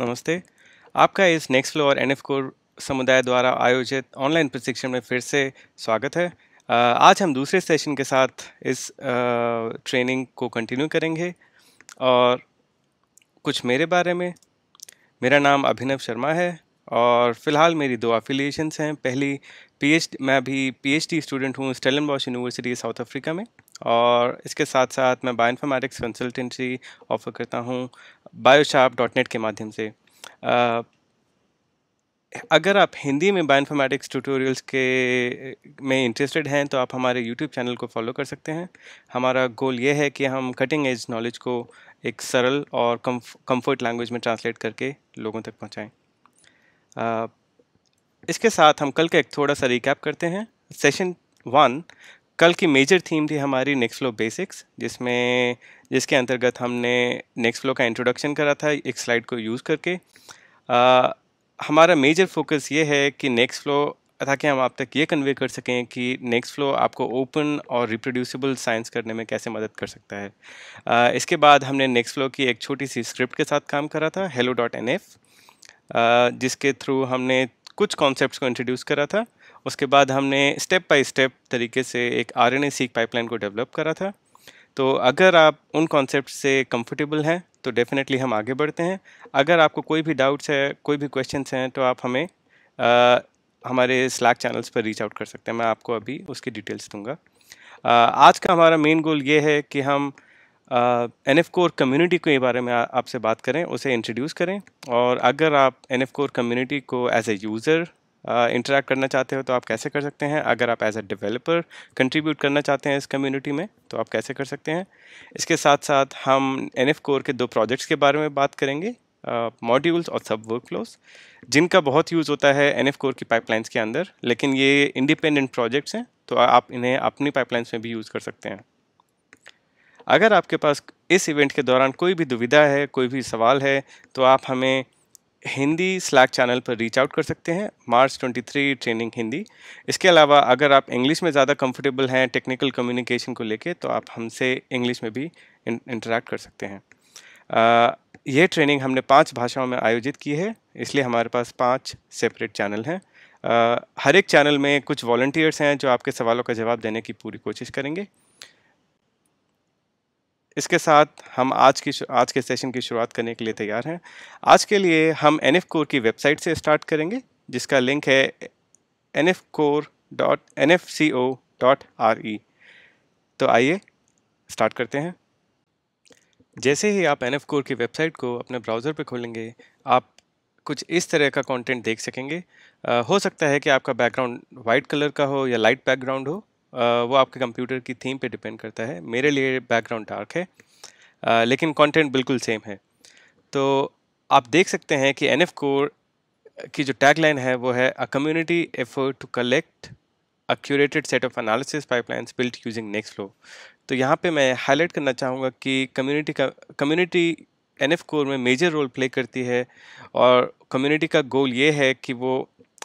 नमस्ते आपका इस Nextflow N F core समुदाय द्वारा आयोजित ऑनलाइन प्रशिक्षण में फिर से स्वागत है आज हम दूसरे सेशन के साथ इस ट्रेनिंग को कंटिन्यू करेंगे और कुछ मेरे बारे में मेरा नाम अभिनव शर्मा है और फिलहाल मेरी दो अफिलिएशंस हैं पहली पीएच मैं अभी पीएचडी स्टूडेंट हूँ Stellenbosch university South Africa में और इसके साथ साथ मैं बायोइनफॉर्मेटिक्स कंसल्टेंसी ऑफर करता हूँ बायोशाप डॉट नेट के माध्यम से आ, अगर आप हिंदी में बायोइन्फॉर्मेटिक्स ट्यूटोरियल्स के में इंटरेस्टेड हैं तो आप हमारे यूट्यूब चैनल को फॉलो कर सकते हैं हमारा गोल ये है कि हम कटिंग एज नॉलेज को एक सरल और कंफर्ट लैंग्वेज में ट्रांसलेट करके लोगों तक पहुँचाएँ इसके साथ हम कल का एक थोड़ा सा रिकैप करते हैं सेशन वन कल की मेजर थीम थी हमारी नेक्स्ट फ्लो बेसिक्स जिसमें जिसके अंतर्गत हमने नेक्स्ट फ्लो का इंट्रोडक्शन करा था एक स्लाइड को यूज़ करके आ, हमारा मेजर फोकस ये है कि नेक्स्ट फ्लो ताकि हम आप तक ये कन्वे कर सकें कि नेक्स्ट फ्लो आपको ओपन और रिप्रोड्यूसिबल साइंस करने में कैसे मदद कर सकता है आ, इसके बाद हमने नेक्स्ट फ्लो की एक छोटी सी स्क्रिप्ट के साथ काम करा था हेलो डॉट एन एफ जिसके थ्रू हमने कुछ कॉन्सेप्ट को इंट्रोड्यूस करा था उसके बाद हमने स्टेप बाय स्टेप तरीके से एक आर एन पाइपलाइन को डेवलप करा था तो अगर आप उन कॉन्सेप्ट से कंफर्टेबल हैं तो डेफिनेटली हम आगे बढ़ते हैं अगर आपको कोई भी डाउट्स है कोई भी क्वेश्चंस हैं तो आप हमें आ, हमारे स्लैक चैनल्स पर रीच आउट कर सकते हैं मैं आपको अभी उसकी डिटेल्स दूंगा आ, आज का हमारा मेन गोल ये है कि हम एन एफ कोर कम्यूनिटी के बारे में आपसे बात करें उसे इंट्रोड्यूस करें और अगर आप एन एफ कोर कम्यूनिटी को एज ए यूज़र इंटरेक्ट करना चाहते हो तो आप कैसे कर सकते हैं अगर आप एज ए डेवलपर कंट्रीब्यूट करना चाहते हैं इस कम्युनिटी में तो आप कैसे कर सकते हैं इसके साथ साथ हम एन एफ कोर के दो प्रोजेक्ट्स के बारे में बात करेंगे मॉड्यूल्स uh, और सब वर्कफ्लोज जिनका बहुत यूज़ होता है एन एफ कोर की पाइपलाइंस के अंदर लेकिन ये इंडिपेंडेंट प्रोजेक्ट्स हैं तो आप इन्हें अपनी पाइपलाइंस में भी यूज़ कर सकते हैं अगर आपके पास इस इवेंट के दौरान कोई भी दुविधा है कोई भी सवाल है तो आप हमें हिंदी स्लैक चैनल पर रीच आउट कर सकते हैं मार्च 23 ट्रेनिंग हिंदी इसके अलावा अगर आप इंग्लिश में ज़्यादा कंफर्टेबल हैं टेक्निकल कम्युनिकेशन को लेके तो आप हमसे इंग्लिश में भी इंटरेक्ट कर सकते हैं आ, ये ट्रेनिंग हमने पांच भाषाओं में आयोजित की है इसलिए हमारे पास पांच सेपरेट चैनल हैं हर एक चैनल में कुछ वॉल्टियर्स हैं जो आपके सवालों का जवाब देने की पूरी कोशिश करेंगे इसके साथ हम आज की आज के सेशन की शुरुआत करने के लिए तैयार हैं आज के लिए हम एन एफ कोर की वेबसाइट से स्टार्ट करेंगे जिसका लिंक है N F core dot N F C O dot R E तो आइए स्टार्ट करते हैं जैसे ही आप एन एफ कोर की वेबसाइट को अपने ब्राउज़र पर खोलेंगे आप कुछ इस तरह का कंटेंट देख सकेंगे आ, हो सकता है कि आपका बैकग्राउंड वाइट कलर का हो या लाइट बैकग्राउंड हो वो आपके कंप्यूटर की थीम पे डिपेंड करता है मेरे लिए बैकग्राउंड डार्क है लेकिन कंटेंट बिल्कुल सेम है तो आप देख सकते हैं कि एन एफ कोर की जो टैगलाइन है वो है a community effort to collect a curated set of analysis pipelines built using Nextflow तो यहाँ पे मैं हाईलाइट करना चाहूँगा कि कम्युनिटी का कम्युनिटी एन एफ कोर में मेजर रोल प्ले करती है और कम्युनिटी का गोल ये है कि वो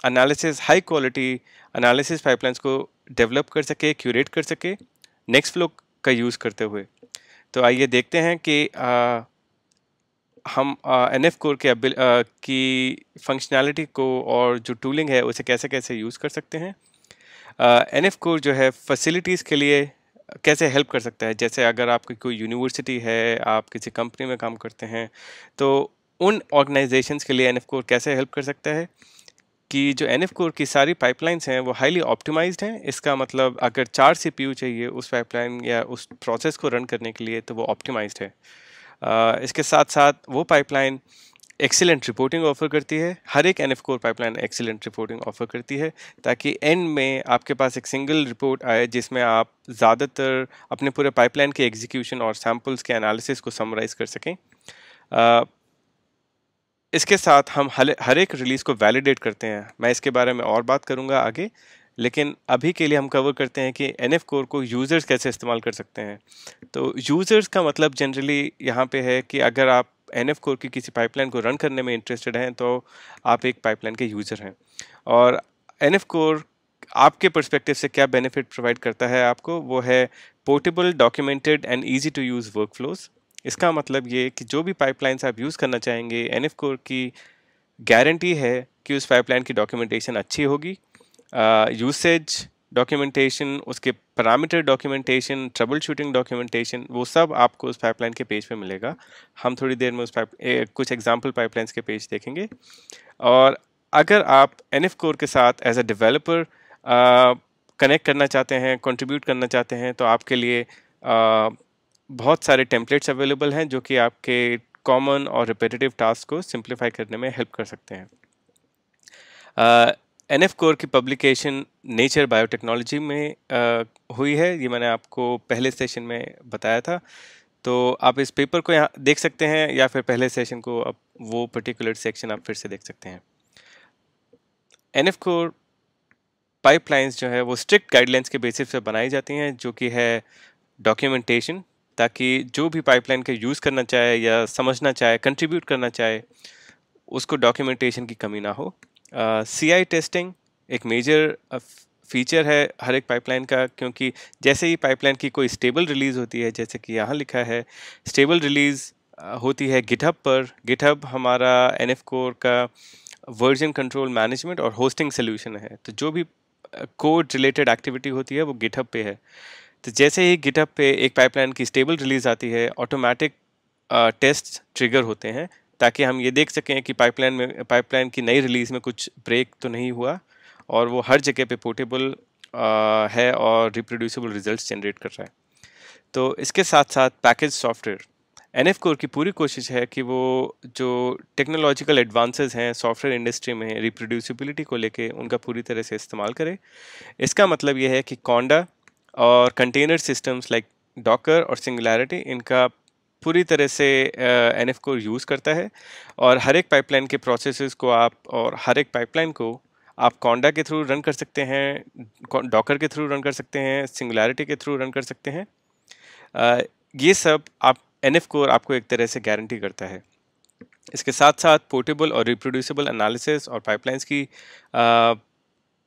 analysis high quality analysis pipelines को डेवलप कर सके क्यूरेट कर सके नेक्स्ट फ्लो का यूज़ करते हुए तो आइए देखते हैं कि आ, हम एन एफ कोर के अबिल आ, की फंक्शनैलिटी को और जो टूलिंग है उसे कैसे कैसे यूज़ कर सकते हैं एन एफ कोर जो है फैसिलिटीज़ के लिए कैसे हेल्प कर सकता है जैसे अगर आपकी कोई यूनिवर्सिटी है आप किसी कंपनी में काम करते हैं तो उन ऑर्गेनाइजेशंस के लिए एन एफ कोर कैसे हेल्प कर सकता है कि जो एन एफ़ कोर की सारी पाइपलाइंस हैं वो हाईली ऑप्टिमाइज हैं इसका मतलब अगर चार सी पी यू चाहिए उस पाइपलाइन या उस प्रोसेस को रन करने के लिए तो वो ऑप्टिमाइज है इसके साथ साथ वो पाइपलाइन एक्सीलेंट रिपोर्टिंग ऑफर करती है हर एक N F core pipeline excellent reporting offer करती है ताकि एंड में आपके पास एक सिंगल रिपोर्ट आए जिसमें आप ज़्यादातर अपने पूरे पाइपलाइन के एग्जीक्यूशन और सैम्पल्स के एनालिसिस को समराइज़ कर सकें इसके साथ हम हर एक रिलीज़ को वैलिडेट करते हैं मैं इसके बारे में और बात करूँगा आगे लेकिन अभी के लिए हम कवर करते हैं कि एन एफ कोर को यूज़र्स कैसे इस्तेमाल कर सकते हैं तो यूज़र्स का मतलब जनरली यहाँ पे है कि अगर आप एन एफ कोर की किसी पाइपलाइन को रन करने में इंटरेस्टेड हैं तो आप एक पाइपलाइन के यूज़र हैं और एन एफ कोर आपके पर्सपेक्टिव से क्या बेनिफिट प्रोवाइड करता है आपको वो है portable documented and easy to use workflows इसका मतलब ये कि जो भी पाइपलाइंस आप यूज़ करना चाहेंगे एन एफ कोर की गारंटी है कि उस पाइपलाइन की डॉक्यूमेंटेशन अच्छी होगी यूसेज डॉक्यूमेंटेशन उसके parameter documentation troubleshooting documentation वो सब आपको उस पाइपलाइन के पेज पे मिलेगा हम थोड़ी देर में उस पाइप ए, कुछ एग्जांपल पाइपलाइंस के पेज देखेंगे और अगर आप एन एफ कोर के साथ एज अ डिवेलपर कनेक्ट करना चाहते हैं कंट्रीब्यूट करना चाहते हैं तो आपके लिए बहुत सारे टेम्पलेट्स अवेलेबल हैं जो कि आपके कॉमन और रिपेटेटिव टास्क को सिंप्लीफाई करने में हेल्प कर सकते हैं एन एफ कोर की पब्लिकेशन नेचर बायोटेक्नोलॉजी में uh, हुई है ये मैंने आपको पहले सेशन में बताया था तो आप इस पेपर को यहाँ देख सकते हैं या फिर पहले सेशन को आप वो पर्टिकुलर सेक्शन आप फिर से देख सकते हैं एन एफ कोर पाइपलाइंस जो है वो स्ट्रिक्ट गाइडलाइंस के बेसिस पर बनाई जाती हैं जो कि है डॉक्यूमेंटेशन ताकि जो भी पाइपलाइन का यूज़ करना चाहे या समझना चाहे कंट्रीब्यूट करना चाहे उसको डॉक्यूमेंटेशन की कमी ना हो सी आई टेस्टिंग एक मेजर फीचर है हर एक पाइपलाइन का क्योंकि जैसे ही पाइपलाइन की कोई स्टेबल रिलीज़ होती है जैसे कि यहाँ लिखा है स्टेबल रिलीज़ होती है गिटहब पर गिटहब हमारा एन एफ कोर का वर्जन कंट्रोल मैनेजमेंट और होस्टिंग सोल्यूशन है तो जो भी कोड रिलेटेड एक्टिविटी होती है वो गिटहब पे है तो जैसे ही गिटअप पे एक पाइपलाइन की स्टेबल रिलीज आती है ऑटोमेटिक टेस्ट ट्रिगर होते हैं ताकि हम ये देख सकें कि पाइपलाइन में पाइपलाइन की नई रिलीज़ में कुछ ब्रेक तो नहीं हुआ और वो हर जगह पे पोर्टेबल है और रिप्रोड्यूसिबल रिजल्ट्स जनरेट कर रहा है तो इसके साथ साथ package software N F core की पूरी कोशिश है कि वो जो टेक्नोलॉजिकल एडवांसेस हैं सॉफ्टवेयर इंडस्ट्री में रिप्रोड्यूसिबिलिटी को लेके उनका पूरी तरह से इस्तेमाल करें इसका मतलब यह है कि कौंडा और कंटेनर सिस्टम्स लाइक डॉकर और सिंगुलैरिटी इनका पूरी तरह से एन एफ को यूज़ करता है और हर एक पाइपलाइन के प्रोसेस को आप और हर एक पाइपलाइन को आप कॉन्डा के थ्रू रन कर सकते हैं डॉकर के थ्रू रन कर सकते हैं सिंगुलैरिटी के थ्रू रन कर सकते हैं uh, ये सब आप एन एफ कोर आपको एक तरह से गारंटी करता है इसके साथ साथ पोर्टेबल और रिप्रोड्यूसेबल एनालिसिस और पाइपलाइंस की uh,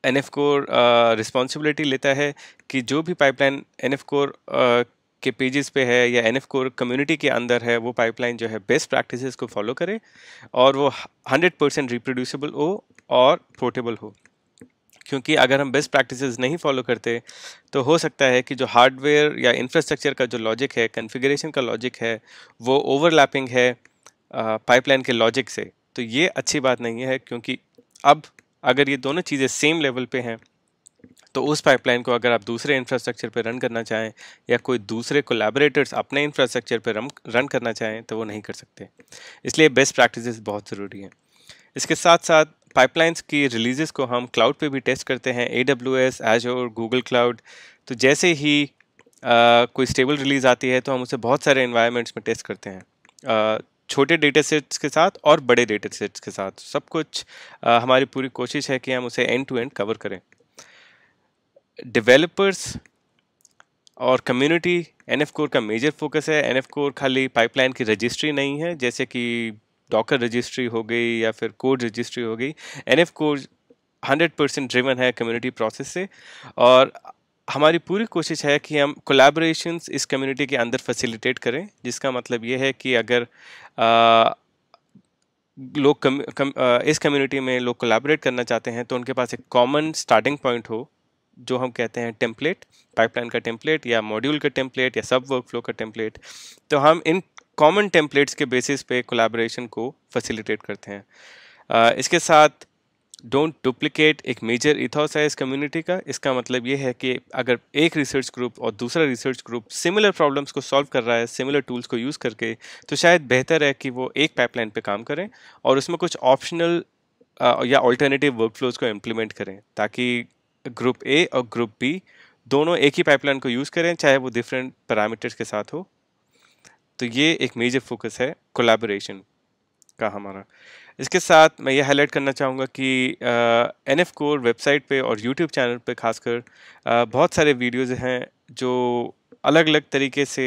N F core responsibility लेता है कि जो भी पाइपलाइन एन एफ कोर के पेजेस पे है या एन एफ़ कोर कम्युनिटी के अंदर है वो पाइपलाइन जो है बेस्ट प्रैक्टिसेस को फॉलो करे और वो हंड्रेड परसेंट रिप्रोड्यूसेबल हो और पोर्टेबल हो क्योंकि अगर हम बेस्ट प्रैक्टिसेस नहीं फॉलो करते तो हो सकता है कि जो हार्डवेयर या इंफ्रास्ट्रक्चर का जो लॉजिक है कन्फिग्रेशन का लॉजिक है वो ओवरलैपिंग है पाइपलाइन के लॉजिक से तो ये अच्छी बात नहीं है क्योंकि अब अगर ये दोनों चीज़ें सेम लेवल पे हैं तो उस पाइपलाइन को अगर आप दूसरे इंफ्रास्ट्रक्चर पर रन करना चाहें या कोई दूसरे कोलैबोरेटर्स अपने इंफ्रास्ट्रक्चर पर रन करना चाहें तो वो नहीं कर सकते इसलिए बेस्ट प्रैक्टिसेस बहुत ज़रूरी हैं इसके साथ साथ पाइपलाइंस की रिलीजेस को हम क्लाउड पे भी टेस्ट करते हैं A W S Azure Google Cloud तो जैसे ही आ, कोई स्टेबल रिलीज़ आती है तो हम उसे बहुत सारे इन्वायरमेंट्स में टेस्ट करते हैं छोटे डेटा सेट्स के साथ और बड़े डेटा सेट्स के साथ सब कुछ आ, हमारी पूरी कोशिश है कि हम उसे एंड टू एंड कवर करें डेवलपर्स और कम्युनिटी एन एफ कोर का मेजर फोकस है एन एफ कोर खाली पाइपलाइन की रजिस्ट्री नहीं है जैसे कि डॉकर रजिस्ट्री हो गई या फिर कोड रजिस्ट्री हो गई N F core hundred percent driven है कम्युनिटी प्रोसेस से और हमारी पूरी कोशिश है कि हम कोलेब्रेशन इस कम्युनिटी के अंदर फैसिलिटेट करें जिसका मतलब ये है कि अगर आ, लोग कम, कम, आ, इस कम्युनिटी में लोग कोलेबरेट करना चाहते हैं तो उनके पास एक कॉमन स्टार्टिंग पॉइंट हो जो हम कहते हैं टेम्पलेट पाइपलाइन का टेम्पलेट या मॉड्यूल का टेम्पलेट या सब वर्क फ्लो का टेम्पलेट तो हम इन कॉमन टेम्पलेट्स के बेसिस पे कोलेब्रेशन को फैसिलिटेट करते हैं आ, इसके साथ डोंट डुप्लीकेट एक मेजर इथॉस है इस कम्युनिटी का इसका मतलब ये है कि अगर एक रिसर्च ग्रुप और दूसरा रिसर्च ग्रुप सिमिलर प्रॉब्लम्स को सॉल्व कर रहा है सिमिलर टूल्स को यूज़ करके तो शायद बेहतर है कि वो एक पाइपलाइन पे काम करें और उसमें कुछ ऑप्शनल या ऑल्टरनेटिव फ्लोज को इम्प्लीमेंट करें ताकि ग्रुप ए और ग्रुप बी दोनों एक ही पाइपलाइन को यूज़ करें चाहे वो डिफरेंट पैरामीटर्स के साथ हो तो ये एक मेजर फोकस है कोलेबोरेशन का हमारा इसके साथ मैं ये हाईलाइट करना चाहूँगा कि एन एफ कोर वेबसाइट पे और यूट्यूब चैनल पे खासकर बहुत सारे वीडियोज़ हैं जो अलग अलग तरीके से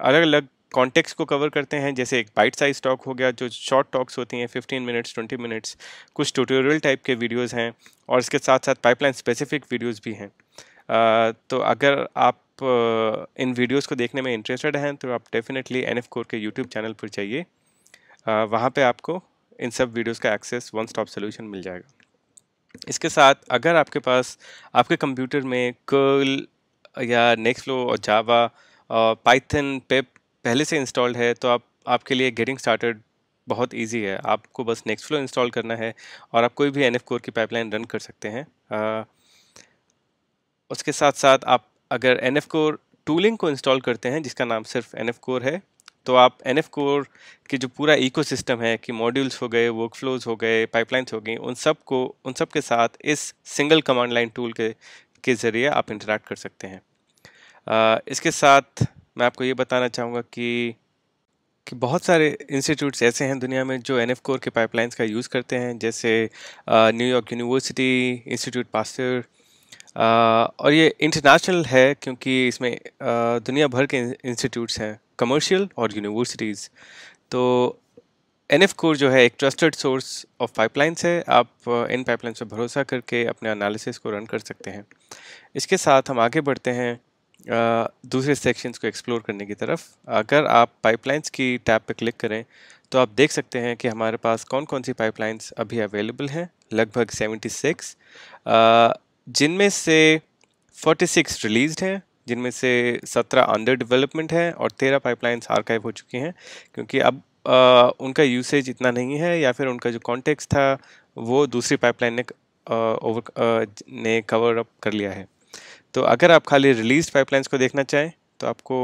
अलग अलग कॉन्टेक्स्ट को कवर करते हैं जैसे एक बाइट साइज टॉक हो गया जो शॉर्ट टॉक्स होती हैं 15 मिनट्स 20 मिनट्स कुछ ट्यूटोरियल टाइप के वीडियोस हैं और इसके साथ साथ पाइपलाइन स्पेसिफिक वीडियोस भी हैं तो अगर आप इन वीडियोस को देखने में इंटरेस्टेड हैं तो आप डेफिनेटली एन कोर के यूट्यूब चैनल पर जाइए वहाँ पर आपको इन सब वीडियोस का एक्सेस वन स्टॉप सोल्यूशन मिल जाएगा इसके साथ अगर आपके पास आपके कंप्यूटर में कर्ल या फ्लो और जावा पाइथन पेप पहले से इंस्टॉल्ड है तो आप आपके लिए गेटिंग स्टार्टेड बहुत इजी है आपको बस नेक्स्ट फ्लो इंस्टॉल करना है और आप कोई भी एन कोर की पाइपलाइन रन कर सकते हैं आ, उसके साथ साथ आप अगर एन कोर टूलिंग को इंस्टॉल करते हैं जिसका नाम सिर्फ एन कोर है तो आप एन एफ कोर के जो पूरा सिस्टम है कि मॉड्यूल्स हो गए वर्क फ्लोज हो गए पाइपलाइंस हो गई उन सब को उन सब के साथ इस सिंगल कमांड लाइन टूल के के ज़रिए आप इंटरेक्ट कर सकते हैं आ, इसके साथ मैं आपको ये बताना चाहूँगा कि कि बहुत सारे इंस्टीट्यूट्स ऐसे हैं दुनिया में जो एन एफ़ कोर के पाइपलाइंस का यूज़ करते हैं जैसे न्यूयॉर्क यूनिवर्सिटी इंस्टीट्यूट पास्टर और ये इंटरनेशनल है क्योंकि इसमें दुनिया भर के इंस्टीट्यूट्स हैं कमर्शियल और यूनिवर्सिटीज़ तो एन एफ कोर जो है एक ट्रस्टेड सोर्स ऑफ पाइपलाइंस है आप uh, इन पाइपलाइंस पर भरोसा करके अपने एनालिसिस को रन कर सकते हैं इसके साथ हम आगे बढ़ते हैं uh, दूसरे सेक्शंस को एक्सप्लोर करने की तरफ अगर आप पाइपलाइंस की टैब पर क्लिक करें तो आप देख सकते हैं कि हमारे पास कौन कौन सी पाइपलाइंस अभी अवेलेबल हैं लगभग 76 uh, जिनमें से 46 रिलीज़ हैं जिनमें से सत्रह अंडर डेवलपमेंट हैं और तेरह पाइपलाइंस आर्काइव हो चुकी हैं क्योंकि अब आ, उनका यूसेज इतना नहीं है या फिर उनका जो कॉन्टेक्स्ट था वो दूसरी पाइपलाइन ने ओवर ने कवर अप कर लिया है तो अगर आप खाली रिलीज पाइपलाइंस को देखना चाहें तो आपको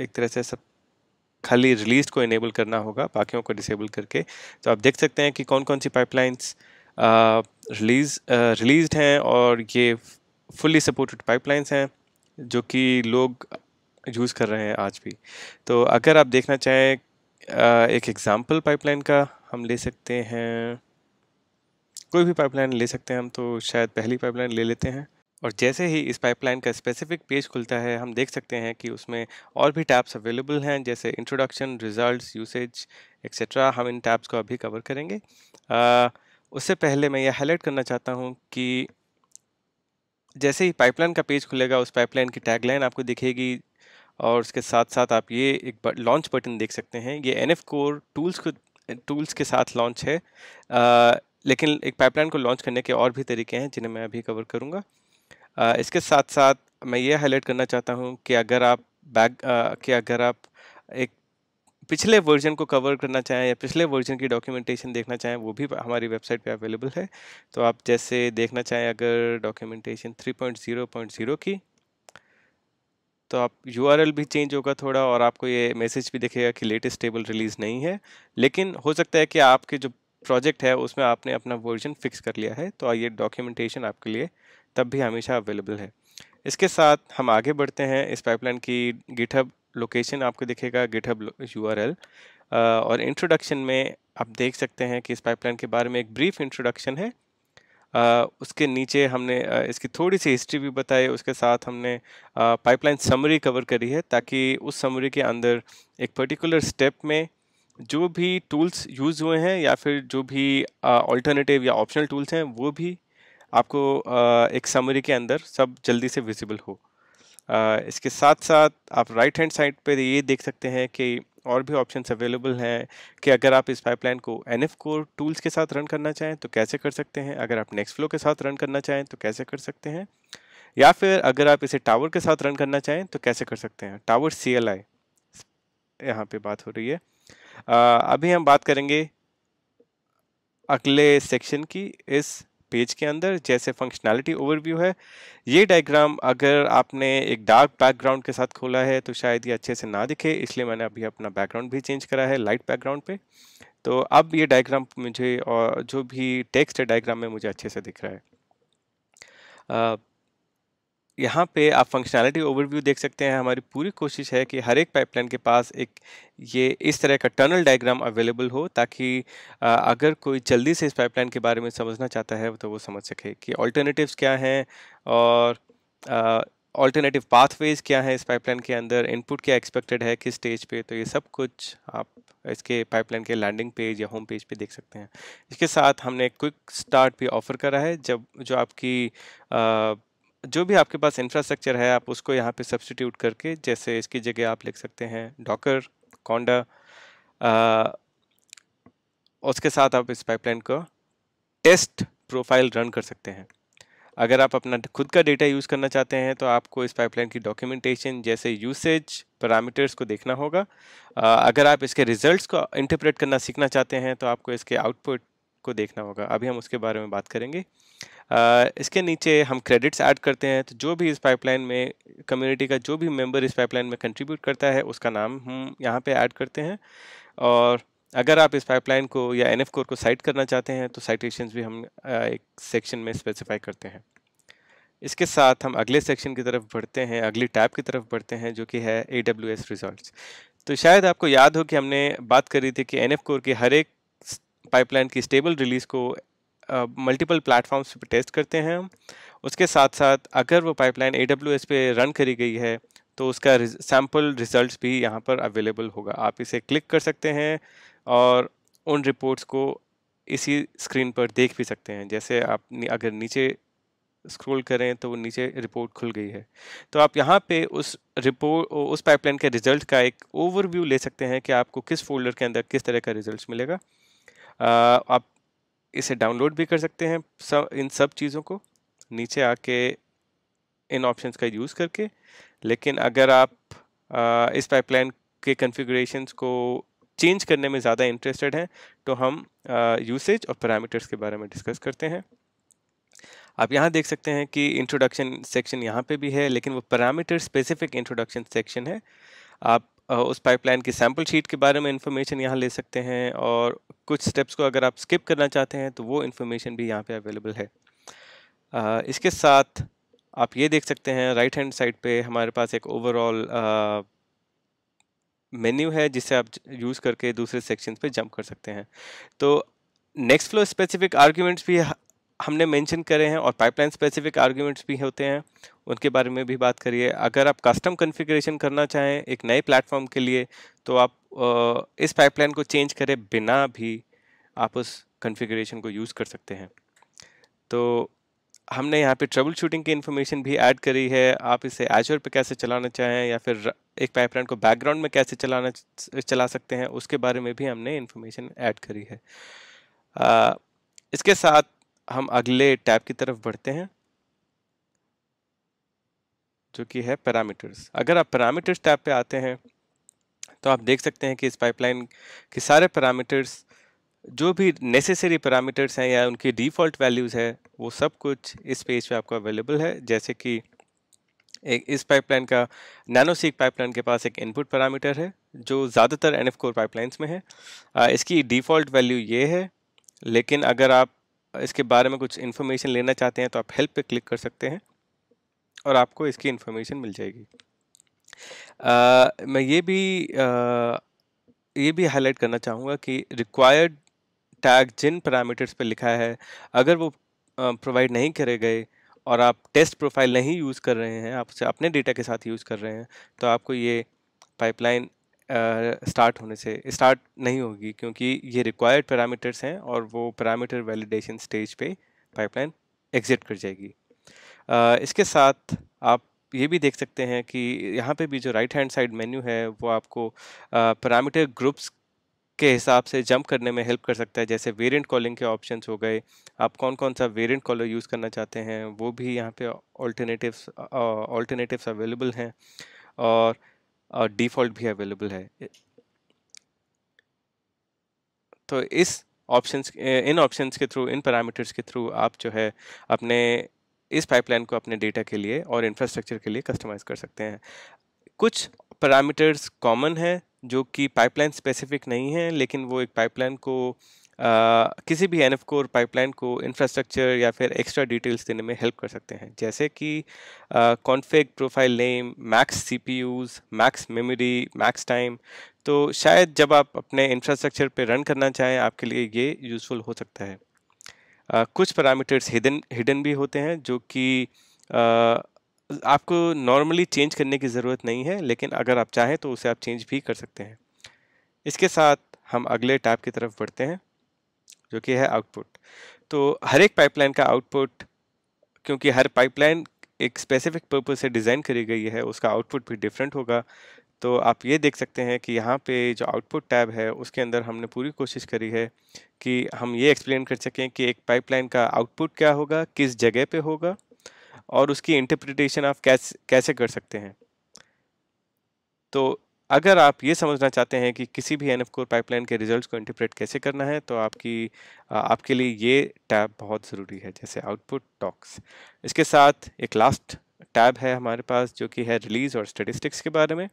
एक तरह से सब खाली रिलीज को इनेबल करना होगा बाकियों को डिसेबल करके तो आप देख सकते हैं कि कौन कौन सी पाइपलाइंस रिलीज रिलीज हैं और ये फुल्ली सपोर्टेड पाइपलाइंस हैं जो कि लोग यूज़ कर रहे हैं आज भी तो अगर आप देखना चाहें एक एग्ज़ाम्पल पाइपलाइन का हम ले सकते हैं कोई भी पाइपलाइन ले सकते हैं हम तो शायद पहली पाइपलाइन ले लेते हैं और जैसे ही इस पाइपलाइन का स्पेसिफिक पेज खुलता है हम देख सकते हैं कि उसमें और भी टैब्स अवेलेबल हैं जैसे इंट्रोडक्शन रिजल्ट्स यूसेज एक्सेट्रा हम इन टैब्स को अभी कवर करेंगे आ, उससे पहले मैं यह हाईलाइट करना चाहता हूँ कि जैसे ही पाइपलाइन का पेज खुलेगा उस पाइपलाइन की टैगलाइन आपको दिखेगी और उसके साथ साथ आप ये एक लॉन्च बटन देख सकते हैं ये एन एफ कोर टूल्स को टूल्स के साथ लॉन्च है आ, लेकिन एक पाइपलाइन को लॉन्च करने के और भी तरीके हैं जिन्हें मैं अभी कवर करूँगा इसके साथ साथ मैं ये हाईलाइट करना चाहता हूँ कि अगर आप बैग कि अगर आप एक पिछले वर्जन को कवर करना चाहें या पिछले वर्जन की डॉक्यूमेंटेशन देखना चाहें वो भी हमारी वेबसाइट पे अवेलेबल है तो आप जैसे देखना चाहें अगर डॉक्यूमेंटेशन 3.0.0 की तो आप यू भी चेंज होगा थोड़ा और आपको ये मैसेज भी दिखेगा कि लेटेस्ट टेबल रिलीज़ नहीं है लेकिन हो सकता है कि आपके जो प्रोजेक्ट है उसमें आपने अपना वर्जन फिक्स कर लिया है तो ये डॉक्यूमेंटेशन आपके लिए तब भी हमेशा अवेलेबल है इसके साथ हम आगे बढ़ते हैं इस पाइपलाइन की गिटहब लोकेशन आपको दिखेगा गिटहब यू और इंट्रोडक्शन में आप देख सकते हैं कि इस पाइपलाइन के बारे में एक ब्रीफ इंट्रोडक्शन है आ, उसके नीचे हमने इसकी थोड़ी सी हिस्ट्री भी बताई उसके साथ हमने पाइपलाइन समरी कवर करी है ताकि उस समरी के अंदर एक पर्टिकुलर स्टेप में जो भी टूल्स यूज़ हुए हैं या फिर जो भी ऑल्टरनेटिव या ऑप्शनल टूल्स हैं वो भी आपको एक समरी के अंदर सब जल्दी से विजिबल हो इसके साथ साथ आप राइट हैंड साइड पर ये देख सकते हैं कि और भी ऑप्शंस अवेलेबल हैं कि अगर आप इस पाइपलाइन को एन एफ कोर टूल्स के साथ रन करना चाहें तो कैसे कर सकते हैं अगर आप नेक्स्ट फ्लो के साथ रन करना चाहें तो कैसे कर सकते हैं या फिर अगर आप इसे टावर के साथ रन करना चाहें तो कैसे कर सकते हैं टावर सी एल आई यहाँ पर बात हो रही है आ, अभी हम बात करेंगे अगले सेक्शन की इस पेज के अंदर जैसे फंक्शनैलिटी ओवरव्यू है ये डायग्राम अगर आपने एक डार्क बैकग्राउंड के साथ खोला है तो शायद ये अच्छे से ना दिखे इसलिए मैंने अभी अपना बैकग्राउंड भी चेंज करा है लाइट बैकग्राउंड पे तो अब ये डायग्राम मुझे और जो भी टेक्स्ट है डायग्राम में मुझे अच्छे से दिख रहा है यहाँ पे आप फंक्शनैलिटी ओवरव्यू देख सकते हैं हमारी पूरी कोशिश है कि हर एक पाइपलाइन के पास एक ये इस तरह का टनल डायग्राम अवेलेबल हो ताकि अगर कोई जल्दी से इस पाइपलाइन के बारे में समझना चाहता है तो वो समझ सके कि ऑल्टरनेटिव्स क्या हैं और ऑल्टरनेटिव पाथवेज क्या हैं इस पाइपलाइन के अंदर इनपुट क्या एक्सपेक्टेड है किस स्टेज पे तो ये सब कुछ आप इसके पाइपलाइन के लैंडिंग पेज या होम पेज पे देख सकते हैं इसके साथ हमने क्विक स्टार्ट भी ऑफर करा है जब जो आपकी आ, जो भी आपके पास इंफ्रास्ट्रक्चर है आप उसको यहाँ पे सब्सटीट्यूट करके जैसे इसकी जगह आप लिख सकते हैं डॉकर कौंडा उसके साथ आप इस पाइपलाइन को टेस्ट प्रोफाइल रन कर सकते हैं अगर आप अपना खुद का डेटा यूज़ करना चाहते हैं तो आपको इस पाइपलाइन की डॉक्यूमेंटेशन जैसे यूसेज पैरामीटर्स को देखना होगा अगर आप इसके रिजल्ट्स को इंटरप्रेट करना सीखना चाहते हैं तो आपको इसके आउटपुट आपको देखना होगा अभी हम उसके बारे में बात करेंगे आ, इसके नीचे हम क्रेडिट्स ऐड करते हैं तो जो भी इस पाइपलाइन में कम्युनिटी का जो भी मेंबर इस पाइपलाइन में कंट्रीब्यूट करता है उसका नाम हम यहाँ पे ऐड करते हैं और अगर आप इस पाइपलाइन को या एन कोर को साइट करना चाहते हैं तो साइटेशंस भी हम एक सेक्शन में स्पेसिफाई करते हैं इसके साथ हम अगले सेक्शन की तरफ बढ़ते हैं अगली टैब की तरफ बढ़ते हैं जो कि है ए डब्ल्यू एस तो शायद आपको याद हो कि हमने बात करी थी कि एन कोर के हर एक पाइपलाइन की स्टेबल रिलीज को मल्टीपल प्लेटफॉर्म्स पर टेस्ट करते हैं उसके साथ साथ अगर वो पाइपलाइन ए पे रन करी गई है तो उसका सैम्पल रिज़ल्ट भी यहाँ पर अवेलेबल होगा आप इसे क्लिक कर सकते हैं और उन रिपोर्ट्स को इसी स्क्रीन पर देख भी सकते हैं जैसे आप अगर नीचे स्क्रॉल करें तो वो नीचे रिपोर्ट खुल गई है तो आप यहाँ पे उस रिपोर्ट उस पाइपलाइन के रिजल्ट का एक ओवरव्यू ले सकते हैं कि आपको किस फोल्डर के अंदर किस तरह का रिजल्ट मिलेगा आप इसे डाउनलोड भी कर सकते हैं सब इन सब चीज़ों को नीचे आके इन ऑप्शंस का यूज़ करके लेकिन अगर आप आ, इस पाइपलाइन के कन्फिग्रेशन को चेंज करने में ज़्यादा इंटरेस्टेड हैं तो हम यूसेज और पैरामीटर्स के बारे में डिस्कस करते हैं आप यहाँ देख सकते हैं कि इंट्रोडक्शन सेक्शन यहाँ पे भी है लेकिन वो पैरामीटर स्पेसिफिक इंट्रोडक्शन सेक्शन है आप उस पाइपलाइन की सैम्पल शीट के बारे में इन्फॉर्मेशन यहाँ ले सकते हैं और कुछ स्टेप्स को अगर आप स्किप करना चाहते हैं तो वो इन्फॉर्मेशन भी यहाँ पे अवेलेबल है इसके साथ आप ये देख सकते हैं राइट हैंड साइड पे हमारे पास एक ओवरऑल मेन्यू है जिसे आप यूज़ करके दूसरे सेक्शन पर जंप कर सकते हैं तो नेक्स्ट फ्लो स्पेसिफिक आर्ग्यूमेंट्स भी हमने मेंशन करे हैं और पाइपलाइन स्पेसिफिक आर्ग्यूमेंट्स भी होते हैं उनके बारे में भी बात करिए अगर आप कस्टम कन्फिग्रेशन करना चाहें एक नए प्लेटफॉर्म के लिए तो आप इस पाइपलाइन को चेंज करें बिना भी आप उस कन्फिग्रेशन को यूज़ कर सकते हैं तो हमने यहाँ पे ट्रबल शूटिंग की इन्फॉर्मेशन भी ऐड करी है आप इसे एजर पे कैसे चलाना चाहें या फिर एक पाइपलाइन को बैकग्राउंड में कैसे चलाना चला सकते हैं उसके बारे में भी हमने इन्फॉर्मेशन ऐड करी है आ, इसके साथ हम अगले टैब की तरफ बढ़ते हैं जो कि है पैरामीटर्स अगर आप पैरामीटर्स टैब पे आते हैं तो आप देख सकते हैं कि इस पाइपलाइन के सारे पैरामीटर्स जो भी नेसेसरी पैरामीटर्स हैं या उनकी डिफ़ॉल्ट वैल्यूज़ है वो सब कुछ इस पेज पे आपको अवेलेबल है जैसे कि एक इस पाइपलाइन का नैनोसिक पाइपलाइन के पास एक इनपुट पैरामीटर है जो ज़्यादातर एन एफ कोर पाइपलाइंस में है इसकी डिफ़ॉल्ट वैल्यू ये है लेकिन अगर आप इसके बारे में कुछ इन्फॉर्मेशन लेना चाहते हैं तो आप हेल्प पे क्लिक कर सकते हैं और आपको इसकी इन्फॉर्मेशन मिल जाएगी आ, मैं ये भी आ, ये भी हाईलाइट करना चाहूँगा कि रिक्वायर्ड टैग जिन पैरामीटर्स पे लिखा है अगर वो प्रोवाइड नहीं करे गए और आप टेस्ट प्रोफाइल नहीं यूज़ कर रहे हैं आप उसे अपने डेटा के साथ यूज़ कर रहे हैं तो आपको ये पाइपलाइन स्टार्ट होने से स्टार्ट नहीं होगी क्योंकि ये रिक्वायर्ड पैरामीटर्स हैं और वो पैरामीटर वैलिडेशन स्टेज पे पाइपलाइन एग्जिट कर जाएगी इसके साथ आप ये भी देख सकते हैं कि यहाँ पे भी जो राइट हैंड साइड मेन्यू है वो आपको पैरामीटर ग्रुप्स के हिसाब से जंप करने में हेल्प कर सकता है जैसे वेरिएंट कॉलिंग के ऑप्शंस हो गए आप कौन कौन सा वेरिएंट कॉलर यूज़ करना चाहते हैं वो भी यहाँ पे ऑल्टरनेटिव्स ऑल्टरनेटिव्स अवेलेबल हैं और डिफ़ॉल्ट भी अवेलेबल है तो इस ऑप्शंस इन ऑप्शंस के थ्रू इन पैरामीटर्स के थ्रू आप जो है अपने इस पाइपलाइन को अपने डेटा के लिए और इंफ्रास्ट्रक्चर के लिए कस्टमाइज कर सकते हैं कुछ पैरामीटर्स कॉमन हैं जो कि पाइपलाइन स्पेसिफिक नहीं है लेकिन वो एक पाइपलाइन को आ, किसी भी एन एफ कोर पाइपलाइन को इंफ्रास्ट्रक्चर या फिर एक्स्ट्रा डिटेल्स देने में हेल्प कर सकते हैं जैसे कि config profile name max C P U max memory max time तो शायद जब आप अपने इंफ्रास्ट्रक्चर पे रन करना चाहें आपके लिए ये यूज़फुल हो सकता है कुछ पैरामीटर्स हिडन हिडन भी होते हैं जो कि आपको नॉर्मली चेंज करने की ज़रूरत नहीं है लेकिन अगर आप चाहें तो उसे आप चेंज भी कर सकते हैं इसके साथ हम अगले टैब की तरफ बढ़ते हैं जो कि है आउटपुट तो हर एक पाइपलाइन का आउटपुट क्योंकि हर पाइपलाइन एक स्पेसिफिक पर्पज़ से डिज़ाइन करी गई है उसका आउटपुट भी डिफरेंट होगा तो आप ये देख सकते हैं कि यहाँ पे जो आउटपुट टैब है उसके अंदर हमने पूरी कोशिश करी है कि हम ये एक्सप्लेन कर सकें कि एक पाइपलाइन का आउटपुट क्या होगा किस जगह पे होगा और उसकी इंटरप्रिटेशन आप कैसे कैसे कर सकते हैं तो अगर आप ये समझना चाहते हैं कि किसी भी एन एफ कोर पाइपलाइन के रिजल्ट्स को इंटरप्रेट कैसे करना है तो आपकी आपके लिए ये टैब बहुत ज़रूरी है जैसे आउटपुट टॉक्स इसके साथ एक लास्ट टैब है हमारे पास जो कि है रिलीज़ और स्टेटिस्टिक्स के बारे में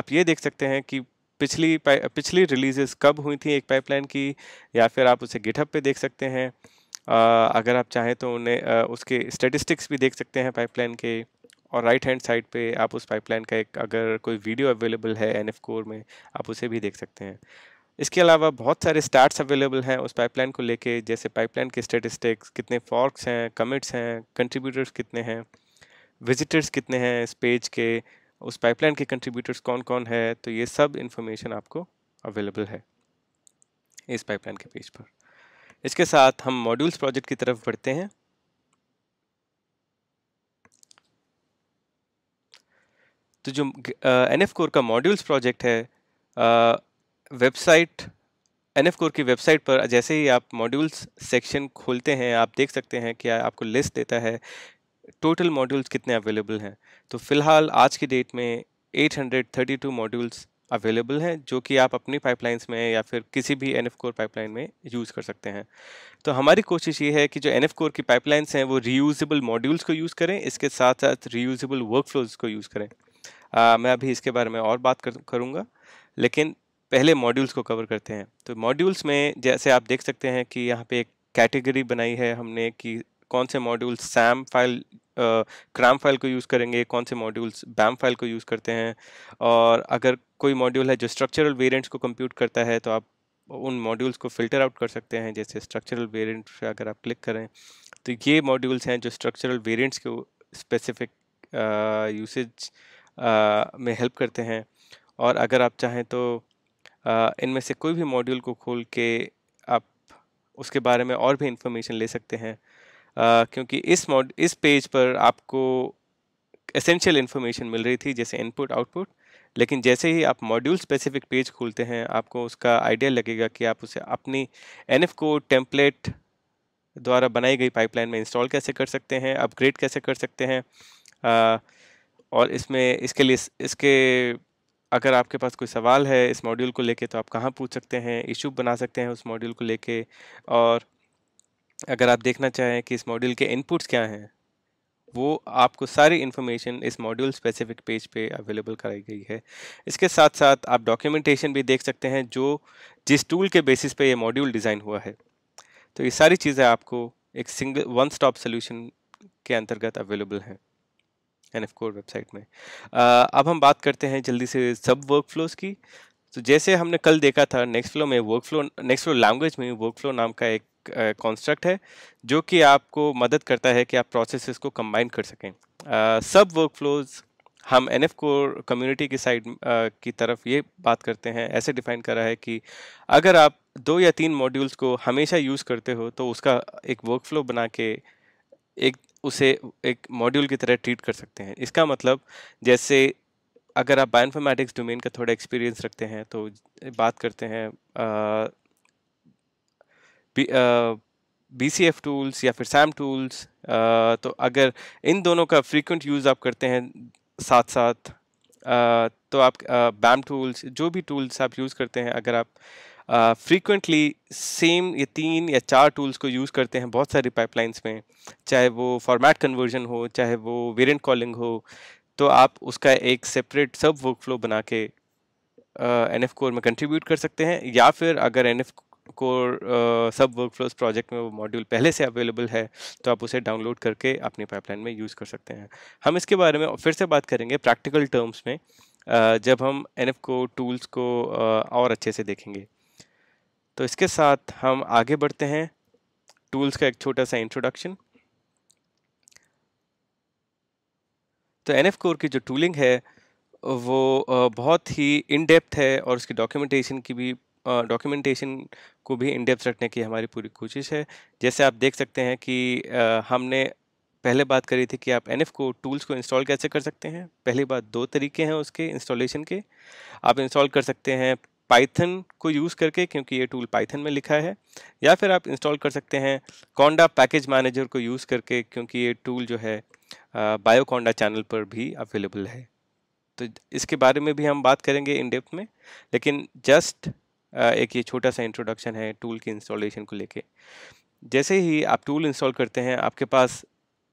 आप ये देख सकते हैं कि पिछली पिछली रिलीजेस कब हुई थी एक पाइपलाइन की या फिर आप उसे गिटअप पे देख सकते हैं आ, अगर आप चाहें तो उन्हें उसके स्टेटिस्टिक्स भी देख सकते हैं पाइपलाइन के और राइट हैंड साइड पे आप उस पाइपलाइन का एक अगर कोई वीडियो अवेलेबल है एन कोर में आप उसे भी देख सकते हैं इसके अलावा बहुत सारे स्टार्ट्स अवेलेबल हैं उस पाइपलाइन को लेके जैसे पाइपलाइन के स्टेटिस्टिक्स कितने फॉर्क्स हैं कमिट्स हैं कंट्रीब्यूटर्स कितने हैं विजिटर्स कितने हैं इस पेज के उस पाइपलाइन के कंट्रीब्यूटर्स कौन कौन है तो ये सब इन्फॉर्मेशन आपको अवेलेबल है इस पाइपलाइन के पेज पर इसके साथ हम मॉड्यूल्स प्रोजेक्ट की तरफ बढ़ते हैं तो जो एन एफ कोर का मॉड्यूल्स प्रोजेक्ट है वेबसाइट एन एफ कोर की वेबसाइट पर जैसे ही आप मॉड्यूल्स सेक्शन खोलते हैं आप देख सकते हैं कि आपको लिस्ट देता है टोटल मॉड्यूल्स कितने अवेलेबल हैं तो फ़िलहाल आज की डेट में 832 मॉड्यूल्स अवेलेबल हैं जो कि आप अपनी पाइपलाइंस में या फिर किसी भी एन कोर पाइपलाइन में यूज़ कर सकते हैं तो हमारी कोशिश ये है कि जो एन कोर की पाइपलाइंस हैं वो रीयूजबल मॉड्यूल्स को यूज़ करें इसके साथ साथ रीयूजबल वर्क को यूज़ करें आ, मैं अभी इसके बारे में और बात कर, करूँगा लेकिन पहले मॉड्यूल्स को कवर करते हैं तो मॉड्यूल्स में जैसे आप देख सकते हैं कि यहाँ पे एक कैटेगरी बनाई है हमने कि कौन से module SAM file CRAM file को यूज़ करेंगे कौन से मॉड्यूल्स बैम फाइल को यूज़ करते हैं और अगर कोई मॉड्यूल है जो स्ट्रक्चरल वेरिएंट्स को कंप्यूट करता है तो आप उन मॉड्यूल्स को फ़िल्टर आउट कर सकते हैं जैसे स्ट्रक्चरल वेरिएंट पे अगर आप क्लिक करें तो ये मॉड्यूल्स हैं जो स्ट्रक्चरल वेरिएंट्स के स्पेसिफिक यूसेज में हेल्प करते हैं और अगर आप चाहें तो इनमें से कोई भी मॉड्यूल को खोल के आप उसके बारे में और भी इंफॉर्मेशन ले सकते हैं क्योंकि इस मॉड इस पेज पर आपको एसेंशियल इन्फॉर्मेशन मिल रही थी जैसे इनपुट आउटपुट लेकिन जैसे ही आप मॉड्यूल स्पेसिफिक पेज खोलते हैं आपको उसका आइडिया लगेगा कि आप उसे अपनी एन एफ को टेम्पलेट द्वारा बनाई गई पाइपलाइन में इंस्टॉल कैसे कर सकते हैं अपग्रेड कैसे कर सकते हैं आ, और इसमें इसके लिए इसके अगर आपके पास कोई सवाल है इस मॉड्यूल को लेके तो आप कहाँ पूछ सकते हैं इशू बना सकते हैं उस मॉड्यूल को लेके और अगर आप देखना चाहें कि इस मॉड्यूल के इनपुट्स क्या हैं वो आपको सारी इन्फॉर्मेशन इस मॉड्यूल स्पेसिफिक पेज पे अवेलेबल कराई गई है इसके साथ साथ आप डॉक्यूमेंटेशन भी देख सकते हैं जो जिस टूल के बेसिस पे ये मॉड्यूल डिज़ाइन हुआ है तो ये सारी चीज़ें आपको एक सिंगल वन स्टॉप सोल्यूशन के अंतर्गत अवेलेबल हैं एन एफ कोर वेबसाइट में आ, अब हम बात करते हैं जल्दी से सब वर्क फ्लोज की तो जैसे हमने कल देखा था नेक्स्ट फ्लो में workflow Nextflow language में वर्क फ्लो नाम का एक कॉन्स्ट्रक्ट है जो कि आपको मदद करता है कि आप प्रोसेसेस को कंबाइन कर सकें सब वर्कफ्लोज हम एन एफ कोर कम्युनिटी की साइड की तरफ ये बात करते हैं ऐसे डिफाइन करा है कि अगर आप दो या तीन मॉड्यूल्स को हमेशा यूज़ करते हो तो उसका एक वर्क फ्लो बना के एक उसे एक मॉड्यूल की तरह ट्रीट कर सकते हैं इसका मतलब जैसे अगर आप बायोइन्फॉर्मेटिक्स डोमेन का थोड़ा एक्सपीरियंस रखते हैं तो बात करते हैं बी सी एफ टूल्स या फिर सैम टूल्स uh, तो अगर इन दोनों का फ्रीक्वेंट यूज़ आप करते हैं साथ साथ आ, तो आप बैम uh, टूल्स जो भी टूल्स आप यूज़ करते हैं अगर आप फ्रीक्वेंटली सेम ये तीन या चार टूल्स को यूज़ करते हैं बहुत सारी पाइपलाइंस में चाहे वो फॉर्मेट कन्वर्जन हो चाहे वो वेरिएंट कॉलिंग हो तो आप उसका एक सेपरेट सब वर्क फ्लो बना के एन एफ कोर में कंट्रीब्यूट कर सकते हैं या फिर अगर N F core subworkflows project में वो मॉड्यूल पहले से अवेलेबल है तो आप उसे डाउनलोड करके अपनी पाइपलाइन में यूज़ कर सकते हैं हम इसके बारे में फिर से बात करेंगे प्रैक्टिकल टर्म्स में uh, जब हम एन को टूल्स को uh, और अच्छे से देखेंगे तो इसके साथ हम आगे बढ़ते हैं टूल्स का एक छोटा सा इंट्रोडक्शन तो एन कोर की जो टूलिंग है वो uh, बहुत ही इन डेप्थ है और उसकी डॉक्यूमेंटेशन की भी डॉक्यूमेंटेशन को भी इंडेप्स रखने की हमारी पूरी कोशिश है जैसे आप देख सकते हैं कि हमने पहले बात करी थी कि आप एन को टूल्स को इंस्टॉल कैसे कर सकते हैं पहली बात दो तरीके हैं उसके इंस्टॉलेशन के आप इंस्टॉल कर सकते हैं पाइथन को यूज़ करके क्योंकि ये टूल पाइथन में लिखा है या फिर आप इंस्टॉल कर सकते हैं कौंडा पैकेज मैनेजर को यूज़ करके क्योंकि ये टूल जो है बायोकोंडा चैनल पर भी अवेलेबल है तो इसके बारे में भी हम बात करेंगे इन डेप्थ में लेकिन जस्ट एक ये छोटा सा इंट्रोडक्शन है टूल की इंस्टॉलेशन को लेके जैसे ही आप टूल इंस्टॉल करते हैं आपके पास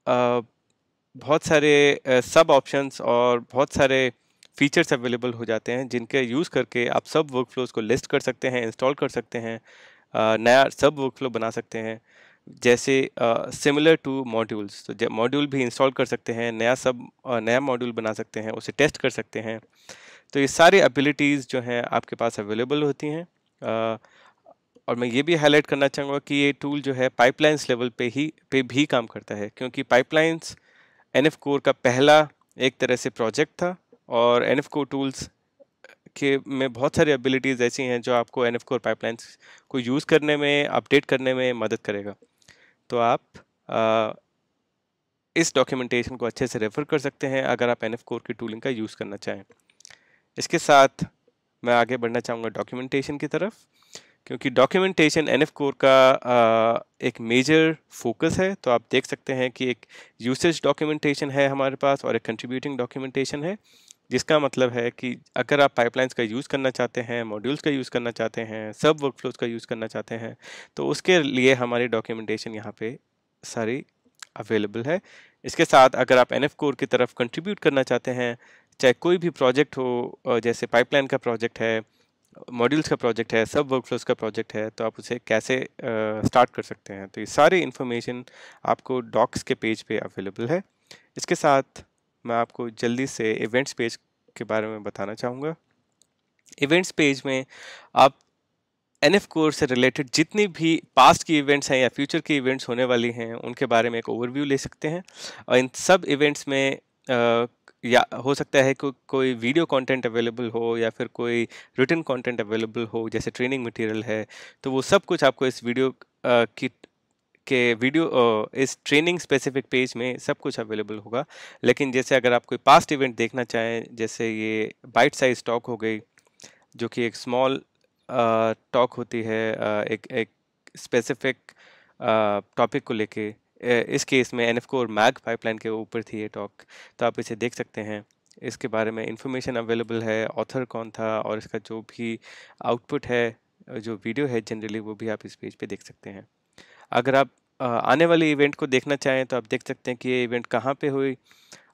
बहुत सारे सब ऑप्शंस और बहुत सारे फीचर्स अवेलेबल हो जाते हैं जिनके यूज़ करके आप सब वर्कफ्लोज को लिस्ट कर सकते हैं इंस्टॉल तो कर सकते हैं नया सब वर्कफ्लो बना सकते हैं जैसे सिमिलर टू मॉड्यूल्स तो मॉड्यूल भी इंस्टॉल कर सकते हैं नया सब नया मॉड्यूल बना सकते हैं उसे टेस्ट कर सकते हैं तो ये सारी एबिलिटीज़ जो हैं आपके पास अवेलेबल होती हैं और मैं ये भी हाईलाइट करना चाहूँगा कि ये टूल जो है पाइपलाइंस लेवल पे ही पे भी काम करता है क्योंकि पाइपलाइंस एन एफ कोर का पहला एक तरह से प्रोजेक्ट था और एन एफ कोर टूल्स के में बहुत सारी एबिलिटीज़ ऐसी हैं जो आपको एन एफ कोर पाइपलाइंस को यूज़ करने में अपडेट करने में मदद करेगा तो आप आ, इस डॉक्यूमेंटेशन को अच्छे से रेफ़र कर सकते हैं अगर आप एन एफ कोर की टूलिंग का यूज़ करना चाहें इसके साथ मैं आगे बढ़ना चाहूँगा डॉक्यूमेंटेशन की तरफ क्योंकि डॉक्यूमेंटेशन एन एफ कोर का आ, एक मेजर फोकस है तो आप देख सकते हैं कि एक यूसेज डॉक्यूमेंटेशन है हमारे पास और एक कंट्रीब्यूटिंग डॉक्यूमेंटेशन है जिसका मतलब है कि अगर आप पाइपलाइंस का यूज़ करना चाहते हैं मॉड्यूल्स का यूज़ करना चाहते हैं सब वर्कफ्लोज का यूज़ करना चाहते हैं तो उसके लिए हमारी डॉक्यूमेंटेशन यहाँ पे सारी अवेलेबल है इसके साथ अगर आप एन कोर की तरफ कंट्रीब्यूट करना चाहते हैं चाहे कोई भी प्रोजेक्ट हो जैसे पाइपलाइन का प्रोजेक्ट है मॉड्यूल्स का प्रोजेक्ट है सब वर्कफ्लोस का प्रोजेक्ट है तो आप उसे कैसे स्टार्ट कर सकते हैं तो ये सारी इन्फॉर्मेशन आपको डॉक्स के पेज पे अवेलेबल है इसके साथ मैं आपको जल्दी से इवेंट्स पेज के बारे में बताना चाहूँगा इवेंट्स पेज में आप एन एफ कोर्स से रिलेटेड जितनी भी पास्ट की इवेंट्स हैं या फ्यूचर की इवेंट्स होने वाली हैं उनके बारे में एक ओवरव्यू ले सकते हैं और इन सब इवेंट्स में आ, या हो सकता है को, कोई वीडियो कंटेंट अवेलेबल हो या फिर कोई रिटर्न कंटेंट अवेलेबल हो जैसे ट्रेनिंग मटेरियल है तो वो सब कुछ आपको इस वीडियो आ, की के वीडियो इस ट्रेनिंग स्पेसिफिक पेज में सब कुछ अवेलेबल होगा लेकिन जैसे अगर आप कोई पास्ट इवेंट देखना चाहें जैसे ये बाइट साइज स्टॉक हो गई जो कि एक स्मॉल टॉक होती है एक एक स्पेसिफिक टॉपिक को लेके इस केस में एन को और मैग पाइपलाइन के ऊपर थी ये टॉक तो आप इसे देख सकते हैं इसके बारे में इंफॉर्मेशन अवेलेबल है ऑथर कौन था और इसका जो भी आउटपुट है जो वीडियो है जनरली वो भी आप इस पेज पे देख सकते हैं अगर आप आने वाले इवेंट को देखना चाहें तो आप देख सकते हैं कि ये इवेंट कहाँ पे हुई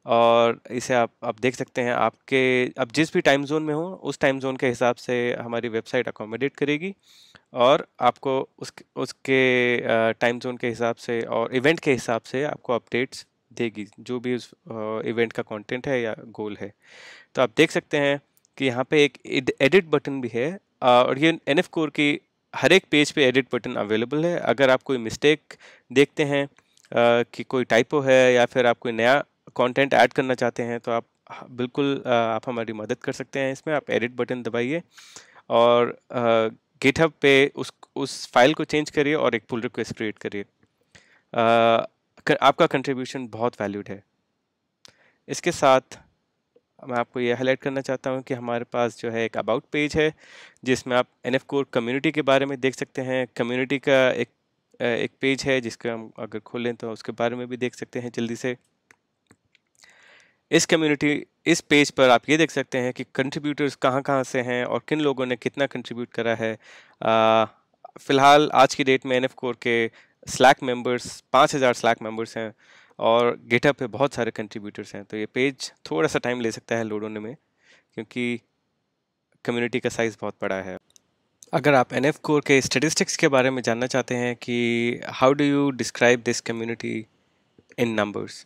और इसे आप आप देख सकते हैं आपके अब जिस भी टाइम जोन में हो उस टाइम जोन के हिसाब से हमारी वेबसाइट अकोमोडेट करेगी और आपको उस उसके टाइम जोन के हिसाब से और इवेंट के हिसाब से आपको अपडेट्स देगी जो भी उस इवेंट का कंटेंट है या गोल है तो आप देख सकते हैं कि यहाँ पे एक एडिट बटन भी है और ये एन एफ कोर की हर एक पेज पे एडिट बटन अवेलेबल है अगर आप कोई मिस्टेक देखते हैं कि कोई टाइपो है या फिर आप कोई नया कंटेंट ऐड करना चाहते हैं तो आप हाँ, बिल्कुल आप हमारी मदद कर सकते हैं इसमें आप एडिट बटन दबाइए और गेटअप पे उस उस फाइल को चेंज करिए और एक पुल रिक्वेस्ट क्रिएट करिए आपका कंट्रीब्यूशन बहुत वैल्यूड है इसके साथ मैं आपको ये हाईलाइट करना चाहता हूँ कि हमारे पास जो है एक अबाउट पेज है जिसमें आप एन एफ कोर कम्यूनिटी के बारे में देख सकते हैं कम्युनिटी का एक एक पेज है जिसका हम अगर खोलें तो उसके बारे में भी देख सकते हैं जल्दी से इस कम्युनिटी इस पेज पर आप ये देख सकते हैं कि कंट्रीब्यूटर्स कहाँ कहाँ से हैं और किन लोगों ने कितना कंट्रीब्यूट करा है फ़िलहाल आज की डेट में एन कोर के स्लैक मेंबर्स पाँच हज़ार स्लैक मेम्बर्स हैं और गेटअप पे बहुत सारे कंट्रीब्यूटर्स हैं तो ये पेज थोड़ा सा टाइम ले सकता है लोड होने में क्योंकि कम्युनिटी का साइज़ बहुत बड़ा है अगर आप एन कोर के स्टेटिस्टिक्स के बारे में जानना चाहते हैं कि how do you describe this community in numbers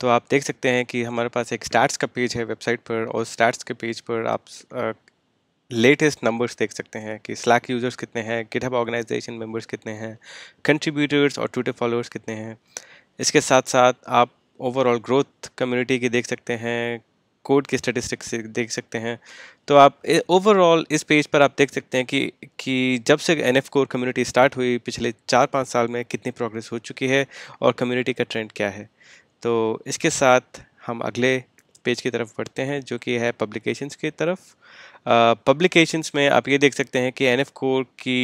तो आप देख सकते हैं कि हमारे पास एक स्टैट्स का पेज है वेबसाइट पर और स्टैट्स के पेज पर आप लेटेस्ट नंबर्स देख सकते हैं कि स्लैक यूज़र्स कितने हैं गिटहब ऑर्गेनाइजेशन मेंबर्स कितने हैं कंट्रीब्यूटर्स और ट्विटर फॉलोअर्स कितने हैं इसके साथ साथ आप ओवरऑल ग्रोथ कम्युनिटी की देख सकते हैं कोड की स्टेटिस्टिक्स देख सकते हैं तो आप ओवरऑल इस पेज पर आप देख सकते हैं कि कि जब से N F core community start हुई पिछले चार पाँच साल में कितनी प्रोग्रेस हो चुकी है और कम्युनिटी का ट्रेंड क्या है तो इसके साथ हम अगले पेज की तरफ बढ़ते हैं जो कि है पब्लिकेशंस की तरफ पब्लिकेशंस में आप ये देख सकते हैं कि एन एफ कोर की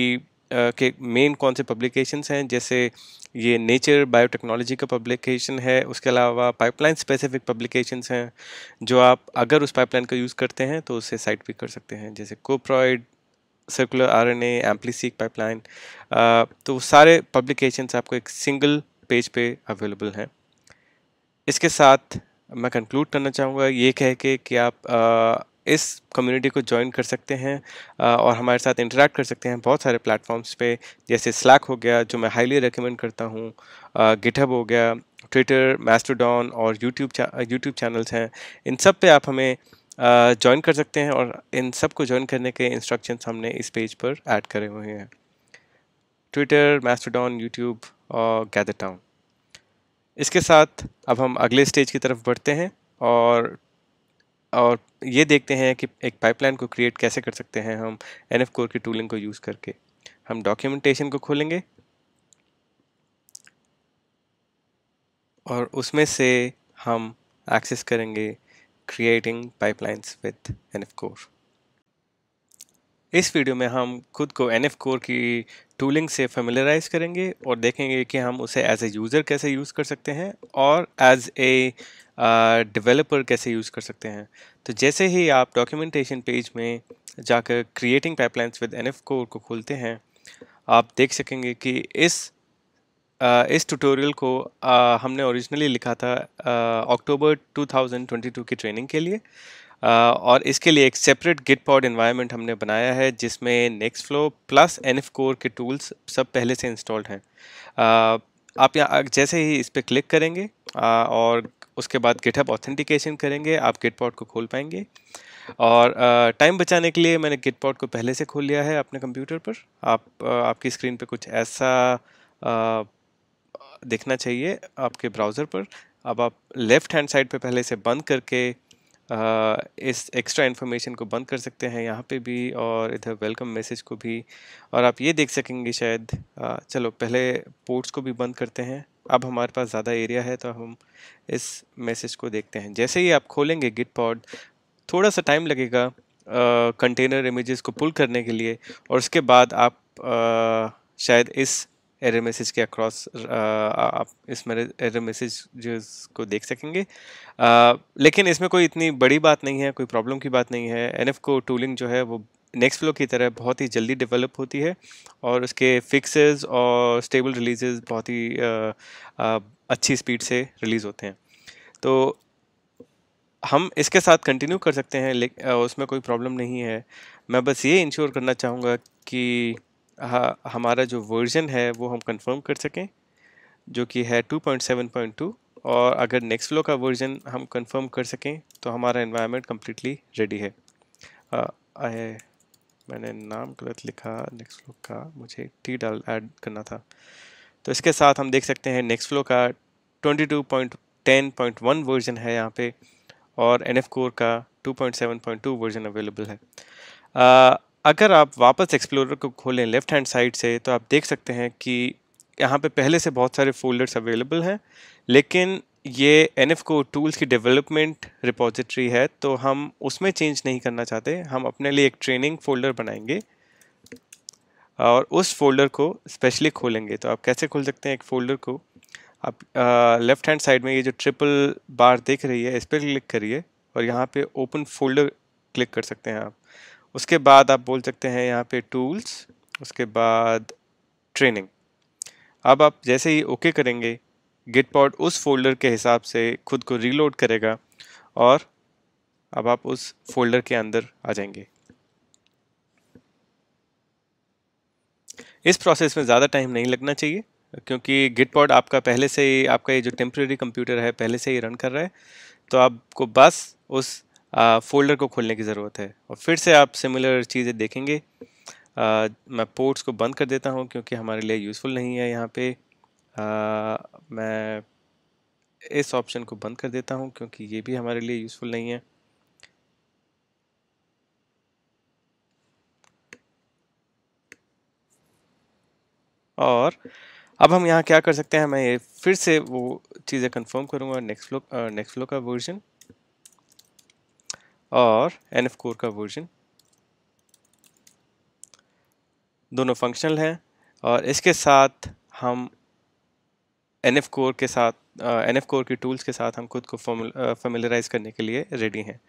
Uh, के मेन कौन से पब्लिकेशंस हैं जैसे ये नेचर बायोटेक्नोलॉजी का पब्लिकेशन है उसके अलावा पाइपलाइन स्पेसिफिक पब्लिकेशंस हैं जो आप अगर उस पाइपलाइन का यूज़ करते हैं तो उससे साइट भी कर सकते हैं जैसे coproid circular R N ampliseq pipeline तो सारे पब्लिकेशंस आपको एक सिंगल पेज पे अवेलेबल हैं इसके साथ मैं कंक्लूड करना चाहूँगा ये कह के कि आप आ, इस कम्युनिटी को ज्वाइन कर सकते हैं और हमारे साथ इंटरेक्ट कर सकते हैं बहुत सारे प्लेटफॉर्म्स पे जैसे स्लैक हो गया जो मैं हाईली रिकमेंड करता हूँ गिटहब हो गया ट्विटर मैस्टोडॉन और यूट्यूब यूट्यूब चैनल्स हैं इन सब पे आप हमें ज्वाइन कर सकते हैं और इन सब को ज्वाइन करने के इंस्ट्रक्शंस हमने इस पेज पर ऐड करे हुए हैं ट्विटर मैस्टोडॉन यूट्यूब और गैदर टाउन इसके साथ अब हम अगले स्टेज की तरफ बढ़ते हैं और और ये देखते हैं कि एक पाइपलाइन को क्रिएट कैसे कर सकते हैं हम एन एफ कोर की टूलिंग को यूज़ करके हम डॉक्यूमेंटेशन को खोलेंगे और उसमें से हम एक्सेस करेंगे creating pipelines with N F core इस वीडियो में हम खुद को एन एफ कोर की टूलिंग से फेमिलराइज करेंगे और देखेंगे कि हम उसे एज ए यूज़र कैसे यूज़ कर सकते हैं और एज ए डेवलपर कैसे यूज़ कर सकते हैं तो जैसे ही आप डॉक्यूमेंटेशन पेज में जाकर creating pipelines with N F core को खोलते हैं आप देख सकेंगे कि इस आ, uh, इस ट्यूटोरियल को आ, uh, हमने ओरिजिनली लिखा था अक्टूबर uh, 2022 की ट्रेनिंग के लिए और इसके लिए एक सेपरेट गिट पॉड इन्वायरमेंट हमने बनाया है जिसमें Nextflow plus N core के टूल्स सब पहले से इंस्टॉल्ड हैं आप यहाँ जैसे ही इस पर क्लिक करेंगे और उसके बाद गिटअप ऑथेंटिकेशन करेंगे आप गिट पॉड को खोल पाएंगे और टाइम बचाने के लिए मैंने गिट पॉड को पहले से खोल लिया है अपने कंप्यूटर पर आप आपकी स्क्रीन पर कुछ ऐसा देखना चाहिए आपके ब्राउज़र पर अब आप लेफ़्ट हैंड साइड पे पहले से बंद करके इस एक्स्ट्रा इन्फॉर्मेशन को बंद कर सकते हैं यहाँ पे भी और इधर वेलकम मैसेज को भी और आप ये देख सकेंगे शायद चलो पहले पोर्ट्स को भी बंद करते हैं अब हमारे पास ज़्यादा एरिया है तो हम इस मैसेज को देखते हैं जैसे ही आप खोलेंगे गिट पॉड थोड़ा सा टाइम लगेगा कंटेनर इमेजेस को पुल करने के लिए और उसके बाद आप आ, शायद इस एरर मैसेज के अक्रॉस आप इसमें एरर मैसेज जो को देख सकेंगे आ, लेकिन इसमें कोई इतनी बड़ी बात नहीं है कोई प्रॉब्लम की बात नहीं है एन को टूलिंग जो है वो नेक्स्ट फ्लो की तरह बहुत ही जल्दी डेवलप होती है और उसके फिक्सेस और स्टेबल रिलीजेस बहुत ही आ, आ, अच्छी स्पीड से रिलीज़ होते हैं तो हम इसके साथ कंटिन्यू कर सकते हैं लेकिन उसमें कोई प्रॉब्लम नहीं है मैं बस ये इंश्योर करना चाहूँगा कि हमारा जो वर्जन है वो हम कंफर्म कर सकें जो कि है 2.7.2 और अगर नेक्स्ट फ्लो का वर्जन हम कंफर्म कर सकें तो हमारा इन्वायरमेंट कम्प्लीटली रेडी है आ, आए, मैंने नाम गलत लिखा नेक्स्ट फ्लो का मुझे टी डाल ऐड करना था तो इसके साथ हम देख सकते हैं नेक्स्ट फ्लो का 22.10.1 वर्जन है यहाँ पे और एन कोर का 2.7.2 वर्जन अवेलेबल है आ, अगर आप वापस एक्सप्लोरर को खोलें लेफ़्ट हैंड साइड से तो आप देख सकते हैं कि यहाँ पे पहले से बहुत सारे फोल्डर्स अवेलेबल हैं लेकिन ये एन को टूल्स की डेवलपमेंट रिपोजिटरी है तो हम उसमें चेंज नहीं करना चाहते हम अपने लिए एक ट्रेनिंग फोल्डर बनाएंगे और उस फोल्डर को स्पेशली खोलेंगे तो आप कैसे खोल सकते हैं एक फोल्डर को आप लेफ़्ट हैंड साइड में ये जो ट्रिपल बार देख रही है इस पर क्लिक करिए और यहाँ पे ओपन फोल्डर क्लिक कर सकते हैं आप उसके बाद आप बोल सकते हैं यहाँ पे टूल्स उसके बाद ट्रेनिंग अब आप जैसे ही ओके करेंगे गिट पॉड उस फोल्डर के हिसाब से खुद को रीलोड करेगा और अब आप उस फोल्डर के अंदर आ जाएंगे इस प्रोसेस में ज़्यादा टाइम नहीं लगना चाहिए क्योंकि गिट पॉड आपका पहले से ही आपका ये जो टेम्प्रेरी कंप्यूटर है पहले से ही रन कर रहा है तो आपको बस उस फोल्डर को खोलने की ज़रूरत है और फिर से आप सिमिलर चीज़ें देखेंगे आ, मैं पोर्ट्स को बंद कर देता हूँ क्योंकि हमारे लिए यूज़फुल नहीं है यहाँ पे आ, मैं इस ऑप्शन को बंद कर देता हूँ क्योंकि ये भी हमारे लिए यूज़फुल नहीं है और अब हम यहाँ क्या कर सकते हैं मैं ये फिर से वो चीज़ें कंफर्म करूँगा नेक्स्ट फ्लो नेक्स्ट फ्लो का वर्जन और एन एफ कोर का वर्जन दोनों फंक्शनल हैं और इसके साथ हम एन एफ कोर के साथ एन एफ कोर की टूल्स के साथ हम खुद को फेमिलराइज करने के लिए रेडी हैं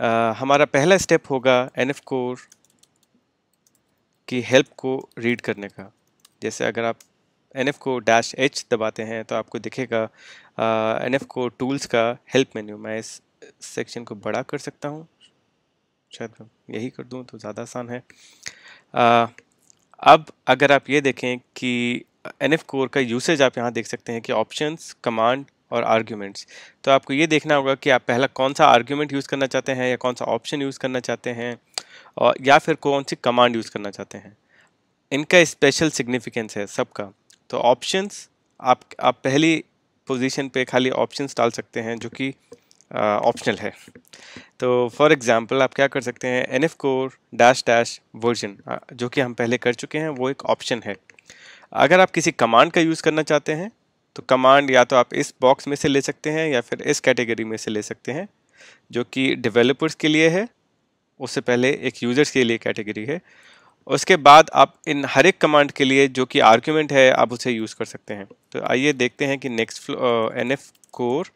आ, हमारा पहला स्टेप होगा एन एफ कोर की हेल्प को रीड करने का जैसे अगर आप N F core dash H दबाते हैं तो आपको दिखेगा एन एफ को टूल्स का हेल्प मेन्यू मैं इस सेक्शन को बड़ा कर सकता हूँ शायद यही कर दूँ तो ज़्यादा आसान है आ, अब अगर आप ये देखें कि एन एफ कोर का यूसेज आप यहाँ देख सकते हैं कि ऑप्शंस कमांड और आर्ग्यूमेंट्स तो आपको ये देखना होगा कि आप पहला कौन सा आर्ग्यूमेंट यूज़ करना चाहते हैं या कौन सा ऑप्शन यूज़ करना चाहते हैं और या फिर कौन सी कमांड यूज़ करना चाहते हैं इनका स्पेशल सिग्निफिकेंस है सबका तो ऑप्शंस आप आप पहली पोजीशन पे खाली ऑप्शंस डाल सकते हैं जो कि ऑप्शनल है तो फॉर एग्ज़ाम्पल आप क्या कर सकते हैं N F core dash dash version जो कि हम पहले कर चुके हैं वो एक ऑप्शन है अगर आप किसी कमांड का यूज़ करना चाहते हैं तो कमांड या तो आप इस बॉक्स में से ले सकते हैं या फिर इस कैटेगरी में से ले सकते हैं जो कि डेवलपर्स के लिए है उससे पहले एक यूज़र्स के लिए कैटेगरी है उसके बाद आप इन हर एक कमांड के लिए जो कि आर्ग्यूमेंट है आप उसे यूज़ कर सकते हैं तो आइए देखते हैं कि next N F core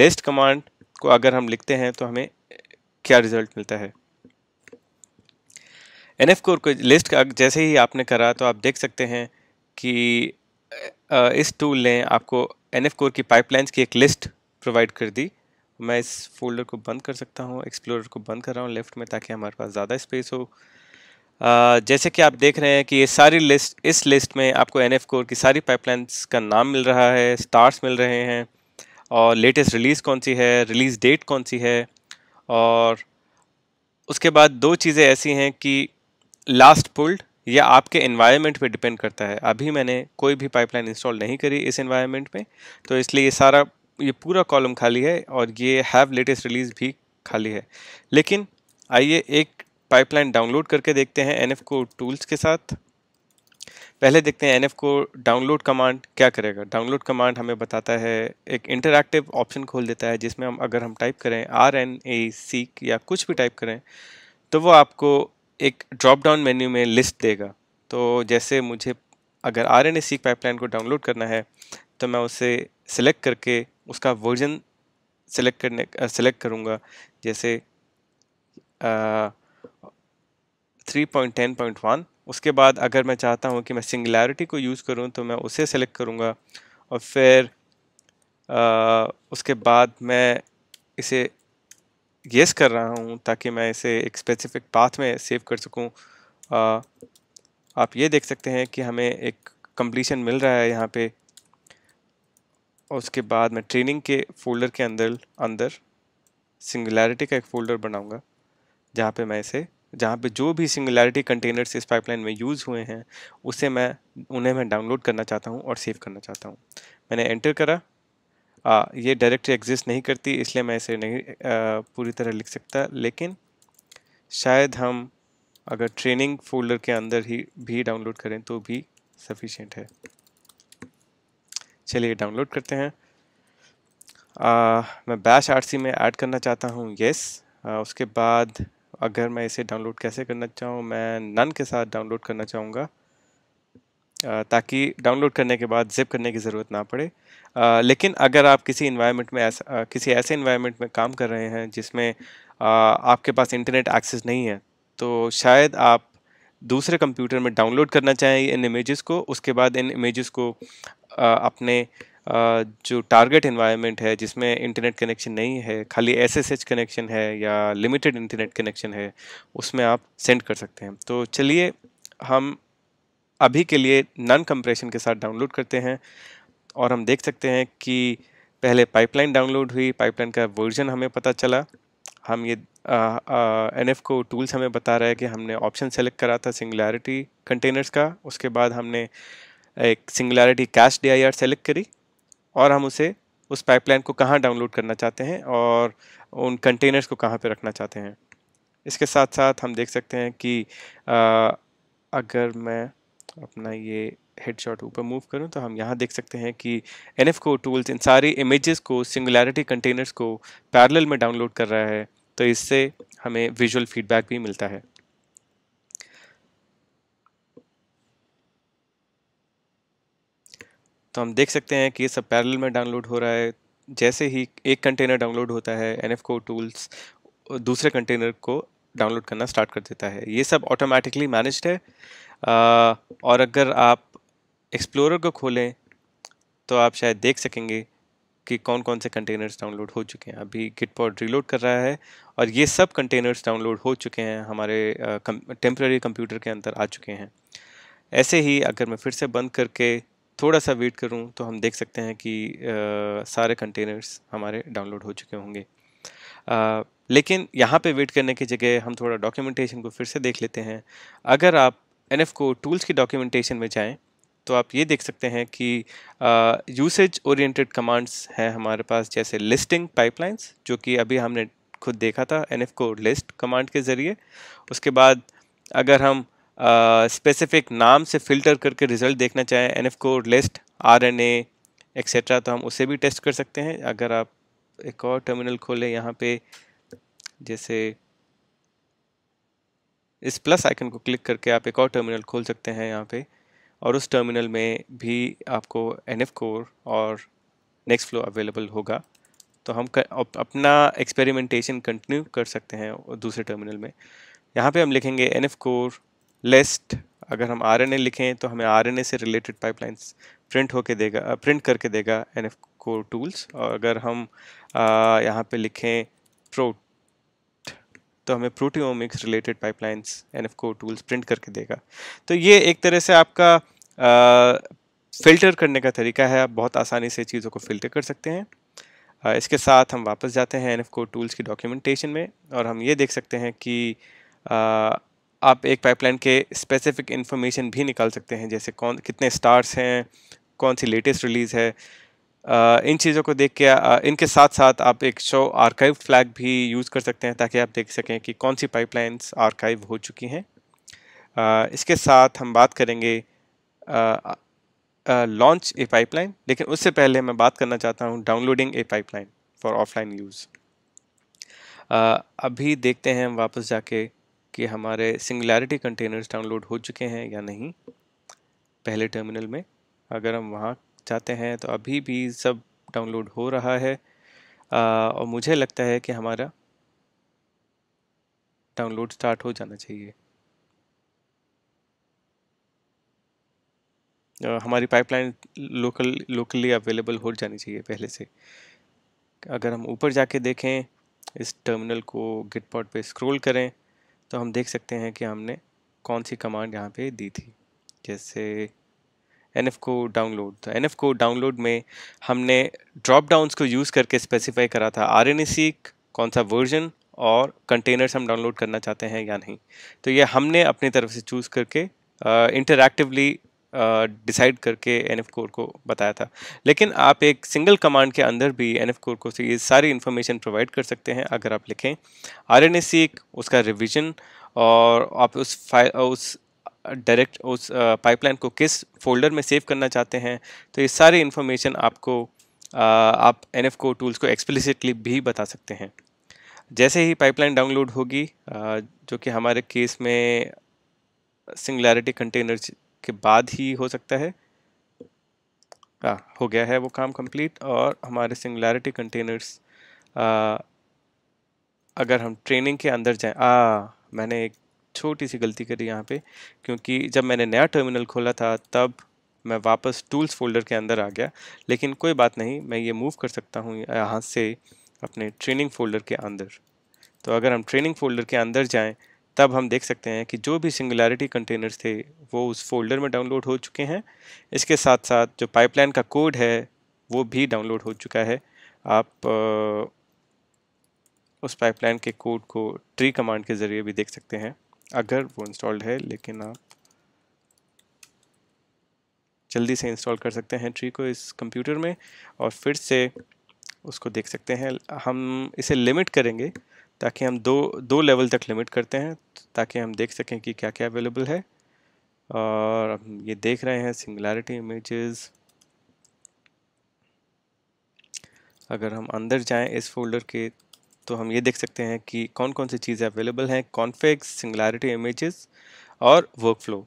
list command को अगर हम लिखते हैं तो हमें क्या रिजल्ट मिलता है एन एफ कोर को लिस्ट का जैसे ही आपने करा तो आप देख सकते हैं कि इस टूल ने आपको एन एफ कोर की पाइपलाइंस की एक लिस्ट प्रोवाइड कर दी मैं इस फोल्डर को बंद कर सकता हूँ एक्सप्लोरर को बंद कर रहा हूँ लेफ्ट में ताकि हमारे पास ज़्यादा स्पेस हो जैसे कि आप देख रहे हैं कि ये सारी लिस्ट इस लिस्ट में आपको एन एफ कोर की सारी पाइपलाइंस का नाम मिल रहा है स्टार्स मिल रहे हैं और लेटेस्ट रिलीज़ कौन सी है रिलीज़ डेट कौन सी है और उसके बाद दो चीज़ें ऐसी हैं कि लास्ट पुल्ड या आपके इन्वायरमेंट पे डिपेंड करता है अभी मैंने कोई भी पाइपलाइन इंस्टॉल नहीं करी इस इन्वायरमेंट में तो इसलिए ये सारा ये पूरा कॉलम खाली है और ये हैव लेटेस्ट रिलीज़ भी खाली है लेकिन आइए एक पाइपलाइन डाउनलोड करके देखते हैं एन को टूल्स के साथ पहले देखते हैं एन को डाउनलोड कमांड क्या करेगा डाउनलोड कमांड हमें बताता है एक इंटरक्टिव ऑप्शन खोल देता है जिसमें हम अगर हम टाइप करें आर एन ए सी या कुछ भी टाइप करें तो वो आपको एक ड्रॉप डाउन मेन्यू में लिस्ट देगा तो जैसे मुझे अगर R N A C pipeline को डाउनलोड करना है तो मैं उसे सिलेक्ट करके उसका वर्जन सेलेक्ट करने सेलेक्ट करूँगा जैसे आ, 3.10.1 उसके बाद अगर मैं चाहता हूँ कि मैं सिंगलैरिटी को यूज़ करूँ तो मैं उसे सेलेक्ट करूँगा और फिर आ, उसके बाद मैं इसे येस कर रहा हूँ ताकि मैं इसे एक स्पेसिफिक पाथ में सेव कर सकूँ आप ये देख सकते हैं कि हमें एक कम्प्लीशन मिल रहा है यहाँ पे और उसके बाद मैं ट्रेनिंग के फोल्डर के अंदर अंदर सिंगुलैरिटी का एक फ़ोल्डर बनाऊँगा जहाँ पे मैं इसे जहाँ पे जो भी सिंगुलैरिटी कंटेनर्स इस पाइपलाइन में यूज़ हुए हैं उसे मैं उन्हें मैं डाउनलोड करना चाहता हूँ और सेव करना चाहता हूँ मैंने एंटर करा आ, ये डायरेक्टरी एग्जिस्ट नहीं करती इसलिए मैं इसे नहीं आ, पूरी तरह लिख सकता लेकिन शायद हम अगर ट्रेनिंग फोल्डर के अंदर ही भी डाउनलोड करें तो भी सफिशेंट है चलिए डाउनलोड करते हैं आ, मैं बैश आरसी में ऐड करना चाहता हूँ येस आ, उसके बाद अगर मैं इसे डाउनलोड कैसे करना चाहूँ मैं नन के साथ डाउनलोड करना चाहूँगा ताकि डाउनलोड करने के बाद जिप करने की ज़रूरत ना पड़े आ, लेकिन अगर आप किसी इन्वायरमेंट में ऐसा किसी ऐसे इन्वायरमेंट में काम कर रहे हैं जिसमें आ, आपके पास इंटरनेट एक्सेस नहीं है तो शायद आप दूसरे कंप्यूटर में डाउनलोड करना चाहें इन इमेजेस को उसके बाद इन इमेजेस को आ, अपने जो टारगेट इन्वायरमेंट है जिसमें इंटरनेट कनेक्शन नहीं है खाली एस कनेक्शन है या लिमिटेड इंटरनेट कनेक्शन है उसमें आप सेंड कर सकते हैं तो चलिए हम अभी के लिए नॉन कंप्रेशन के साथ डाउनलोड करते हैं और हम देख सकते हैं कि पहले पाइपलाइन डाउनलोड हुई पाइपलाइन का वर्जन हमें पता चला हम ये एन एफ को टूल्स हमें बता रहा है कि हमने ऑप्शन सेलेक्ट करा था सिंगुलैरिटी कंटेनर्स का उसके बाद हमने एक singularity cache D I R select करी और हम उसे उस पाइपलाइन को कहाँ डाउनलोड करना चाहते हैं और उन कंटेनर्स को कहाँ पे रखना चाहते हैं इसके साथ साथ हम देख सकते हैं कि आ, अगर मैं अपना ये हेडशॉट ऊपर मूव करूँ तो हम यहाँ देख सकते हैं कि एन एफ को टूल्स इन सारी इमेजेस को सिंगुलैरिटी कंटेनर्स को पैरल में डाउनलोड कर रहा है तो इससे हमें विजुअल फीडबैक भी मिलता है तो हम देख सकते हैं कि ये सब पैरल में डाउनलोड हो रहा है जैसे ही एक कंटेनर डाउनलोड होता है एन एफ को टूल्स दूसरे कंटेनर को डाउनलोड करना स्टार्ट कर देता है ये सब ऑटोमेटिकली मैनेज है और अगर आप एक्सप्लोरर को खोलें तो आप शायद देख सकेंगे कि कौन कौन से कंटेनर्स डाउनलोड हो चुके हैं अभी किट पॉड रीलोड कर रहा है और ये सब कंटेनर्स डाउनलोड हो चुके हैं हमारे टेम्प्रेरी कंप्यूटर के अंदर आ चुके हैं ऐसे ही अगर मैं फिर से बंद करके थोड़ा सा वेट करूँ तो हम देख सकते हैं कि आ, सारे कंटेनर्स हमारे डाउनलोड हो चुके होंगे आ, लेकिन यहाँ पे वेट करने की जगह हम थोड़ा डॉक्यूमेंटेशन को फिर से देख लेते हैं अगर आप एन को टूल्स की डॉक्यूमेंटेशन में जाएँ तो आप ये देख सकते हैं कि यूसेज ओरिएंटेड कमांड्स हैं हमारे पास जैसे लिस्टिंग पाइपलाइंस जो कि अभी हमने खुद देखा था एन को लिस्ट कमांड के ज़रिए उसके बाद अगर हम स्पेसिफिक नाम से फ़िल्टर करके रिज़ल्ट देखना चाहें N F core list R N A etcetera तो हम उसे भी टेस्ट कर सकते हैं अगर आप एक और टर्मिनल खोलें यहाँ पे जैसे इस प्लस आइकन को क्लिक करके आप एक और टर्मिनल खोल सकते हैं यहाँ पे और उस टर्मिनल में भी आपको एन एफ कोर और नेक्स्ट फ्लो अवेलेबल होगा तो हम कर, अपना एक्सपेरिमेंटेशन कंटिन्यू कर सकते हैं दूसरे टर्मिनल में यहाँ पे हम लिखेंगे एन एफ कोर लेस्ट अगर हम आर लिखें तो हमें आर से रिलेटेड पाइपलाइंस प्रिंट होके देगा प्रिंट करके देगा एन एफ को टूल्स और अगर हम यहाँ पे लिखें प्रो तो हमें proteomics related pipelines N F core tools print करके देगा तो ये एक तरह से आपका फ़िल्टर करने का तरीका है आप बहुत आसानी से चीज़ों को फ़िल्टर कर सकते हैं आ, इसके साथ हम वापस जाते हैं एन एफ को टूल्स की डॉक्यूमेंटेशन में और हम ये देख सकते हैं कि आ, आप एक पाइपलाइन के स्पेसिफिक इन्फॉर्मेशन भी निकाल सकते हैं जैसे कौन कितने स्टार्स हैं कौन सी लेटेस्ट रिलीज़ है आ, इन चीज़ों को देख के आ, इनके साथ साथ आप एक शो आर्काइव फ्लैग भी यूज़ कर सकते हैं ताकि आप देख सकें कि कौन सी पाइपलाइंस आर्काइव हो चुकी हैं इसके साथ हम बात करेंगे लॉन्च ए पाइपलाइन लेकिन उससे पहले मैं बात करना चाहता हूँ downloading a pipeline for offline use अभी देखते हैं हम वापस जाके कि हमारे सिंगलैरिटी कंटेनर्स डाउनलोड हो चुके हैं या नहीं पहले टर्मिनल में अगर हम वहाँ जाते हैं तो अभी भी सब डाउनलोड हो रहा है आ, और मुझे लगता है कि हमारा डाउनलोड स्टार्ट हो जाना चाहिए आ, हमारी पाइपलाइन लोकल लोकली अवेलेबल हो जानी चाहिए पहले से अगर हम ऊपर जाके देखें इस टर्मिनल को गिटपॉट पे स्क्रॉल करें तो हम देख सकते हैं कि हमने कौन सी कमांड यहाँ पे दी थी जैसे एन एफ को डाउनलोड तो एन एफ को डाउनलोड में हमने ड्रॉप डाउनस को यूज़ करके स्पेसिफाई करा था आर एन कौन सा वर्जन और कंटेनर्स हम डाउनलोड करना चाहते हैं या नहीं तो ये हमने अपनी तरफ से चूज़ करके इंटरक्टिवली uh, डिसाइड करके एन एफ कोर को बताया था लेकिन आप एक सिंगल कमांड के अंदर भी एन एफ कोर को से ये सारी इन्फॉर्मेशन प्रोवाइड कर सकते हैं अगर आप लिखें आर एन ए सी उसका रिविजन और आप उस फाइल उस डायरेक्ट उस पाइपलाइन को किस फोल्डर में सेव करना चाहते हैं तो ये सारी इन्फॉर्मेशन आपको आप एन एफ कोर टूल्स को एक्सप्लिसिटली भी बता सकते हैं जैसे ही पाइपलाइन डाउनलोड होगी जो कि हमारे केस में सिंगलैरिटी कंटेनर के बाद ही हो सकता है आ, हो गया है वो काम कंप्लीट और हमारे सिंगुलैरिटी कंटेनर्स अगर हम ट्रेनिंग के अंदर जाएं आ मैंने एक छोटी सी गलती करी यहाँ पे क्योंकि जब मैंने नया टर्मिनल खोला था तब मैं वापस टूल्स फोल्डर के अंदर आ गया लेकिन कोई बात नहीं मैं ये मूव कर सकता हूँ यहाँ से अपने ट्रेनिंग फोल्डर के अंदर तो अगर हम ट्रेनिंग फोल्डर के अंदर जाएँ तब हम देख सकते हैं कि जो भी सिंगुलैरिटी कंटेनर्स थे वो उस फोल्डर में डाउनलोड हो चुके हैं इसके साथ साथ जो पाइपलाइन का कोड है वो भी डाउनलोड हो चुका है आप उस पाइपलाइन के कोड को ट्री कमांड के ज़रिए भी देख सकते हैं अगर वो इंस्टॉल्ड है लेकिन आप जल्दी से इंस्टॉल कर सकते हैं ट्री को इस कंप्यूटर में और फिर से उसको देख सकते हैं हम इसे लिमिट करेंगे ताकि हम दो दो लेवल तक लिमिट करते हैं ताकि हम देख सकें कि क्या क्या अवेलेबल है और हम ये देख रहे हैं सिंगलैरिटी इमेजेस अगर हम अंदर जाएं इस फोल्डर के तो हम ये देख सकते हैं कि कौन कौन सी चीज़ें अवेलेबल हैं कॉन्फेक्स सिंगलैरिटी इमेजेस और वर्कफ्लो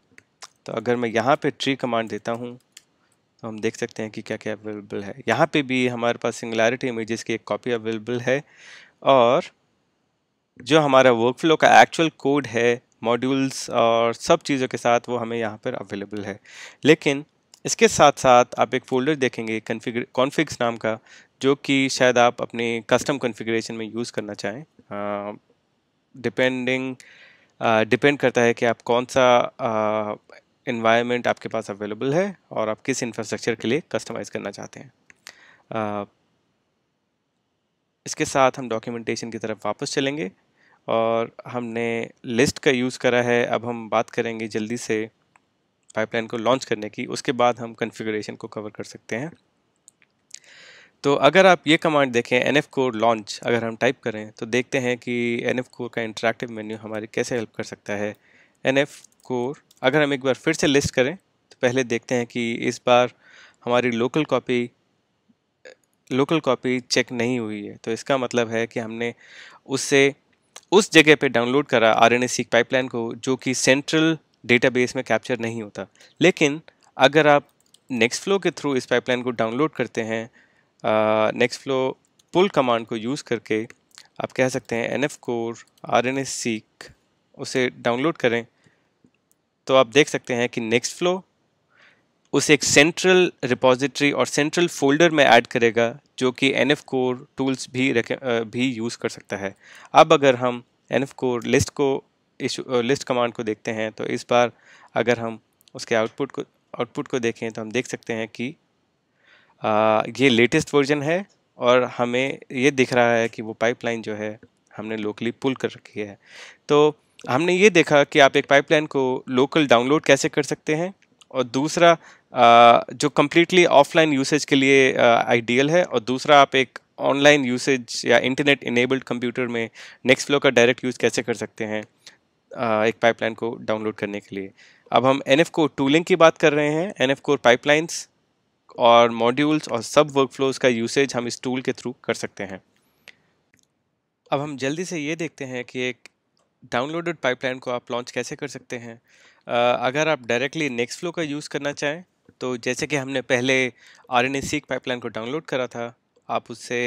तो अगर मैं यहाँ पे ट्री कमांड देता हूँ तो हम देख सकते हैं कि क्या क्या अवेलेबल है यहाँ पे भी हमारे पास सिंगलैरिटी इमेजेस की एक कॉपी अवेलेबल है और जो हमारा वर्क फ्लो का एक्चुअल कोड है मॉड्यूल्स और सब चीज़ों के साथ वो हमें यहाँ पर अवेलेबल है लेकिन इसके साथ साथ आप एक फोल्डर देखेंगे कन्फिग कॉन्फिग्स नाम का जो कि शायद आप अपने कस्टम कॉन्फ़िगरेशन में यूज़ करना चाहें डिपेंडिंग डिपेंड करता है कि आप कौन सा इन्वायरमेंट आपके पास अवेलेबल है और आप किस इंफ्रास्ट्रक्चर के लिए कस्टमाइज़ करना चाहते हैं uh, इसके साथ हम डॉक्यूमेंटेशन की तरफ वापस चलेंगे और हमने लिस्ट का यूज़ करा है अब हम बात करेंगे जल्दी से पाइपलाइन को लॉन्च करने की उसके बाद हम कन्फिग्रेशन को कवर कर सकते हैं तो अगर आप ये कमांड देखें एन एफ कोर लॉन्च अगर हम टाइप करें तो देखते हैं कि एन एफ कोर का इंटरेक्टिव मेन्यू हमारी कैसे हेल्प कर सकता है एन एफ कोर अगर हम एक बार फिर से लिस्ट करें तो पहले देखते हैं कि इस बार हमारी local copy local copy check नहीं हुई है तो इसका मतलब है कि हमने उससे उस जगह पे डाउनलोड करा आर एन पाइपलाइन को जो कि सेंट्रल डेटाबेस में कैप्चर नहीं होता लेकिन अगर आप नेक्स्ट फ्लो के थ्रू इस पाइपलाइन को डाउनलोड करते हैं नेक्स्ट फ्लो पुल कमांड को यूज़ करके आप कह सकते हैं N F core R N S seq उसे डाउनलोड करें तो आप देख सकते हैं कि नेक्स्ट फ्लो उसे एक सेंट्रल रिपोजिटरी और सेंट्रल फोल्डर में ऐड करेगा जो कि एन एफ कोर टूल्स भी भी यूज़ कर सकता है अब अगर हम एन एफ कोर लिस्ट को लिस्ट कमांड को देखते हैं तो इस बार अगर हम उसके आउटपुट को आउटपुट को देखें तो हम देख सकते हैं कि आ, ये लेटेस्ट वर्जन है और हमें ये दिख रहा है कि वो पाइपलाइन जो है हमने लोकली पुल कर रखी है तो हमने ये देखा कि आप एक पाइपलाइन को लोकल डाउनलोड कैसे कर सकते हैं और दूसरा जो कम्प्लीटली ऑफलाइन यूसेज के लिए आइडियल है और दूसरा आप एक ऑनलाइन यूसेज या इंटरनेट इनेबल्ड कंप्यूटर में नेक्स्ट फ्लो का डायरेक्ट यूज़ कैसे कर सकते हैं एक पाइपलाइन को डाउनलोड करने के लिए अब हम एन एफ कोर टूलिंग की बात कर रहे हैं एन एफ कोर पाइपलाइंस और मॉड्यूल्स और सब वर्कफ्लोज का यूसेज हम इस टूल के थ्रू कर सकते हैं अब हम जल्दी से ये देखते हैं कि एक डाउनलोडेड पाइपलाइन को आप लॉन्च कैसे कर सकते हैं अगर आप डायरेक्टली नेक्स्ट फ्लो का यूज़ करना चाहें तो जैसे कि हमने पहले आर एन पाइपलाइन को डाउनलोड करा था आप उससे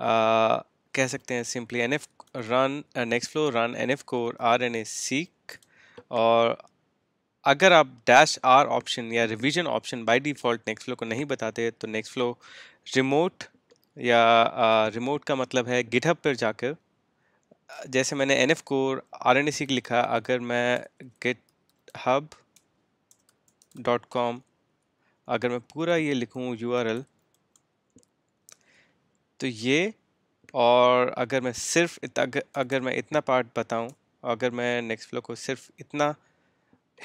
कह सकते हैं simply N F run Nextflow run N F core R N seq और अगर आप डैश आर ऑप्शन या revision option by default Nextflow को नहीं बताते तो नेक्स्ट फ्लो रिमोट या रिमोट का मतलब है गिटहब पर जाकर जैसे मैंने N F core R N seq लिखा अगर मैं गिट हब डॉट कॉम अगर मैं पूरा ये लिखूँ यू आर एल तो ये और अगर मैं सिर्फ इत, अगर, अगर मैं इतना पार्ट बताऊँ अगर मैं नेक्स्ट फ्लो को सिर्फ इतना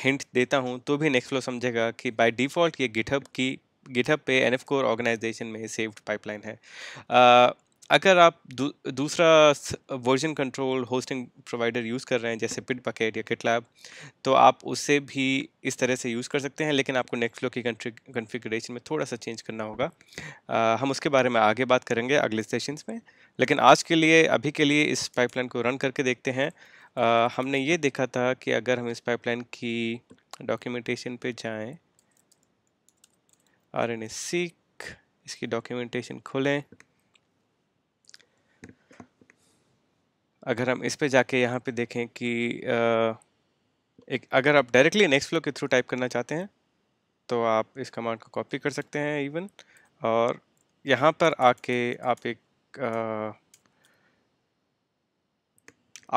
हिंट देता हूँ तो भी नेक्स्ट फ्लो समझेगा कि बाय डिफ़ॉल्ट ये गिटहब की गिटहब पे एन एफ कोर ऑर्गेनाइजेशन में सेव्ड पाइपलाइन है uh, अगर आप दू, दूसरा version control hosting provider use कर रहे हैं जैसे पिट पकेट या किटलैब तो आप उसे भी इस तरह से यूज़ कर सकते हैं लेकिन आपको नेक्स्ट फ्लो की कन्फिग्रेशन में थोड़ा सा चेंज करना होगा आ, हम उसके बारे में आगे बात करेंगे अगले सेशन में लेकिन आज के लिए अभी के लिए इस पाइपलाइन को रन करके देखते हैं आ, हमने ये देखा था कि अगर हम इस पाइपलाइन की डॉक्यूमेंटेशन पर जाएँ आर एन सीख इसकी डॉक्यूमेंटेशन खोलें अगर हम इस पे जाके यहाँ पे देखें कि एक अगर आप डायरेक्टली नेक्स्ट फ्लो के थ्रू टाइप करना चाहते हैं तो आप इस कमांड को कॉपी कर सकते हैं इवन और यहाँ पर आके आप एक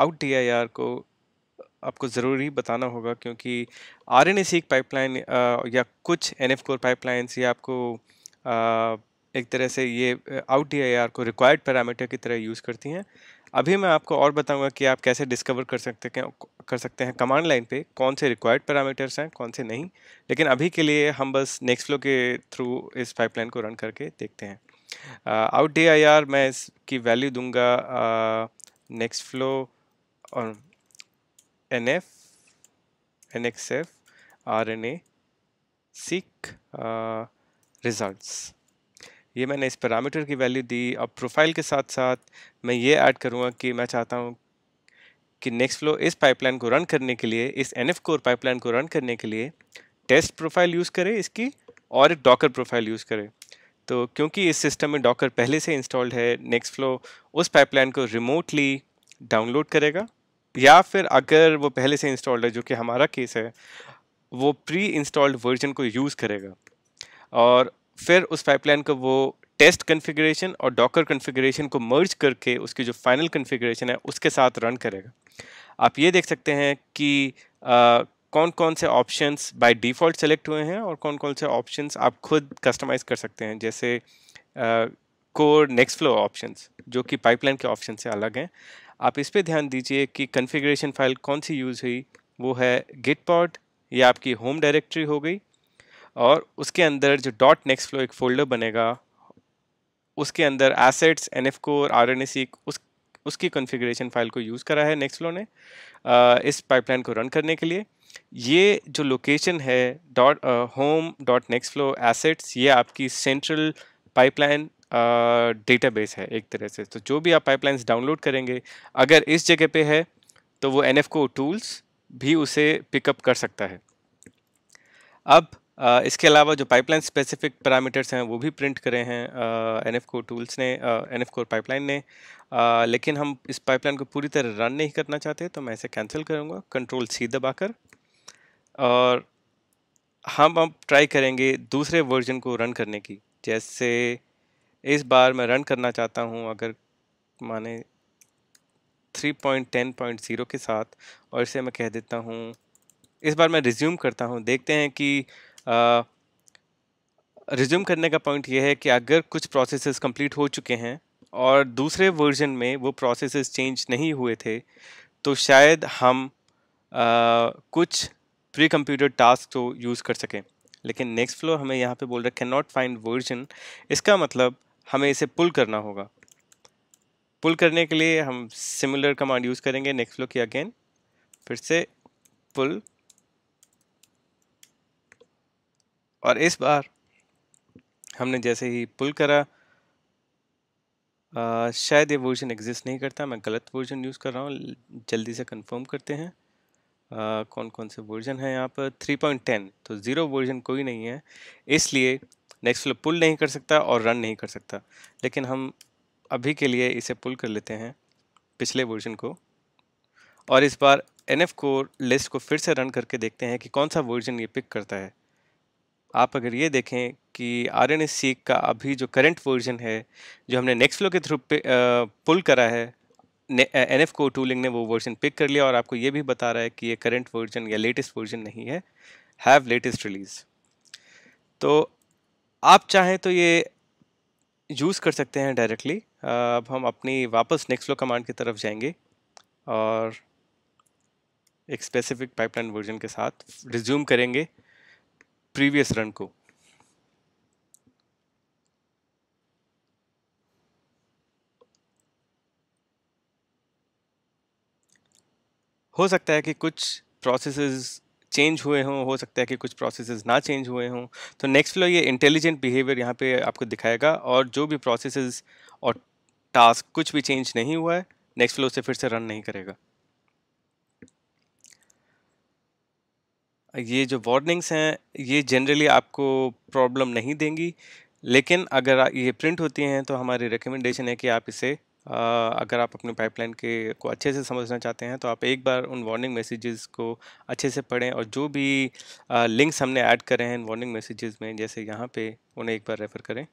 आउट डी आई आर को आपको ज़रूरी बताना होगा क्योंकि आर एन ए पाइपलाइन या कुछ एन एफ कोर पाइपलाइंस ये आपको आ, एक तरह से ये आउट डी आई आर को रिक्वायर्ड पैरामीटर की तरह यूज़ करती हैं अभी मैं आपको और बताऊंगा कि आप कैसे डिस्कवर कर सकते हैं कर सकते हैं कमांड लाइन पे कौन से रिक्वायर्ड पैरामीटर्स हैं कौन से नहीं लेकिन अभी के लिए हम बस नेक्स्ट फ्लो के थ्रू इस पाइपलाइन को रन करके देखते हैं आउट डी आई आर मैं इसकी वैल्यू दूंगा नेक्स्ट uh, फ्लो और N F N X F R N A seq result ये मैंने इस पैरामीटर की वैल्यू दी अब प्रोफाइल के साथ साथ मैं ये ऐड करूँगा कि मैं चाहता हूँ कि नेक्स्ट फ्लो इस पाइपलाइन को रन करने के लिए इस एन एफ कोर पाइपलाइन को रन करने के लिए टेस्ट प्रोफाइल यूज़ करे इसकी और एक डॉकर प्रोफाइल यूज़ करे तो क्योंकि इस सिस्टम में डॉकर पहले से इंस्टॉल्ड है नेक्स्ट फ्लो उस पाइपलाइन को रिमोटली डाउनलोड करेगा या फिर अगर वो पहले से इंस्टॉल्ड है जो कि हमारा केस है वो प्री इंस्टॉल्ड वर्जन को यूज़ करेगा और फिर उस पाइपलाइन को वो टेस्ट कन्फिग्रेशन और डॉकर कन्फिग्रेशन को मर्ज करके उसकी जो फाइनल कन्फिग्रेशन है उसके साथ रन करेगा आप ये देख सकते हैं कि आ, कौन कौन से ऑप्शंस बाय डिफ़ॉल्ट सेलेक्ट हुए हैं और कौन कौन से ऑप्शंस आप खुद कस्टमाइज़ कर सकते हैं जैसे कोर नेक्स्ट फ्लो ऑप्शंस जो कि पाइपलाइन के ऑप्शन से अलग हैं आप इस पर ध्यान दीजिए कि कन्फिग्रेशन फाइल कौन सी यूज़ हुई वो है गिट पॉट या आपकी होम डायरेक्ट्री हो गई और उसके अंदर जो डॉट नेक्स्ट फ्लो एक फोल्डर बनेगा उसके अंदर एसेट्स एन एफ को और आर एन एस उस उसकी कॉन्फ़िगरेशन फाइल को यूज़ करा है नेक्स्ट फ्लो ने आ, इस पाइपलाइन को रन करने के लिए ये जो लोकेशन है dot home dot Nextflow assets ये आपकी सेंट्रल पाइपलाइन डेटाबेस है एक तरह से तो जो भी आप पाइपलाइंस डाउनलोड करेंगे अगर इस जगह पे है तो वो एन एफ़ को टूल्स भी उसे पिकअप कर सकता है अब इसके अलावा जो पाइपलाइन स्पेसिफिक पैरामीटर्स हैं वो भी प्रिंट करे हैं एन एफ कोर टूल्स ने एन एफ कोर पाइपलाइन ने आ, लेकिन हम इस पाइपलाइन को पूरी तरह रन नहीं करना चाहते तो मैं इसे कैंसिल करूँगा कंट्रोल सी दबाकर और हम अब ट्राई करेंगे दूसरे वर्जन को रन करने की जैसे इस बार मैं रन करना चाहता हूँ अगर माने 3.10.0 के साथ और इसे मैं कह देता हूँ इस बार मैं रिज्यूम करता हूँ देखते हैं कि रिज्यूम करने का पॉइंट ये है कि अगर कुछ प्रोसेसेस कंप्लीट हो चुके हैं और दूसरे वर्जन में वो प्रोसेसेस चेंज नहीं हुए थे तो शायद हम आ, कुछ प्री कंप्यूटर टास्क तो यूज़ कर सकें लेकिन नेक्स्ट फ्लो हमें यहाँ पे बोल रहा है कैन नॉट फाइंड वर्जन इसका मतलब हमें इसे पुल करना होगा पुल करने के लिए हम सिमिलर कमांड यूज़ करेंगे नेक्स्ट फ्लो की अगेन फिर से पुल और इस बार हमने जैसे ही पुल करा आ, शायद ये वर्जन एग्जिस्ट नहीं करता मैं गलत वर्जन यूज़ कर रहा हूँ जल्दी से कंफर्म करते हैं आ, कौन कौन से वर्जन है यहाँ पर 3.10 तो ज़ीरो वर्जन कोई नहीं है इसलिए नेक्स्ट फ्लो पुल नहीं कर सकता और रन नहीं कर सकता लेकिन हम अभी के लिए इसे पुल कर लेते हैं पिछले वर्जन को और इस बार एन एफ लिस्ट को फिर से रन करके देखते हैं कि कौन सा वर्जन ये पिक करता है आप अगर ये देखें कि आर एन का अभी जो करंट वर्जन है जो हमने नेक्स्ट फ्लो के थ्रू पुल करा है एन एफ को टूलिंग ने वो वर्जन पिक कर लिया और आपको ये भी बता रहा है कि ये करंट वर्जन या लेटेस्ट वर्जन नहीं है हैव लेटेस्ट रिलीज़ तो आप चाहें तो ये यूज़ कर सकते हैं डायरेक्टली अब हम अपनी वापस नेक्स्ट फ्लो कमांड की तरफ जाएंगे और एक स्पेसिफिक पाइपलाइन वर्जन के साथ रिज्यूम करेंगे प्रीवियस रन को हो सकता है कि कुछ प्रोसेसेस चेंज हुए हों हो सकता है कि कुछ प्रोसेसेस ना चेंज हुए हों तो नेक्स्ट फ्लो ये इंटेलिजेंट बिहेवियर यहाँ पे आपको दिखाएगा और जो भी प्रोसेसेस और टास्क कुछ भी चेंज नहीं हुआ है नेक्स्ट फ्लो से फिर से रन नहीं करेगा ये जो वार्निंग्स हैं ये जनरली आपको प्रॉब्लम नहीं देंगी लेकिन अगर ये प्रिंट होती हैं तो हमारी रिकमेंडेशन है कि आप इसे अगर आप अपने पाइपलाइन के को अच्छे से समझना चाहते हैं तो आप एक बार उन वार्निंग मैसेजेस को अच्छे से पढ़ें और जो भी लिंक्स हमने ऐड करे हैं वार्निंग मैसेजेस में जैसे यहाँ पे उन्हें एक बार रेफ़र करें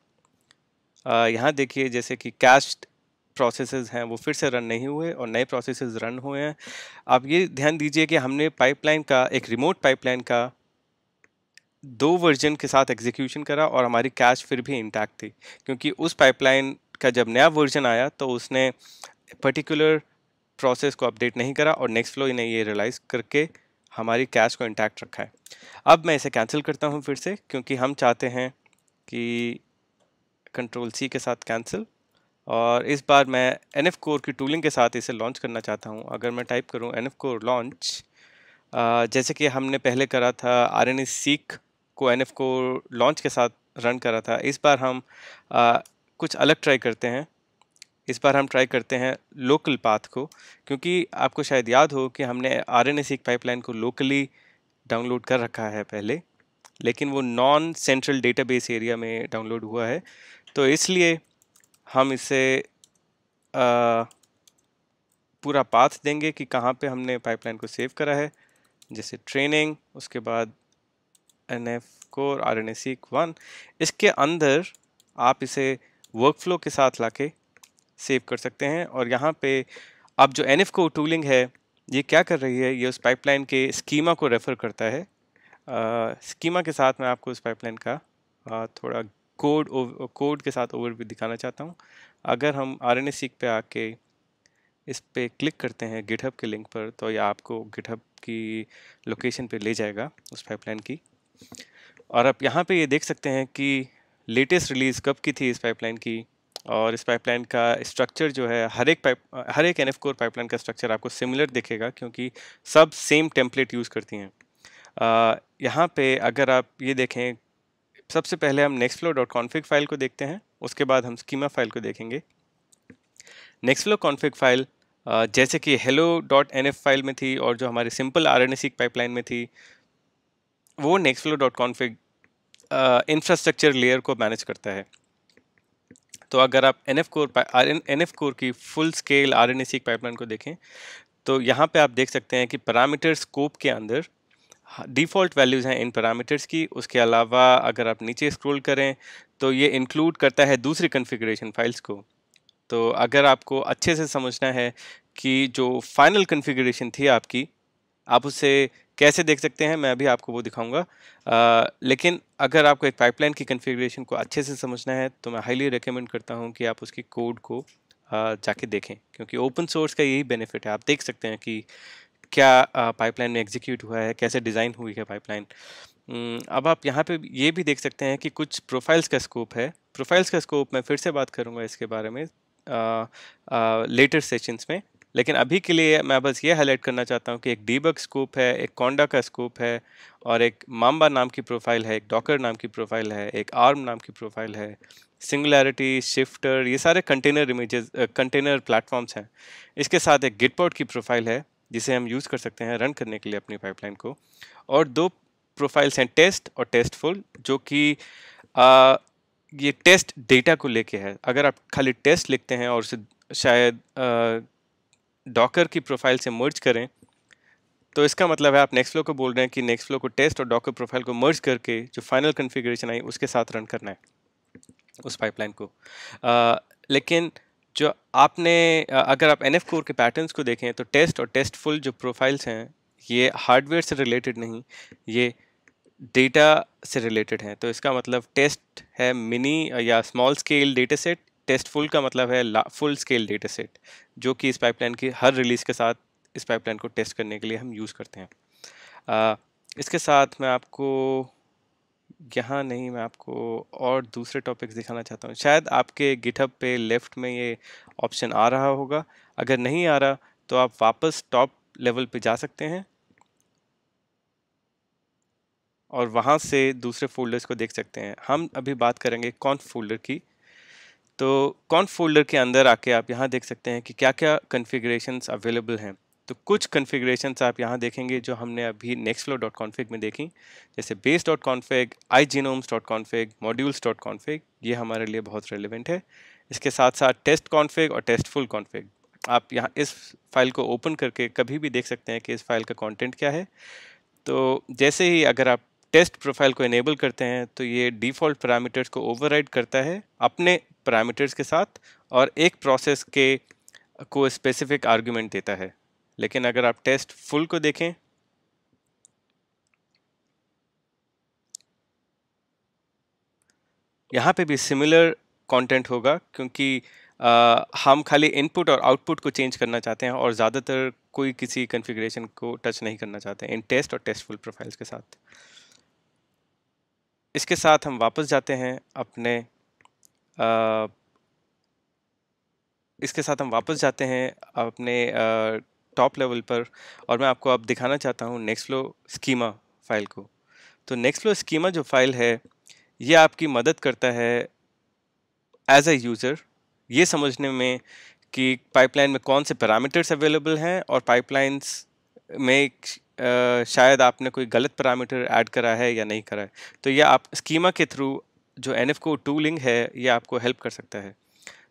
यहाँ देखिए जैसे कि कैस्ट प्रोसेसेस हैं वो फिर से रन नहीं हुए और नए प्रोसेसेस रन हुए हैं आप ये ध्यान दीजिए कि हमने पाइपलाइन का एक रिमोट पाइपलाइन का दो वर्जन के साथ एग्जीक्यूशन करा और हमारी कैश फिर भी इंटैक्ट थी क्योंकि उस पाइपलाइन का जब नया वर्जन आया तो उसने पर्टिकुलर प्रोसेस को अपडेट नहीं करा और नेक्स्ट फ्लो ने ये रियलाइज़ करके हमारी कैश को इंटैक्ट रखा है अब मैं इसे कैंसिल करता हूँ फिर से क्योंकि हम चाहते हैं कि कंट्रोल सी के साथ कैंसिल और इस बार मैं एन एफ कोर की टूलिंग के साथ इसे लॉन्च करना चाहता हूँ अगर मैं टाइप करूँ एन एफ कोर लॉन्च जैसे कि हमने पहले करा था आर एन सीख को एन एफ कोर लॉन्च के साथ रन करा था इस बार हम आ, कुछ अलग ट्राई करते हैं इस बार हम ट्राई करते हैं लोकल पाथ को क्योंकि आपको शायद याद हो कि हमने आर एन सीख पाइपलाइन को लोकली डाउनलोड कर रखा है पहले लेकिन वो नॉन सेंट्रल डेटाबेस एरिया में डाउनलोड हुआ है तो इसलिए हम इसे आ, पूरा पाथ देंगे कि कहाँ पे हमने पाइपलाइन को सेव करा है जैसे ट्रेनिंग उसके बाद N F core R N one इसके अंदर आप इसे वर्कफ्लो के साथ लाके सेव कर सकते हैं और यहाँ पे अब जो एन एफ को टूलिंग है ये क्या कर रही है ये उस पाइपलाइन के स्कीमा को रेफ़र करता है आ, स्कीमा के साथ मैं आपको उस पाइपलाइन का आ, थोड़ा कोड कोड के साथ ओवरव्यू दिखाना चाहता हूँ अगर हम आर एन सीख पर आके इस पर क्लिक करते हैं गिटहब के लिंक पर तो ये आपको गिटहब की लोकेशन पे ले जाएगा उस पाइपलाइन की और आप यहाँ पे ये देख सकते हैं कि लेटेस्ट रिलीज़ कब की थी इस पाइपलाइन की और इस पाइपलाइन का स्ट्रक्चर जो है हर एक पाइप हर एक एन एफ कोर पाइपलाइन का स्ट्रक्चर आपको सिमिलर दिखेगा क्योंकि सब सेम टेम्पलेट यूज़ करती हैं यहाँ पे अगर आप ये देखें सबसे पहले हम Nextflow dot config file को देखते हैं उसके बाद हम स्कीमा फाइल को देखेंगे नेक्स्ट फ्लो कॉन्फिक फाइल जैसे कि hello dot N F file में थी और जो हमारे simple R N S pipeline में थी वो Nextflow dot config infrastructure layer को मैनेज करता है तो अगर आप N F core N F core की full scale R N S pipeline को देखें तो यहाँ पे आप देख सकते हैं कि पैरामीटर स्कोप के अंदर डिफ़ॉल्ट हाँ, वैल्यूज़ हैं इन पैरामीटर्स की उसके अलावा अगर आप नीचे स्क्रॉल करें तो ये इंक्लूड करता है दूसरी कन्फिग्रेशन फाइल्स को तो अगर आपको अच्छे से समझना है कि जो फाइनल कन्फिग्रेशन थी आपकी आप उसे कैसे देख सकते हैं मैं अभी आपको वो दिखाऊंगा लेकिन अगर आपको एक पाइपलाइन की कन्फिग्रेशन को अच्छे से समझना है तो मैं हाईली रिकमेंड करता हूँ कि आप उसकी कोड को आ, जाके देखें क्योंकि ओपन सोर्स का यही बेनिफिट है आप देख सकते हैं कि क्या पाइपलाइन में एग्जीक्यूट हुआ है कैसे डिज़ाइन हुई है पाइपलाइन अब आप यहाँ पे ये भी देख सकते हैं कि कुछ प्रोफाइल्स का स्कोप है प्रोफाइल्स का स्कोप मैं फिर से बात करूँगा इसके बारे में लेटर सेशंस में लेकिन अभी के लिए मैं बस ये हाईलाइट करना चाहता हूँ कि एक डीबक स्कोप है एक कोंडा का स्कोप है और एक माम्बा नाम की प्रोफाइल है एक डॉकर नाम की प्रोफाइल है एक आर्म नाम की प्रोफाइल है सिंगुलैरिटी शिफ्टर ये सारे कंटेनर इमेजेस कंटेनर प्लेटफॉर्म्स हैं इसके साथ एक गिटपॉट की प्रोफाइल है जिसे हम यूज़ कर सकते हैं रन करने के लिए अपनी पाइपलाइन को और दो प्रोफाइल्स हैं टेस्ट और टेस्ट फुल जो कि ये टेस्ट डेटा को लेके है अगर आप खाली टेस्ट लिखते हैं और उसे शायद डॉकर की प्रोफाइल से मर्ज करें तो इसका मतलब है आप नेक्स्ट फ्लो को बोल रहे हैं कि नेक्स्ट फ्लो को टेस्ट और डॉकर प्रोफाइल को मर्ज करके जो फाइनल कन्फिग्रेशन आई उसके साथ रन करना है उस पाइपलाइन को आ, लेकिन जो आपने अगर आप एन एफ कोर के पैटर्न को देखें तो टेस्ट और टेस्ट फुल जो प्रोफाइल्स हैं ये हार्डवेयर से रिलेटेड नहीं ये डेटा से रिलेटेड हैं तो इसका मतलब टेस्ट है मिनी या small scale data set test full का मतलब है फुल स्केल डेटा सेट जो कि इस पाइपलाइन की हर रिलीज़ के साथ इस पाइपलाइन को टेस्ट करने के लिए हम यूज़ करते हैं आ, इसके साथ मैं आपको यहाँ नहीं मैं आपको और दूसरे टॉपिक्स दिखाना चाहता हूँ शायद आपके गिटहब पे लेफ़्ट में ये ऑप्शन आ रहा होगा अगर नहीं आ रहा तो आप वापस टॉप लेवल पे जा सकते हैं और वहाँ से दूसरे फोल्डर्स को देख सकते हैं हम अभी बात करेंगे कौन फोल्डर की तो कौन फोल्डर के अंदर आके आप यहाँ देख सकते हैं कि क्या क्या कन्फिग्रेशन अवेलेबल हैं तो कुछ कन्फिग्रेशन आप यहाँ देखेंगे जो हमने अभी नेक्स्ट फ्लो डॉट में देखी जैसे base dot config I genomes dot config modules dot config ये हमारे लिए बहुत रेलिवेंट है इसके साथ साथ टेस्ट कॉन्फिग और टेस्ट फुल कॉन्फिग आप यहाँ इस फाइल को ओपन करके कभी भी देख सकते हैं कि इस फाइल का कॉन्टेंट क्या है तो जैसे ही अगर आप टेस्ट प्रोफाइल को इनेबल करते हैं तो ये डिफ़ॉल्ट पैरामीटर्स को ओवरराइड करता है अपने पैरामीटर्स के साथ और एक प्रोसेस के को स्पेसिफिक आर्ग्यूमेंट देता है लेकिन अगर आप टेस्ट फुल को देखें यहाँ पे भी सिमिलर कंटेंट होगा क्योंकि आ, हम खाली इनपुट और आउटपुट को चेंज करना चाहते हैं और ज़्यादातर कोई किसी कन्फिग्रेशन को टच नहीं करना चाहते हैं इन टेस्ट और टेस्ट फुल प्रोफाइल्स के साथ इसके साथ हम वापस जाते हैं अपने आ, इसके साथ हम वापस जाते हैं अपने आ, टॉप लेवल पर और मैं आपको अब दिखाना चाहता हूँ नेक्स्ट फ्लो स्कीमा फाइल को तो नेक्स्ट फ्लो स्कीमा जो फाइल है ये आपकी मदद करता है एज ए यूज़र ये समझने में कि पाइपलाइन में कौन से पैरामीटर्स अवेलेबल हैं और पाइपलाइंस में शायद आपने कोई गलत पैरामीटर ऐड करा है या नहीं करा है तो ये आप स्कीमा के थ्रू जो एन एफ को टूलिंग है ये आपको हेल्प कर सकता है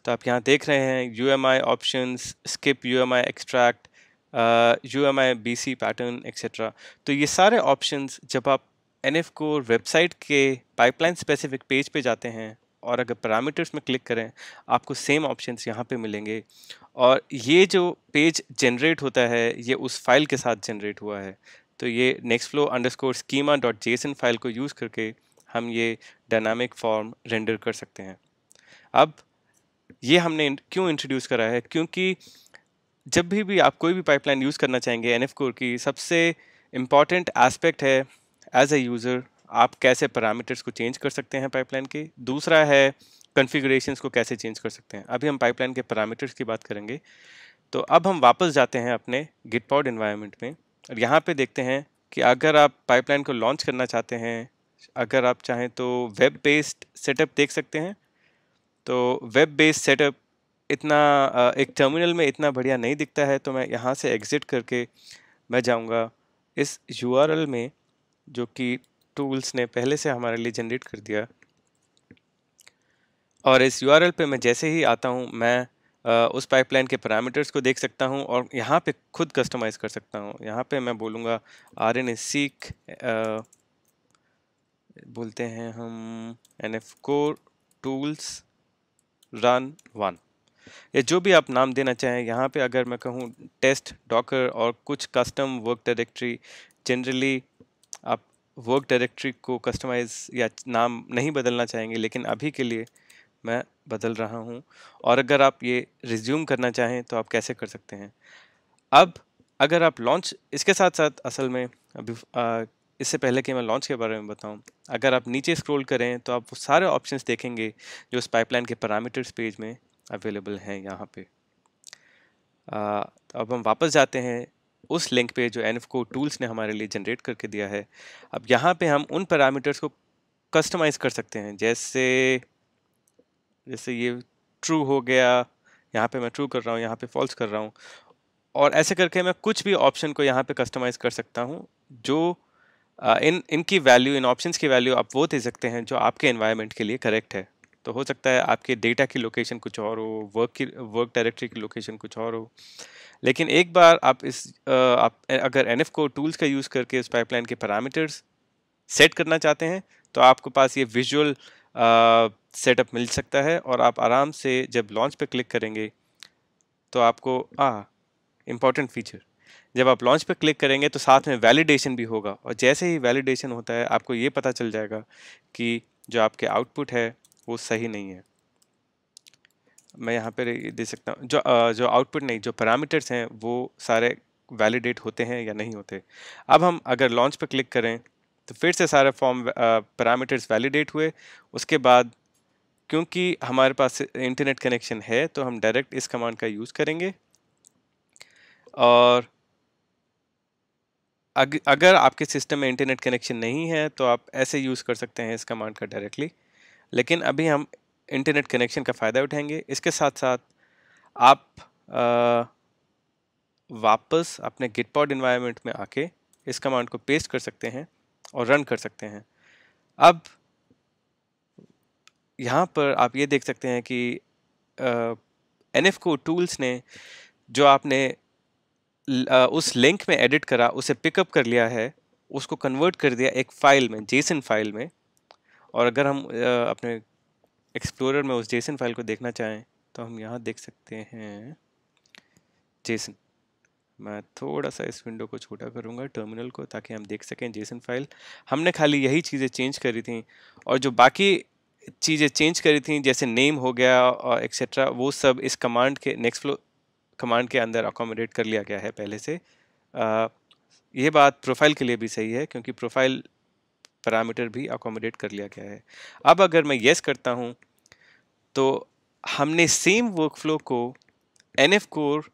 तो आप यहाँ देख रहे हैं U M I option skip U M I extract U M I B C pattern etcetera तो ये सारे ऑप्शंस जब आप एन एफ़ को वेबसाइट के पाइपलाइन स्पेसिफिक पेज पे जाते हैं और अगर पैरामीटर्स में क्लिक करें आपको सेम ऑप्शंस यहाँ पे मिलेंगे और ये जो पेज जनरेट होता है ये उस फाइल के साथ जनरेट हुआ है तो ये Nextflow underscore schema dot JSON file को यूज़ करके हम ये डायनामिक फॉर्म रेंडर कर सकते हैं अब ये हमने क्यों इंट्रोड्यूस करा है क्योंकि जब भी भी आप कोई भी पाइपलाइन यूज़ करना चाहेंगे एन एफ कोर की सबसे इम्पॉर्टेंट एस्पेक्ट है एज ए यूज़र आप कैसे पैरामीटर्स को चेंज कर सकते हैं पाइपलाइन के दूसरा है कन्फिग्रेशन को कैसे चेंज कर सकते हैं अभी हम पाइपलाइन के पैरामीटर्स की बात करेंगे तो अब हम वापस जाते हैं अपने गिटपॉड इन्वायरमेंट में और यहाँ पे देखते हैं कि अगर आप पाइपलाइन को लॉन्च करना चाहते हैं अगर आप चाहें तो वेब बेस्ड सेटअप देख सकते हैं तो वेब बेस्ड सेटअप इतना एक टर्मिनल में इतना बढ़िया नहीं दिखता है तो मैं यहाँ से एग्ज़िट करके मैं जाऊँगा इस यू में जो कि टूल्स ने पहले से हमारे लिए जनरेट कर दिया और इस यू पे मैं जैसे ही आता हूँ मैं उस पाइपलाइन के पैरामीटर्स को देख सकता हूँ और यहाँ पे खुद कस्टमाइज़ कर सकता हूँ यहाँ पे मैं बोलूँगा आर एन सीख बोलते हैं हम N F core tools run one या जो भी आप नाम देना चाहें यहाँ पे अगर मैं कहूँ टेस्ट डॉकर और कुछ कस्टम वर्क डायरेक्टरी जनरली आप वर्क डायरेक्टरी को कस्टमाइज़ या नाम नहीं बदलना चाहेंगे लेकिन अभी के लिए मैं बदल रहा हूँ और अगर आप ये रिज्यूम करना चाहें तो आप कैसे कर सकते हैं अब अगर आप लॉन्च इसके साथ साथ असल में अभी आ, इससे पहले कि मैं लॉन्च के बारे में बताऊं अगर आप नीचे स्क्रॉल करें तो आप वो सारे ऑप्शंस देखेंगे जो इस पाइपलाइन के पैरामीटर्स पेज में अवेलेबल हैं यहाँ पे आ, तो अब हम वापस जाते हैं उस लिंक पे जो एन को टूल्स ने हमारे लिए जनरेट करके दिया है अब यहाँ पे हम उन पैरामीटर्स को कस्टमाइज़ कर सकते हैं जैसे जैसे ये ट्रू हो गया यहाँ पे मैं ट्रू कर रहा हूँ यहाँ पे फॉल्स कर रहा हूँ और ऐसे करके मैं कुछ भी ऑप्शन को यहाँ पे कस्टमाइज़ कर सकता हूँ जो इन इनकी वैल्यू इन ऑप्शंस की वैल्यू आप वो दे सकते हैं जो आपके इन्वायरमेंट के लिए करेक्ट है तो हो सकता है आपके डेटा की लोकेशन कुछ और हो वर्क की वर्क डायरेक्टरी की लोकेशन कुछ और हो लेकिन एक बार आप इस आप अगर एन को टूल्स का यूज़ करके इस पाइपलाइन के पैरामीटर्स सेट करना चाहते हैं तो आपके पास ये विजुअल सेटअप मिल सकता है और आप आराम से जब लॉन्च पे क्लिक करेंगे तो आपको आ इम्पॉर्टेंट फीचर जब आप लॉन्च पे क्लिक करेंगे तो साथ में वैलिडेशन भी होगा और जैसे ही वैलिडेशन होता है आपको ये पता चल जाएगा कि जो आपके आउटपुट है वो सही नहीं है मैं यहाँ पर दे सकता हूँ जो जो आउटपुट नहीं जो पैरामीटर्स हैं वो सारे वैलिडेट होते हैं या नहीं होते अब हम अगर लॉन्च पर क्लिक करें तो फिर से सारे फॉर्म पैरामीटर्स वैलिडेट हुए उसके बाद क्योंकि हमारे पास इंटरनेट कनेक्शन है तो हम डायरेक्ट इस कमांड का यूज़ करेंगे और अग, अगर आपके सिस्टम में इंटरनेट कनेक्शन नहीं है तो आप ऐसे यूज़ कर सकते हैं इस कमांड का डायरेक्टली लेकिन अभी हम इंटरनेट कनेक्शन का फ़ायदा उठाएंगे इसके साथ साथ आप आ, वापस अपने गिटपॉड इन्वायरमेंट में आके इस कमांड को पेस्ट कर सकते हैं और रन कर सकते हैं अब यहाँ पर आप ये देख सकते हैं कि एन एफ को टूल्स ने जो आपने आ, उस लिंक में एडिट करा उसे पिकअप कर लिया है उसको कन्वर्ट कर दिया एक फ़ाइल में जेसन फाइल में और अगर हम अपने एक्सप्लोरर में उस जेसन फाइल को देखना चाहें तो हम यहाँ देख सकते हैं जेसन मैं थोड़ा सा इस विंडो को छोटा करूँगा टर्मिनल को ताकि हम देख सकें जेसन फाइल हमने खाली यही चीज़ें चेंज करी थी और जो बाकी चीज़ें चेंज करी थी जैसे नेम हो गया और एक्सेट्रा वो सब इस कमांड के नेक्स्ट फ्लो कमांड के अंदर अकोमोडेट कर लिया गया है पहले से आ, ये बात प्रोफाइल के लिए भी सही है क्योंकि प्रोफाइल पैरामीटर भी अकोमोडेट कर लिया गया है अब अगर मैं येस करता हूँ तो हमने सेम वर्कफ्लो को एन एफ कोर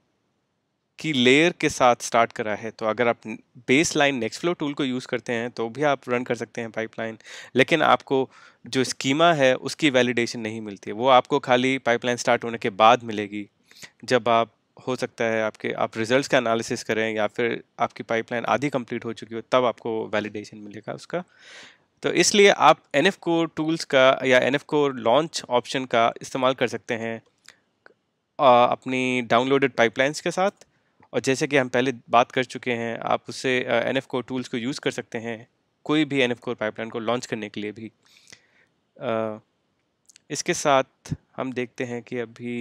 की लेयर के साथ स्टार्ट करा है तो अगर आप baseline Nextflow tool को यूज़ करते हैं तो भी आप रन कर सकते हैं पाइपलाइन लेकिन आपको जो स्कीमा है उसकी वैलिडेशन नहीं मिलती है वो आपको खाली पाइपलाइन स्टार्ट होने के बाद मिलेगी जब आप हो सकता है आपके आप रिजल्ट्स का एनालिसिस करें या फिर आपकी पाइपलाइन आधी कंप्लीट हो चुकी हो तब आपको वैलिडेशन मिलेगा उसका तो इसलिए आप एन एफ को टूल्स का या N F core launch option का इस्तेमाल कर सकते हैं अपनी डाउनलोडेड पाइपलाइंस के साथ और जैसे कि हम पहले बात कर चुके हैं आप उससे एन एफ को टूल्स को यूज़ कर सकते हैं कोई भी एन एफ कोर पाइपलाइन को लॉन्च करने के लिए भी आ, इसके साथ हम देखते हैं कि अभी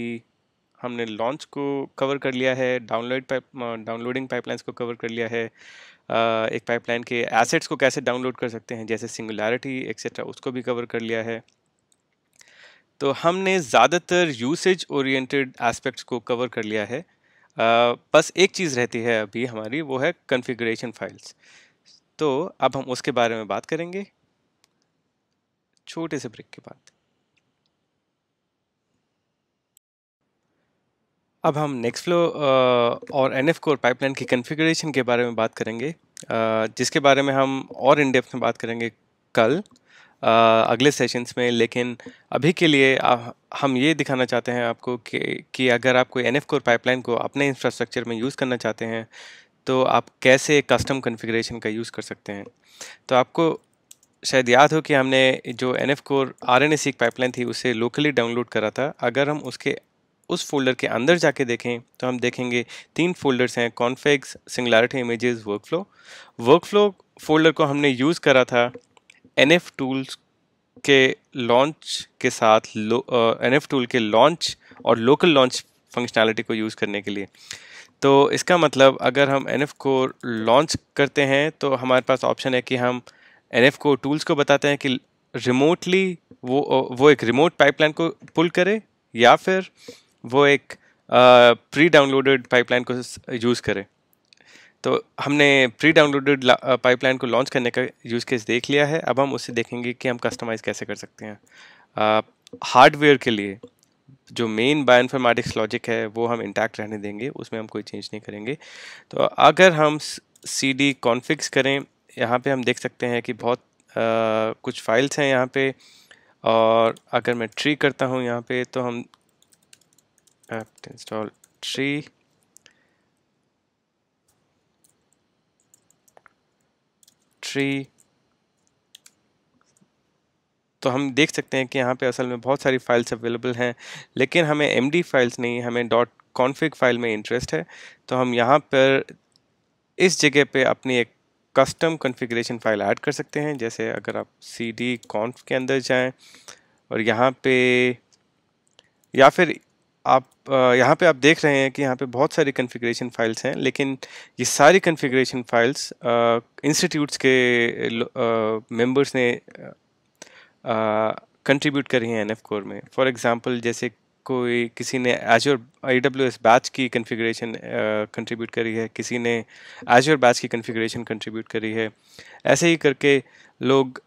हमने लॉन्च को कवर कर लिया है डाउनलोड पाइप डाउनलोडिंग पाइपलाइंस को कवर कर लिया है एक पाइपलाइन के एसेट्स को कैसे डाउनलोड कर सकते हैं जैसे सिंगुलैरिटी एक्सेट्रा उसको भी कवर कर लिया है तो हमने ज़्यादातर यूसेज ओरिएंटेड एस्पेक्ट्स को कवर कर लिया है बस एक चीज़ रहती है अभी हमारी वो है कन्फिग्रेशन फाइल्स तो अब हम उसके बारे में बात करेंगे छोटे से ब्रेक के बाद अब हम नेक्स्ट फ्लो uh, और एन एफ कोर पाइपलाइन की कन्फिग्रेशन के बारे में बात करेंगे uh, जिसके बारे में हम और इन डेप्थ में बात करेंगे कल uh, अगले सेशंस में लेकिन अभी के लिए आ, हम ये दिखाना चाहते हैं आपको कि, कि अगर आप कोई एन एफ कोर पाइपलाइन को अपने इंफ्रास्ट्रक्चर में यूज़ करना चाहते हैं तो आप कैसे कस्टम कन्फिग्रेशन का यूज़ कर सकते हैं तो आपको शायद याद हो कि हमने जो N F core R N A C pipeline थी उसे लोकली डाउनलोड करा था अगर हम उसके उस फोल्डर के अंदर जाके देखें तो हम देखेंगे तीन फोल्डर्स हैं configs singularity images workflow workflow folder को हमने यूज़ करा था एन टूल्स के लॉन्च के साथ एन टूल के लॉन्च और लोकल लॉन्च फंक्शनैलिटी को यूज़ करने के लिए तो इसका मतलब अगर हम एन को लॉन्च करते हैं तो हमारे पास ऑप्शन है कि हम एन को टूल्स को बताते हैं कि रिमोटली वो वो एक रिमोट पाइपलाइन को पुल करे या फिर वो एक प्री डाउनलोडेड पाइपलाइन को यूज़ करें तो हमने प्री डाउनलोडेड पाइपलाइन को लॉन्च करने का यूज़ केस देख लिया है अब हम उसे देखेंगे कि हम कस्टमाइज़ कैसे कर सकते हैं हार्डवेयर के लिए जो मेन बायोइन्फॉर्मेटिक्स लॉजिक है वो हम इंटैक्ट रहने देंगे उसमें हम कोई चेंज नहीं करेंगे तो अगर हम सी डी कॉन्फिक्स करें यहाँ पे हम देख सकते हैं कि बहुत आ, कुछ फाइल्स हैं यहाँ पे और अगर मैं ट्री करता हूँ यहाँ पे तो हम apt install tree tree तो हम देख सकते हैं कि यहाँ पे असल में बहुत सारी फाइल्स अवेलेबल हैं लेकिन हमें एम फाइल्स नहीं हमें डॉट कॉन्फिक फाइल में इंटरेस्ट है तो हम यहाँ पर इस जगह पे अपनी एक कस्टम कॉन्फ़िगरेशन फाइल ऐड कर सकते हैं जैसे अगर आप सी डी कॉन्फ के अंदर जाएं और यहाँ पे या फिर आप यहाँ पे आप देख रहे हैं कि यहाँ पे बहुत सारी कॉन्फ़िगरेशन फाइल्स हैं लेकिन ये सारी कॉन्फ़िगरेशन फाइल्स इंस्टीट्यूट्स के मेंबर्स ने कंट्रीब्यूट करी हैं एन कोर में फॉर एग्ज़ाम्पल जैसे कोई किसी ने Azure I W S batch की कन्फिग्रेशन कंट्रीब्यूट uh, करी है किसी ने एजोर बैच की कन्फिग्रेशन कंट्रीब्यूट करी है ऐसे ही करके लोग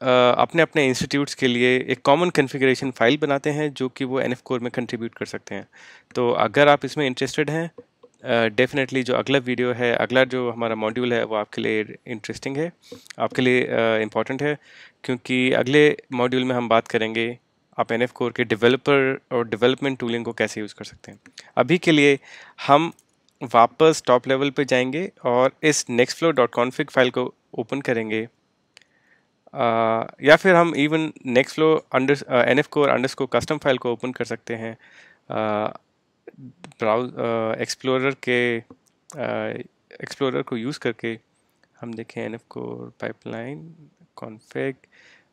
अपने अपने इंस्टीट्यूट्स के लिए एक कॉमन कन्फिग्रेशन फाइल बनाते हैं जो कि वो एन एफ कोर में कंट्रीब्यूट कर सकते हैं तो अगर आप इसमें इंटरेस्टेड हैं डेफिनेटली uh, जो अगला वीडियो है अगला जो हमारा मॉड्यूल है वो आपके लिए इंटरेस्टिंग है आपके लिए इम्पॉर्टेंट uh, है क्योंकि अगले मॉड्यूल में हम बात करेंगे आप एन एफ कोर के डिवेलपर और डिवेलपमेंट टूलिंग को कैसे यूज़ कर सकते हैं अभी के लिए हम वापस टॉप लेवल पे जाएंगे और इस Nextflow dot config file को ओपन करेंगे आ, या फिर हम even Nextflow under N F core underscore custom file को ओपन कर सकते हैं ब्राउज एक्सप्लोरर के एक्सप्लोरर को यूज़ करके हम देखें N F core pipeline config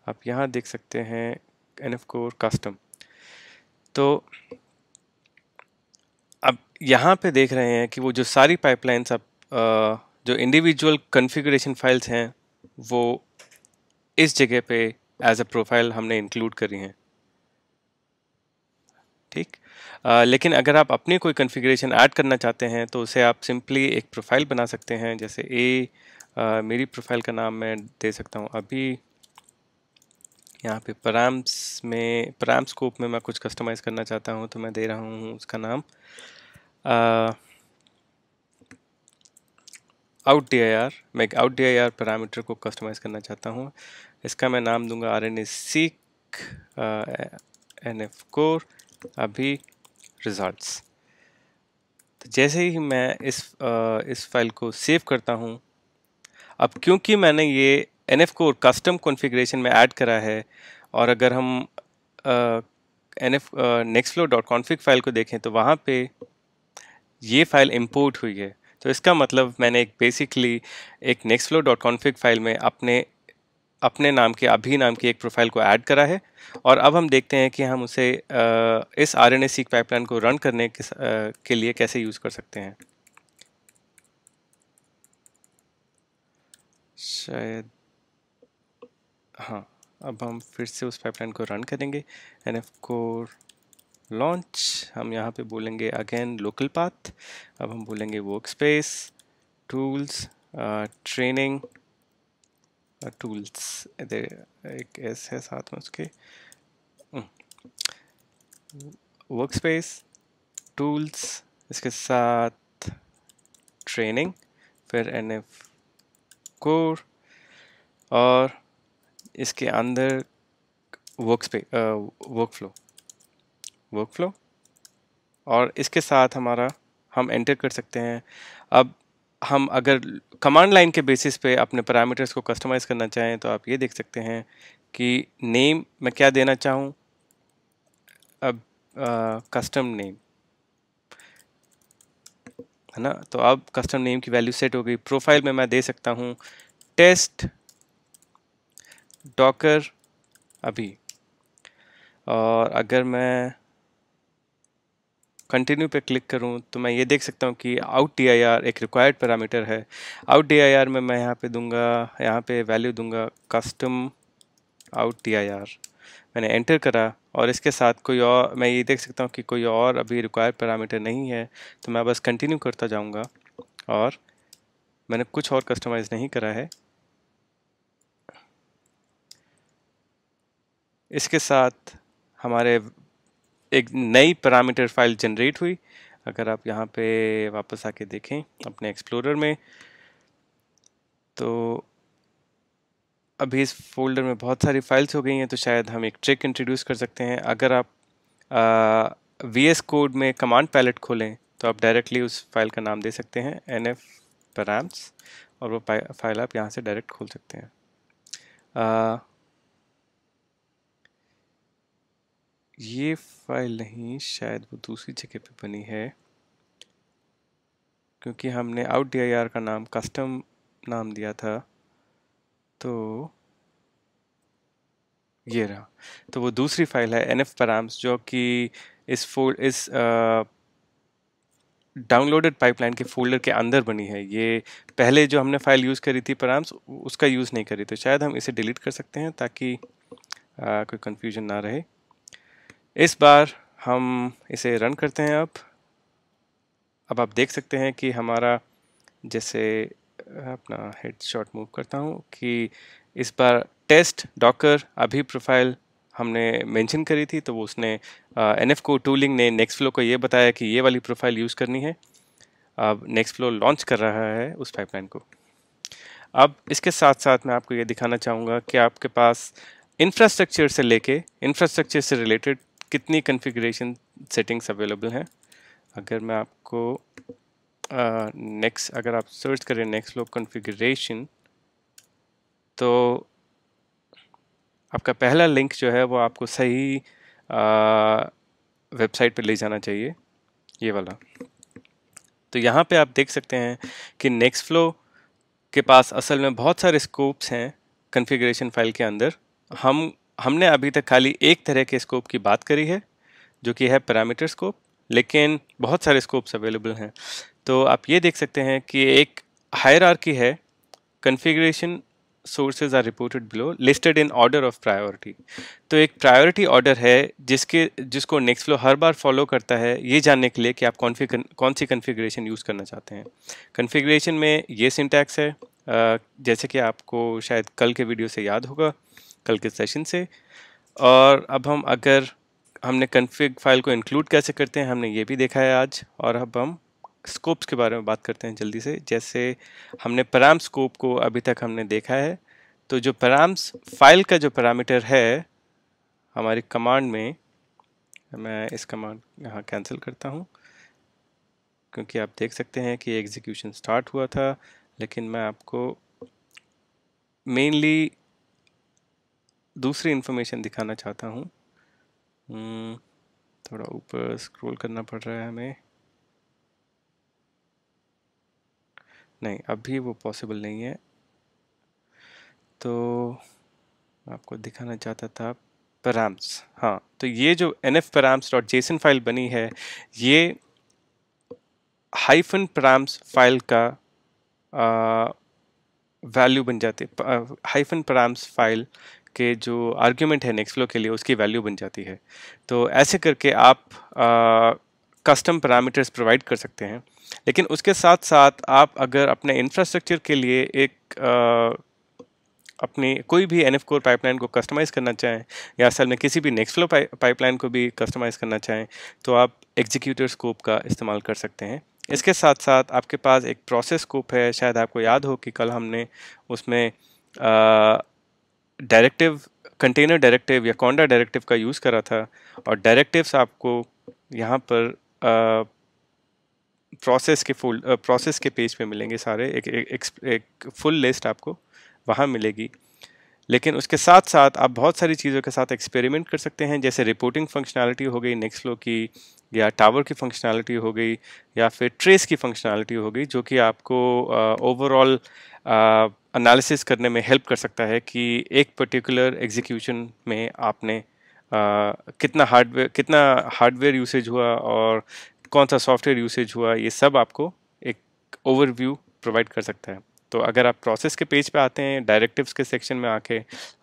आप यहाँ देख सकते हैं NF Core Custom तो अब यहाँ पे देख रहे हैं कि वो जो सारी पाइपलाइंस अब जो इंडिविजुअल कन्फिग्रेशन फाइल्स हैं वो इस जगह पे एज अ प्रोफाइल हमने इंक्लूड करी हैं ठीक आ, लेकिन अगर आप अपनी कोई कन्फिग्रेशन ऐड करना चाहते हैं तो उसे आप सिंपली एक प्रोफाइल बना सकते हैं जैसे ए आ, मेरी प्रोफाइल का नाम मैं दे सकता हूँ अभी यहाँ पे प्राम्स में प्राम स्कोप में मैं कुछ कस्टमाइज़ करना चाहता हूँ तो मैं दे रहा हूँ उसका नाम आउट डी आई आर मैं out D I R parameter को कस्टमाइज़ करना चाहता हूँ इसका मैं नाम दूंगा R N A seq N F core अभी रिजल्ट्स तो जैसे ही मैं इस आ, इस फाइल को सेव करता हूँ अब क्योंकि मैंने ये N F core custom configuration में ऐड करा है और अगर हम N F Nextflow dot config file को देखें तो वहाँ पे ये फाइल इंपोर्ट हुई है तो इसका मतलब मैंने एक बेसिकली एक Nextflow dot config file में अपने अपने नाम के अभी नाम की एक प्रोफाइल को ऐड करा है और अब हम देखते हैं कि हम उसे आ, इस आर एन सीक पाइपलाइन को रन करने के, आ, के लिए कैसे यूज़ कर सकते हैं शायद हाँ अब हम फिर से उस पाइपलाइन को रन करेंगे एन एफ कोर लॉन्च हम यहाँ पे बोलेंगे अगेन लोकल पाथ अब हम बोलेंगे workspace tools training tools एक एस है साथ में उसके वर्क स्पेस टूल्स इसके साथ ट्रेनिंग फिर एन एफ कोर और इसके अंदर work workflow workflow और इसके साथ हमारा हम एंटर कर सकते हैं अब हम अगर कमांड लाइन के बेसिस पे अपने पैरामीटर्स को कस्टमाइज़ करना चाहें तो आप ये देख सकते हैं कि नेम मैं क्या देना चाहूँ अब कस्टम नेम है ना तो अब कस्टम नेम की वैल्यू सेट हो गई प्रोफाइल में मैं दे सकता हूँ टेस्ट डॉकर अभी और अगर मैं कंटिन्यू पे क्लिक करूं तो मैं ये देख सकता हूं कि आउट डी आई आर एक रिक्वायर्ड पैरामीटर है आउट डी आई आर में मैं यहाँ पे दूंगा यहाँ पे वैल्यू दूंगा custom out D I R मैंने एंटर करा और इसके साथ कोई और मैं ये देख सकता हूँ कि कोई और अभी रिक्वायर्ड पैरामीटर नहीं है तो मैं बस कंटिन्यू करता जाऊँगा और मैंने कुछ और कस्टमाइज़ नहीं करा है इसके साथ हमारे एक नई पैरामीटर फाइल जनरेट हुई अगर आप यहाँ पे वापस आके देखें अपने एक्सप्लोरर में तो अभी इस फोल्डर में बहुत सारी फाइल्स हो गई हैं तो शायद हम एक ट्रिक इंट्रोड्यूस कर सकते हैं अगर आप वी एस कोड में कमांड पैलेट खोलें तो आप डायरेक्टली उस फाइल का नाम दे सकते हैं एन एफ पैराम्स और वो फाइल आप यहाँ से डायरेक्ट खोल सकते हैं आ, ये फाइल नहीं शायद वो दूसरी जगह पे बनी है क्योंकि हमने आउट डी का नाम कस्टम नाम दिया था तो ये रहा तो वो दूसरी फाइल है एन एफ पैराम्स जो कि इस फोल इस डाउनलोडेड पाइपलाइन के फोल्डर के अंदर बनी है ये पहले जो हमने फाइल यूज़ करी थी पैराम्स उसका यूज़ नहीं करी तो शायद हम इसे डिलीट कर सकते हैं ताकि आ, कोई कन्फ्यूजन ना रहे इस बार हम इसे रन करते हैं अब अब आप देख सकते हैं कि हमारा जैसे अपना हेड शॉट मूव करता हूँ कि इस बार टेस्ट डॉकर अभी प्रोफाइल हमने मेंशन करी थी तो वो उसने एन एफ को टूलिंग ने नेक्स्ट फ्लो को ये बताया कि ये वाली प्रोफाइल यूज़ करनी है अब नेक्स्ट फ्लो लॉन्च कर रहा है उस पाइपलाइन को अब इसके साथ साथ मैं आपको ये दिखाना चाहूँगा कि आपके पास इंफ्रास्ट्रक्चर से लेके इंफ्रास्ट्रक्चर से रिलेटेड कितनी कन्फिग्रेशन सेटिंग्स अवेलेबल हैं अगर मैं आपको नेक्स्ट अगर आप सर्च करें नेक्स्ट लो कॉन्फ़िगरेशन तो आपका पहला लिंक जो है वो आपको सही वेबसाइट पर ले जाना चाहिए ये वाला तो यहाँ पे आप देख सकते हैं कि नेक्स्ट फ्लो के पास असल में बहुत सारे स्कोप्स हैं कॉन्फ़िगरेशन फाइल के अंदर हम हमने अभी तक खाली एक तरह के स्कोप की बात करी है जो कि है पैरामीटर स्कोप लेकिन बहुत सारे स्कोप्स अवेलेबल हैं तो आप ये देख सकते हैं कि एक हायर है configuration sources are reported below listed in order of priority तो एक प्रायोरिटी ऑर्डर है जिसके जिसको नेक्स्ट फ्लो हर बार फॉलो करता है ये जानने के लिए कि आप कौन कौन सी कन्फिग्रेशन यूज़ करना चाहते हैं कन्फिग्रेशन में ये सिंटैक्स है जैसे कि आपको शायद कल के वीडियो से याद होगा कल के सेशन से और अब हम अगर हमने कन्फिग फाइल को इंक्लूड कैसे करते हैं हमने ये भी देखा है आज और अब हम स्कोप्स के बारे में बात करते हैं जल्दी से जैसे हमने पराम स्कोप को अभी तक हमने देखा है तो जो पैराम्स फाइल का जो पैरामीटर है हमारी कमांड में मैं इस कमांड यहाँ कैंसिल करता हूँ क्योंकि आप देख सकते हैं कि एग्जीक्यूशन स्टार्ट हुआ था लेकिन मैं आपको मेनली दूसरी इन्फॉर्मेशन दिखाना चाहता हूँ हम्म, थोड़ा ऊपर स्क्रॉल करना पड़ रहा है हमें नहीं अभी वो पॉसिबल नहीं है तो आपको दिखाना चाहता था पैराम्स हाँ तो ये जो N F params dot JSON file बनी है ये हाइफन पैराम्स फाइल का आ, वैल्यू बन जाती है हाइफन पैराम्स फाइल आपके जो आर्ग्यूमेंट है नेक्स्ट फ्लो के लिए उसकी वैल्यू बन जाती है तो ऐसे करके आप कस्टम पैरामीटर्स प्रोवाइड कर सकते हैं लेकिन उसके साथ साथ आप अगर अपने इंफ्रास्ट्रक्चर के लिए एक आ, अपनी कोई भी एन एफ कोर पाइपलाइन को कस्टमाइज़ करना चाहें या असल में किसी भी नेक्स्ट फ्लो पाइपलाइन को भी कस्टमाइज़ करना चाहें तो आप एग्जीक्यूटिव स्कोप का इस्तेमाल कर सकते हैं इसके साथ साथ आपके पास एक प्रोसेस स्कोप है शायद आपको याद हो कि कल हमने उसमें डायरेक्टिव कंटेनर डायरेक्टिव या कौंडा डायरेक्टिव का यूज़ करा था और डायरेक्टिव्स आपको यहाँ पर प्रोसेस के फुल प्रोसेस के पेज पे मिलेंगे सारे एक एक, एक, एक फुल लिस्ट आपको वहाँ मिलेगी लेकिन उसके साथ साथ आप बहुत सारी चीज़ों के साथ एक्सपेरिमेंट कर सकते हैं जैसे रिपोर्टिंग फंक्शनैलिटी हो गई नेक्स्ट फ्लो की या टावर की फंक्शनैलिटी हो गई या फिर ट्रेस की फंक्शनैलिटी हो गई जो कि आपको ओवरऑल एनालिसिस करने में हेल्प कर सकता है कि एक पर्टिकुलर एग्जीक्यूशन में आपने आ, कितना हार्डवेयर कितना हार्डवेयर यूसेज हुआ और कौन सा सॉफ्टवेयर यूसेज हुआ ये सब आपको एक ओवरव्यू प्रोवाइड कर सकता है तो अगर आप प्रोसेस के पेज पे आते हैं डायरेक्टिव्स के सेक्शन में आके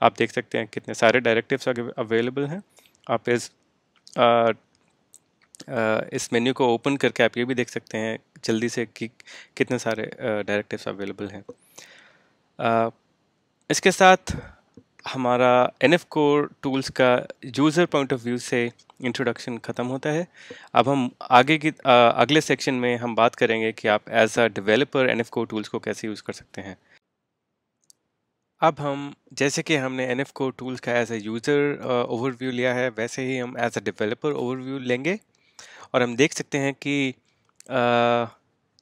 आप देख सकते हैं कितने सारे डायरेक्टिव्स अवेलेबल हैं आप इस आ, आ, इस मेन्यू को ओपन करके आप ये भी देख सकते हैं जल्दी से कि कितने सारे डायरेक्टिव्स अवेलेबल हैं इसके साथ हमारा एन एफ कोर टूल्स का यूज़र पॉइंट ऑफ व्यू से इंट्रोडक्शन ख़त्म होता है अब हम आगे की आ, अगले सेक्शन में हम बात करेंगे कि आप as a developer N F core tools को कैसे यूज़ कर सकते हैं अब हम जैसे कि हमने एन एफ कोर टूल्स का एज अ यूज़र ओवरव्यू लिया है वैसे ही हम एज अ डिवेलपर ओवरव्यू लेंगे और हम देख सकते हैं कि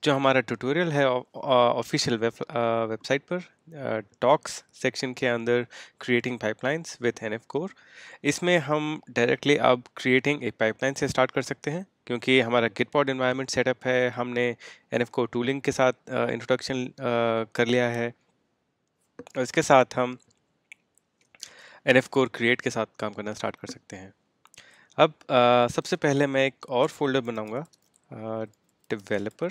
जो हमारा ट्यूटोरियल है ऑफिशियल वेब वेबसाइट पर टॉक्स uh, सेक्शन के अंदर creating pipelines with N F core इसमें हम डायरेक्टली अब क्रिएटिंग ए पाइपलाइन से स्टार्ट कर सकते हैं क्योंकि हमारा गिट पॉड इन्वायरमेंट सेटअप है हमने एन एफ कोर टूलिंग के साथ इंट्रोडक्शन uh, uh, कर लिया है और इसके साथ हम एन एफ कोर क्रिएट के साथ काम करना स्टार्ट कर सकते हैं अब आ, सबसे पहले मैं एक और फोल्डर बनाऊँगा डिवेलपर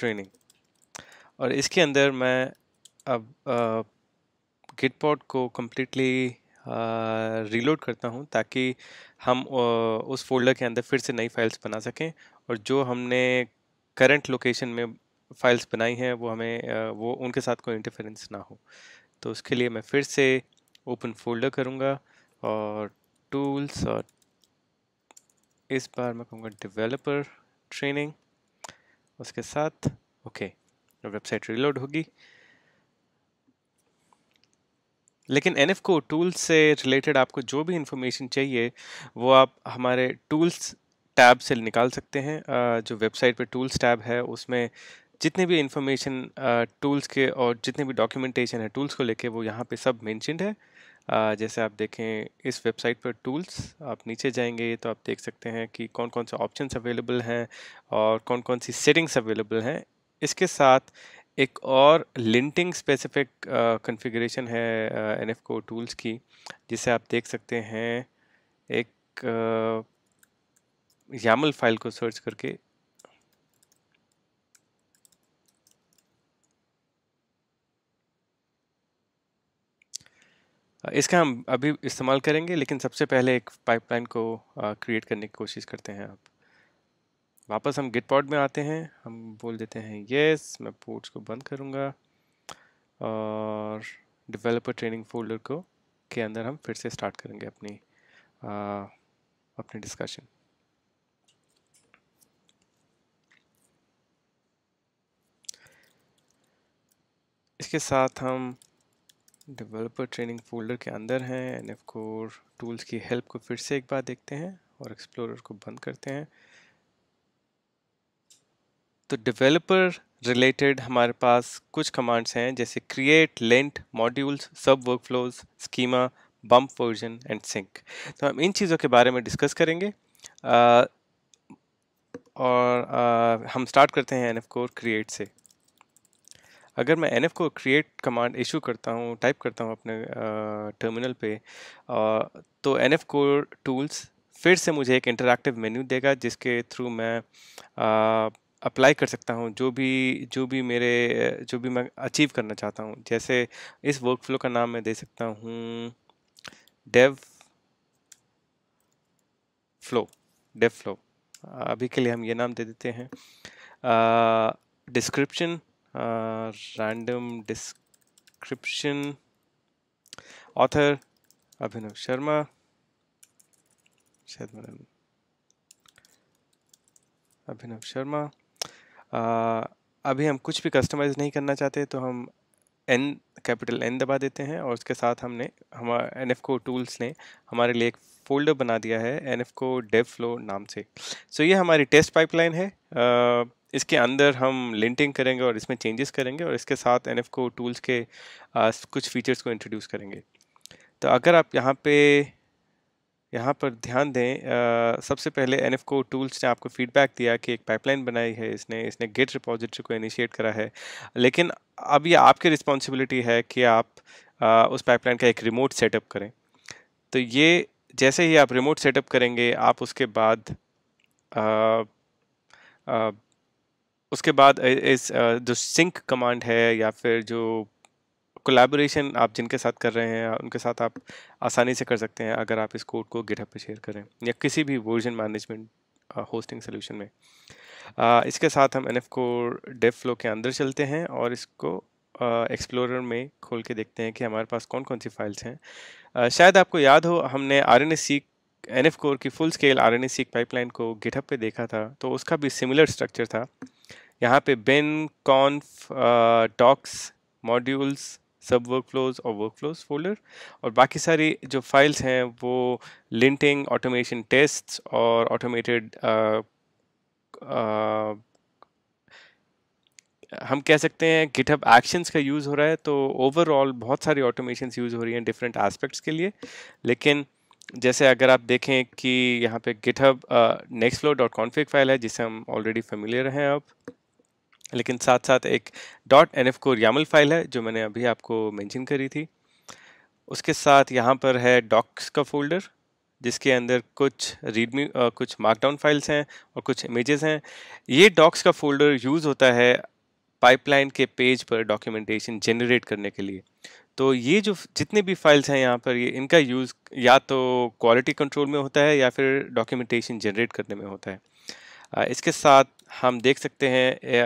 ट्रेनिंग और इसके अंदर मैं अब पॉट को कम्प्लीटली रीलोड करता हूँ ताकि हम उस फोल्डर के अंदर फिर से नई फाइल्स बना सकें और जो हमने करंट लोकेशन में फाइल्स बनाई हैं वो हमें वो उनके साथ कोई इंटरफेरेंस ना हो तो उसके लिए मैं फिर से ओपन फोल्डर करूँगा और टूल्स और इस बार मैं कहूँगा डेवलपर ट्रेनिंग उसके साथ ओके वेबसाइट रिलोड होगी लेकिन एन को टूल्स से रिलेटेड आपको जो भी इंफॉर्मेशन चाहिए वो आप हमारे टूल्स टैब से निकाल सकते हैं जो वेबसाइट पे टूल्स टैब है उसमें जितने भी इंफॉर्मेशन टूल्स के और जितने भी डॉक्यूमेंटेशन है टूल्स को लेके वो यहाँ पे सब मेंशनड है जैसे आप देखें इस वेबसाइट पर टूल्स आप नीचे जाएंगे तो आप देख सकते हैं कि कौन कौन से ऑप्शंस अवेलेबल हैं और कौन कौन सी सेटिंग्स अवेलेबल हैं इसके साथ एक और लिंटिंग स्पेसिफिक कॉन्फ़िगरेशन है एन एफ को टूल्स की जिसे आप देख सकते हैं एक यामल फाइल को सर्च करके इसका हम अभी इस्तेमाल करेंगे लेकिन सबसे पहले एक पाइपलाइन को क्रिएट करने की कोशिश करते हैं आप वापस हम गिट पॉड में आते हैं हम बोल देते हैं येस मैं पोर्ट्स को बंद करूँगा और डेवलपर ट्रेनिंग फोल्डर को के अंदर हम फिर से स्टार्ट करेंगे अपनी आ, अपनी डिस्कशन इसके साथ हम डेवलपर ट्रेनिंग फोल्डर के अंदर हैं एन एफ कोर टूल्स की हेल्प को फिर से एक बार देखते हैं और एक्सप्लोरर को बंद करते हैं तो डेवलपर रिलेटेड हमारे पास कुछ कमांड्स हैं जैसे create lint modules subworkflows schema bump version and sync तो हम इन चीज़ों के बारे में डिस्कस करेंगे आ, और आ, हम स्टार्ट करते हैं एन एफ कोर क्रिएट से अगर मैं एन को क्रिएट कमांड इशू करता हूँ टाइप करता हूँ अपने टर्मिनल पे तो एन को टूल्स फिर से मुझे एक इंटरक्टिव मेन्यू देगा जिसके थ्रू मैं अप्लाई कर सकता हूँ जो भी जो भी मेरे जो भी मैं अचीव करना चाहता हूँ जैसे इस वर्क फ्लो का नाम मैं दे सकता हूँ डेव फ्लो डेव फ्लो अभी के लिए हम ये नाम दे देते हैं description uh, random description author Abhinav Sharma Abhinav Sharma आ, अभी हम कुछ भी कस्टमाइज़ नहीं करना चाहते तो हम एन कैपिटल एन दबा देते हैं और उसके साथ हमने हमारा एन को टूल्स ने हमारे लिए एक फोल्डर बना दिया है N F core dev flow नाम से सो so, ये हमारी टेस्ट पाइपलाइन है इसके अंदर हम लिंटिंग करेंगे और इसमें चेंजेस करेंगे और इसके साथ एन को टूल्स के कुछ फीचर्स को इंट्रोड्यूस करेंगे तो अगर आप यहाँ पे यहाँ पर ध्यान दें आ, सबसे पहले एन एफ को टूल्स ने आपको फीडबैक दिया कि एक पाइपलाइन बनाई है इसने इसने गेट रिपोजिटरी को इनिशिएट करा है लेकिन अब ये आपकी रिस्पॉन्सिबिलिटी है कि आप आ, उस पाइपलाइन का एक रिमोट सेटअप करें तो ये जैसे ही आप रिमोट सेटअप करेंगे आप उसके बाद आ, आ, उसके बाद इस जो सिंक कमांड है या फिर जो कोलेबोरेशन आप जिनके साथ कर रहे हैं उनके साथ आप आसानी से कर सकते हैं अगर आप इस कोड को गिटहब पे शेयर करें या किसी भी वर्जन मैनेजमेंट होस्टिंग सोल्यूशन में आ, uh, इसके साथ हम N F core dev flow के अंदर चलते हैं और इसको एक्सप्लोर uh, में खोल के देखते हैं कि हमारे पास कौन कौन सी फाइल्स हैं आ, uh, शायद आपको याद हो हमने R N S C N F core की full scale R N S C pipeline को गिटहब पे देखा था तो उसका भी सिमिलर स्ट्रक्चर था यहाँ पे bin conf docs modules sub workflows और वर्क फ्लोज फोल्डर और बाकी सारी जो फाइल्स हैं वो लिंटिंग ऑटोमेशन टेस्ट और ऑटोमेटेड uh, uh, हम कह सकते हैं गिटहब एक्शंस का यूज़ हो रहा है तो ओवरऑल बहुत सारी ऑटोमेशंस यूज़ हो रही हैं डिफरेंट एस्पेक्ट्स के लिए लेकिन जैसे अगर आप देखें कि यहाँ पे GitHub Nextflow dot config file है जिसे हम ऑलरेडी फेमिलियर हैं अब लेकिन साथ साथ एक dot N F core YAML file है जो मैंने अभी आपको मेंशन करी थी उसके साथ यहाँ पर है डॉक्स का फोल्डर जिसके अंदर कुछ रीडमी कुछ मार्कडाउन फाइल्स हैं और कुछ इमेजेस हैं ये डॉक्स का फोल्डर यूज़ होता है पाइपलाइन के पेज पर डॉक्यूमेंटेशन जनरेट करने के लिए तो ये जो जितने भी फाइल्स हैं यहाँ पर ये इनका यूज़ या तो क्वालिटी कंट्रोल में होता है या फिर डॉक्यूमेंटेशन जनरेट करने में होता है इसके साथ हम देख सकते हैं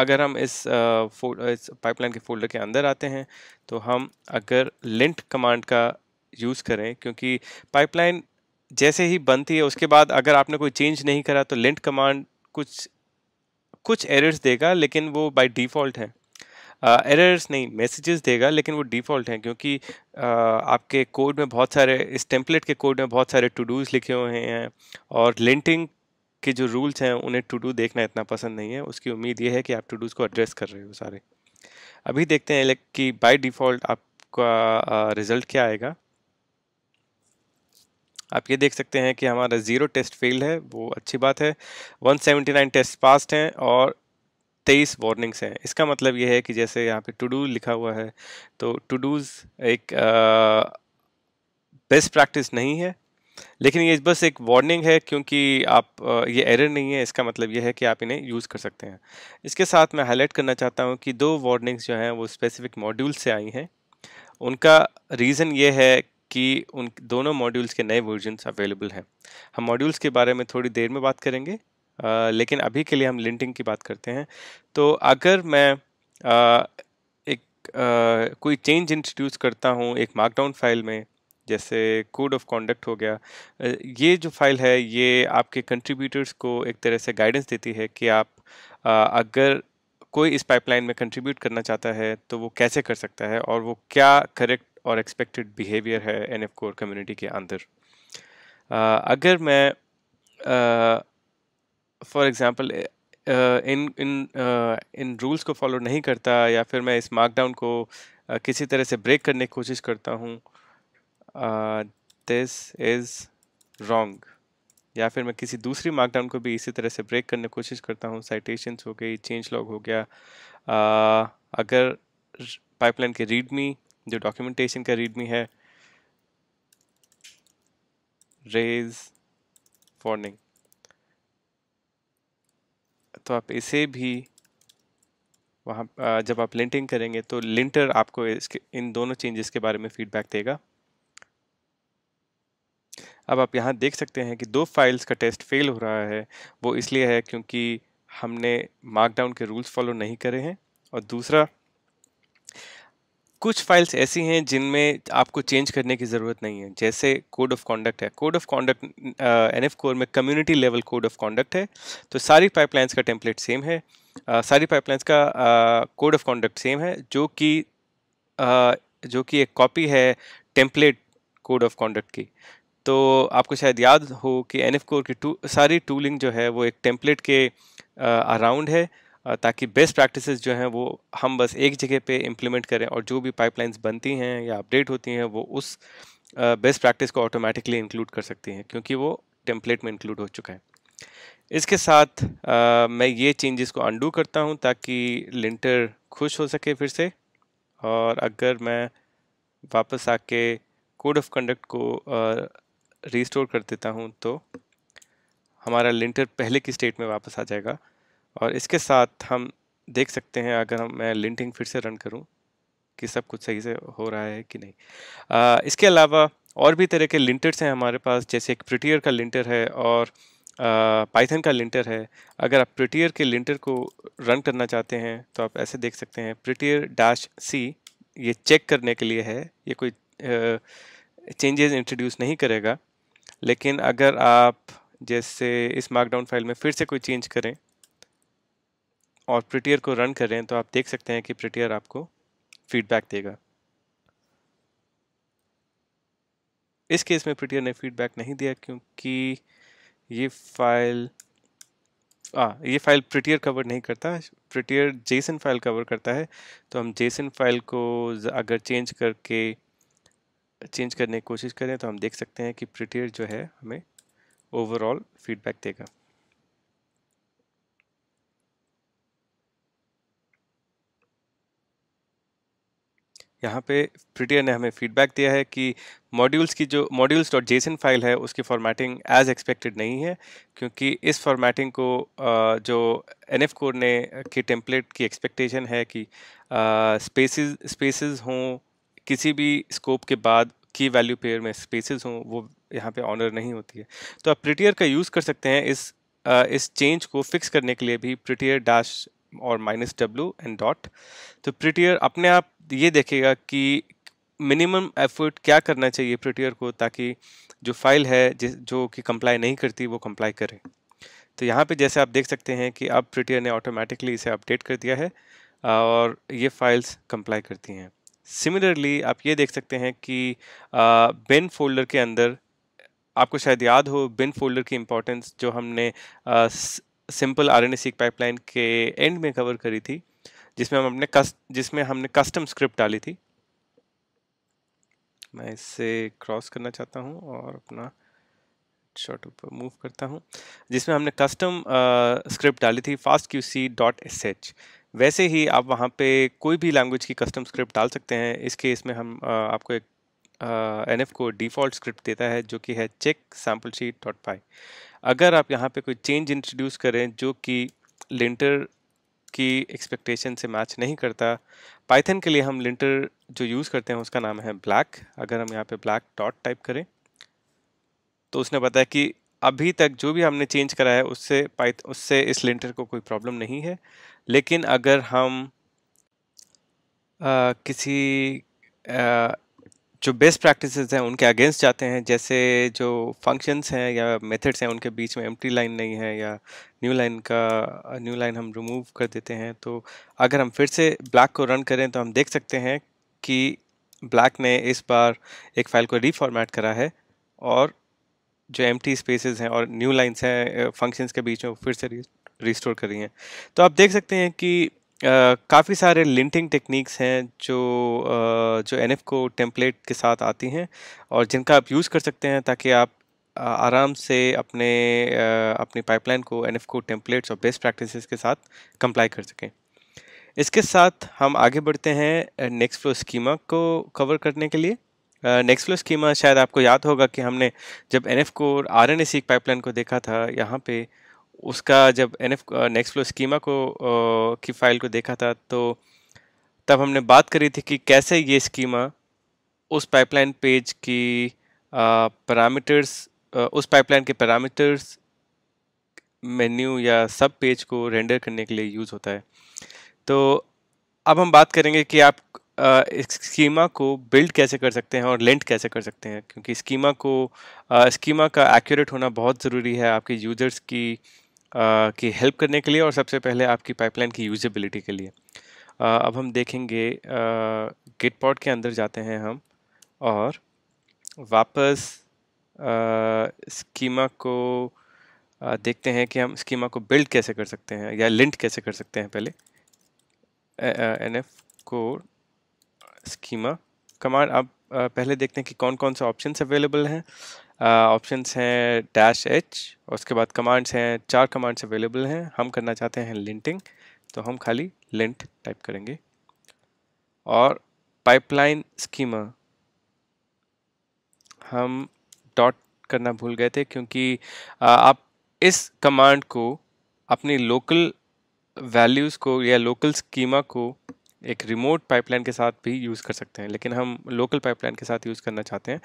अगर हम इस इस पाइपलाइन के फोल्डर के अंदर आते हैं तो हम अगर लिंट कमांड का यूज़ करें क्योंकि पाइपलाइन जैसे ही बनती है उसके बाद अगर आपने कोई चेंज नहीं करा तो लिंट कमांड कुछ कुछ एरर्स देगा लेकिन वो बाय डिफ़ॉल्ट हैं एरर्स uh, नहीं मैसेजेस देगा लेकिन वो डिफ़ॉल्ट हैं क्योंकि uh, आपके कोड में बहुत सारे इस टेम्पलेट के कोड में बहुत सारे टू डूज़ लिखे हुए हैं और लिंटिंग के जो रूल्स हैं उन्हें टू डू देखना इतना पसंद नहीं है उसकी उम्मीद ये है कि आप टू डूज़ को एड्रेस कर रहे हो सारे अभी देखते हैं कि बाय डिफ़ॉल्ट आपका रिज़ल्ट क्या आएगा आप ये देख सकते हैं कि हमारा ज़ीरो टेस्ट फेल है वो अच्छी बात है 179 टेस्ट पास्ट हैं और तेईस वार्निंग्स हैं इसका मतलब ये है कि जैसे यहाँ पे टू डू लिखा हुआ है तो टू डूज़ एक बेस्ट प्रैक्टिस नहीं है लेकिन ये बस एक वार्निंग है क्योंकि आप ये एरर नहीं है इसका मतलब ये है कि आप इन्हें यूज़ कर सकते हैं इसके साथ मैं हाईलाइट करना चाहता हूँ कि दो वार्निंग्स जो हैं वो स्पेसिफिक मॉड्यूल से आई हैं उनका रीज़न ये है कि उन दोनों मॉड्यूल्स के नए वर्जन अवेलेबल हैं हम मॉड्यूल्स के बारे में थोड़ी देर में बात करेंगे आ, लेकिन अभी के लिए हम लिंटिंग की बात करते हैं तो अगर मैं आ, एक आ, कोई चेंज इंट्रोड्यूस करता हूँ एक मार्कडाउन फाइल में जैसे कोड ऑफ कॉन्डक्ट हो गया ये जो फाइल है ये आपके कंट्रीब्यूटर्स को एक तरह से गाइडेंस देती है कि आप अगर कोई इस पाइपलाइन में कंट्रीब्यूट करना चाहता है तो वो कैसे कर सकता है और वो क्या करेक्ट और एक्सपेक्टेड बिहेवियर है एन एफ कोर कम्यूनिटी के अंदर अगर मैं फॉर एग्ज़ाम्पल इन इन इन रूल्स को फॉलो नहीं करता या फिर मैं इस मार्कडाउन को किसी तरह से ब्रेक करने की कोशिश करता हूँ दिस इज़ रॉन्ग या फिर मैं किसी दूसरी मार्कडाउन को भी इसी तरह से ब्रेक करने की कोशिश करता हूँ साइटेशंस हो गई चेंज लॉग हो गया uh, अगर पाइपलाइन के रीडमी जो डॉक्यूमेंटेशन का रीडमी है रेज वार्निंग तो आप इसे भी वहाँ uh, जब आप लिंटिंग करेंगे तो लिंटर आपको इसके इन दोनों चेंजेस के बारे में फीडबैक देगा अब आप यहाँ देख सकते हैं कि दो फाइल्स का टेस्ट फेल हो रहा है वो इसलिए है क्योंकि हमने मार्कडाउन के रूल्स फॉलो नहीं करे हैं और दूसरा कुछ फाइल्स ऐसी हैं जिनमें आपको चेंज करने की ज़रूरत नहीं है जैसे कोड ऑफ कॉन्डक्ट है code of conduct N F core में community level code of conduct है तो सारी पाइपलाइंस का टेम्पलेट सेम है uh, सारी पाइपलाइंस का कोड ऑफ कॉन्डक्ट सेम है जो कि uh, जो कि एक कॉपी है टेम्पलेट कोड ऑफ कॉन्डक्ट की तो आपको शायद याद हो कि एन एफ कोर की टू सारी टूलिंग जो है वो एक टेम्पलेट के अराउंड है ताकि बेस्ट प्रैक्टिसेस जो हैं वो हम बस एक जगह पे इम्प्लीमेंट करें और जो भी पाइपलाइंस बनती हैं या अपडेट होती हैं वो उस बेस्ट प्रैक्टिस को ऑटोमेटिकली इंक्लूड कर सकती हैं क्योंकि वो टेम्पलेट में इंक्लूड हो चुका है इसके साथ आ, मैं ये चेंजेस को अंडू करता हूँ ताकि लिंटर खुश हो सके फिर से और अगर मैं वापस आके कोड ऑफ कंडक्ट को आ, रीस्टोर कर देता हूँ तो हमारा लिंटर पहले की स्टेट में वापस आ जाएगा और इसके साथ हम देख सकते हैं अगर हम मैं लिंटिंग फिर से रन करूँ कि सब कुछ सही से हो रहा है कि नहीं आ, इसके अलावा और भी तरह के लिंटर्स हैं हमारे पास जैसे एक प्रिटियर का लिंटर है और पाइथन का लिंटर है अगर आप प्रिटियर के लिंटर को रन करना चाहते हैं तो आप ऐसे देख सकते हैं प्रिटियर डैश सी ये चेक करने के लिए है ये कोई चेंजेस इंट्रोड्यूस नहीं करेगा लेकिन अगर आप जैसे इस मार्कडाउन फाइल में फिर से कोई चेंज करें और प्रिटियर को रन करें तो आप देख सकते हैं कि प्रिटियर आपको फीडबैक देगा इस केस में प्रिटियर ने फीडबैक नहीं दिया क्योंकि ये फाइल हाँ, आ ये फाइल प्रिटियर कवर नहीं करता प्रिटियर जेसन फाइल कवर करता है तो हम जेसन फाइल को अगर चेंज करके चेंज करने की कोशिश करें तो हम देख सकते हैं कि प्रिटियर जो है हमें ओवरऑल फीडबैक देगा यहाँ पे प्रिटियर ने हमें फीडबैक दिया है कि मॉड्यूल्स की जो मॉड्यूल्स डॉट जेसन फाइल है उसकी फॉर्मेटिंग एज एक्सपेक्टेड नहीं है क्योंकि इस फॉर्मेटिंग को जो एन एफ कोड ने की टेम्पलेट की एक्सपेक्टेशन है कि स्पेसिस स्पेसिस हों किसी भी स्कोप के बाद की वैल्यू पेयर में स्पेसेस हों वो यहाँ पे ऑनर नहीं होती है तो आप प्रिटियर का यूज़ कर सकते हैं इस आ, इस चेंज को फिक्स करने के लिए भी प्रिटियर डैश और माइनस डब्ल्यू एंड डॉट तो प्रिटियर अपने आप ये देखेगा कि मिनिमम एफर्ट क्या करना चाहिए प्रिटियर को ताकि जो फाइल है जिस जो कि कंप्लाई नहीं करती वो कंप्लाई करे तो यहाँ पे जैसे आप देख सकते हैं कि अब प्रिटियर ने ऑटोमेटिकली इसे अपडेट कर दिया है और ये फाइल्स कंप्लाई करती हैं सिमिलरली आप ये देख सकते हैं कि बिन फोल्डर के अंदर आपको शायद याद हो बिन फोल्डर की इम्पोर्टेंस जो हमने simple R N S pipeline के एंड में कवर करी थी जिसमें हम अपने कस्ट जिसमें हमने कस्टम स्क्रिप्ट डाली थी मैं इससे क्रॉस करना चाहता हूँ और अपना शॉर्ट ऊपर मूव करता हूँ जिसमें हमने कस्टम स्क्रिप्ट डाली थी fast Q C dot S H वैसे ही आप वहाँ पे कोई भी लैंग्वेज की कस्टम स्क्रिप्ट डाल सकते हैं इस केस में हम आ, आपको एक N F core default script देता है जो कि है check sample sheet dot py अगर आप यहाँ पे कोई चेंज इंट्रोड्यूस करें जो कि लिंटर की एक्सपेक्टेशन से मैच नहीं करता पाइथन के लिए हम लिंटर जो यूज़ करते हैं उसका नाम है ब्लैक अगर हम यहाँ पे ब्लैक डॉट टाइप करें तो उसने बताया कि अभी तक जो भी हमने चेंज करा है उससे पाइथ उससे इस लिंटर को कोई प्रॉब्लम नहीं है लेकिन अगर हम आ, किसी आ, जो बेस्ट प्रैक्टिसेस हैं उनके अगेंस्ट जाते हैं जैसे जो फंक्शंस हैं या मेथड्स हैं उनके बीच में एम लाइन नहीं है या न्यू लाइन का न्यू लाइन हम रिमूव कर देते हैं तो अगर हम फिर से ब्लैक को रन करें तो हम देख सकते हैं कि ब्लैक ने इस बार एक फ़ाइल को रीफॉर्मेट करा है और जो एम स्पेसेस हैं और न्यू लाइंस हैं फंक्शंस के बीच में फिर से रिस्टोर करी हैं तो आप देख सकते हैं कि काफ़ी सारे लिंटिंग टेक्निक्स हैं जो जो एन को टेम्पलेट के साथ आती हैं और जिनका आप यूज़ कर सकते हैं ताकि आप आराम से अपने अपनी पाइपलाइन को एन को टेम्पलेट्स और बेस्ट प्रैक्टिसेस के साथ कंप्लाई कर सकें इसके साथ हम आगे बढ़ते हैं नेक्स्ट फ्लो स्कीमा को कवर करने के लिए नेक्स्ट फ्लो स्कीमा शायद आपको याद होगा कि हमने जब N F core R N pipeline को देखा था यहाँ पर उसका जब N F Nextflow schema को uh, की फाइल को देखा था तो तब हमने बात करी थी कि कैसे ये स्कीमा उस पाइपलाइन पेज की पैरामीटर्स उस पाइपलाइन के पैरामीटर्स मेन्यू या सब पेज को रेंडर करने के लिए यूज़ होता है तो अब हम बात करेंगे कि आप स्कीमा को बिल्ड कैसे कर सकते हैं और लेंट कैसे कर सकते हैं क्योंकि स्कीमा को स्कीमा का एक्यूरेट होना बहुत ज़रूरी है आपके यूजर्स की की हेल्प करने के लिए और सबसे पहले आपकी पाइपलाइन की यूजेबिलिटी के लिए अब हम देखेंगे पॉट के अंदर जाते हैं हम और वापस स्कीमा को देखते हैं कि हम स्कीमा को बिल्ड कैसे कर सकते हैं या लिंट कैसे कर सकते हैं पहले N F core schema command आप पहले देखते हैं कि कौन कौन से ऑप्शंस अवेलेबल हैं ऑप्शंस हैं डैश एच और उसके बाद कमांड्स हैं चार कमांड्स अवेलेबल हैं हम करना चाहते हैं लिंटिंग तो हम खाली लिंट टाइप करेंगे और पाइपलाइन स्कीमा हम डॉट करना भूल गए थे क्योंकि आप इस कमांड को अपनी लोकल वैल्यूज़ को या लोकल स्कीमा को एक रिमोट पाइपलाइन के साथ भी यूज़ कर सकते हैं लेकिन हम लोकल पाइपलाइन के साथ यूज़ करना चाहते हैं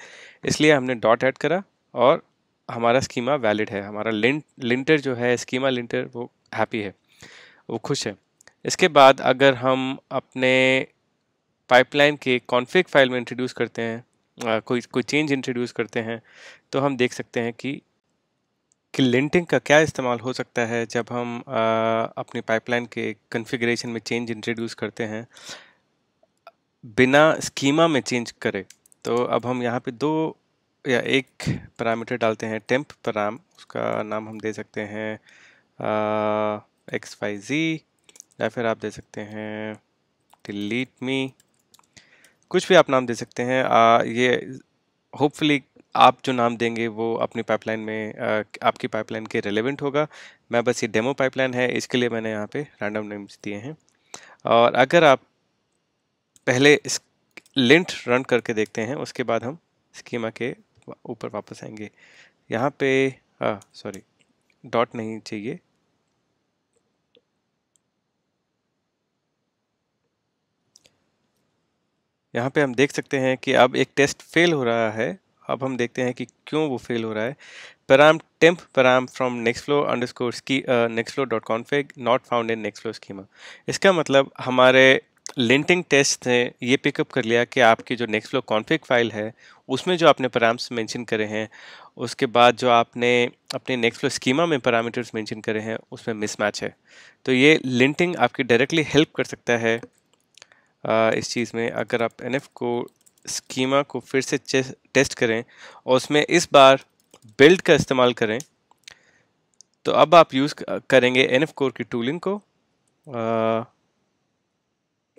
इसलिए हमने डॉट ऐड करा और हमारा स्कीमा वैलिड है हमारा लिंट लिंटर जो है स्कीमा लिंटर वो हैप्पी है वो खुश है इसके बाद अगर हम अपने पाइपलाइन के कॉन्फ़िग फाइल में इंट्रोड्यूस करते हैं कोई कोई चेंज इंट्रोड्यूस करते हैं तो हम देख सकते हैं कि कि लिंटिंग का क्या इस्तेमाल हो सकता है जब हम आ, अपनी पाइपलाइन के कन्फिग्रेशन में चेंज इंट्रोड्यूस करते हैं बिना स्कीमा में चेंज करे तो अब हम यहाँ पे दो या एक पैरामीटर डालते हैं टेम्प पैराम उसका नाम हम दे सकते हैं एक्स वाई जी या फिर आप दे सकते हैं डिलीट मी कुछ भी आप नाम दे सकते हैं आ, ये होपफुली आप जो नाम देंगे वो अपनी पाइपलाइन में आपकी पाइपलाइन के रेलेवेंट होगा मैं बस ये डेमो पाइपलाइन है इसके लिए मैंने यहाँ पे रैंडम नेम्स दिए हैं और अगर आप पहले इस लिंट रन करके देखते हैं उसके बाद हम स्कीमा के ऊपर वापस आएंगे यहाँ पे सॉरी डॉट नहीं चाहिए यहाँ पे हम देख सकते हैं कि अब एक टेस्ट फेल हो रहा है अब हम देखते हैं कि क्यों वो फेल हो रहा है param temp param from nextflow underscore ski uh, nextflow dot not found in Nextflow schema इसका मतलब हमारे लिंटिंग टेस्ट ने ये पिकअप कर लिया कि आपकी जो नेक्स्ट फ्लो कॉन्फिग फाइल है उसमें जो आपने पैराम्स मेंशन करे हैं उसके बाद जो आपने अपने नेक्स्ट फ्लो स्कीमा में पैरामीटर्स मेंशन करे हैं उसमें मिसमैच है तो ये लिंटिंग आपकी डायरेक्टली हेल्प कर सकता है इस चीज़ में अगर आप एन को स्कीमा को फिर से टेस्ट करें और उसमें इस बार बिल्ड का इस्तेमाल करें तो अब आप यूज़ करेंगे एन एफ कोर की टूलिंग को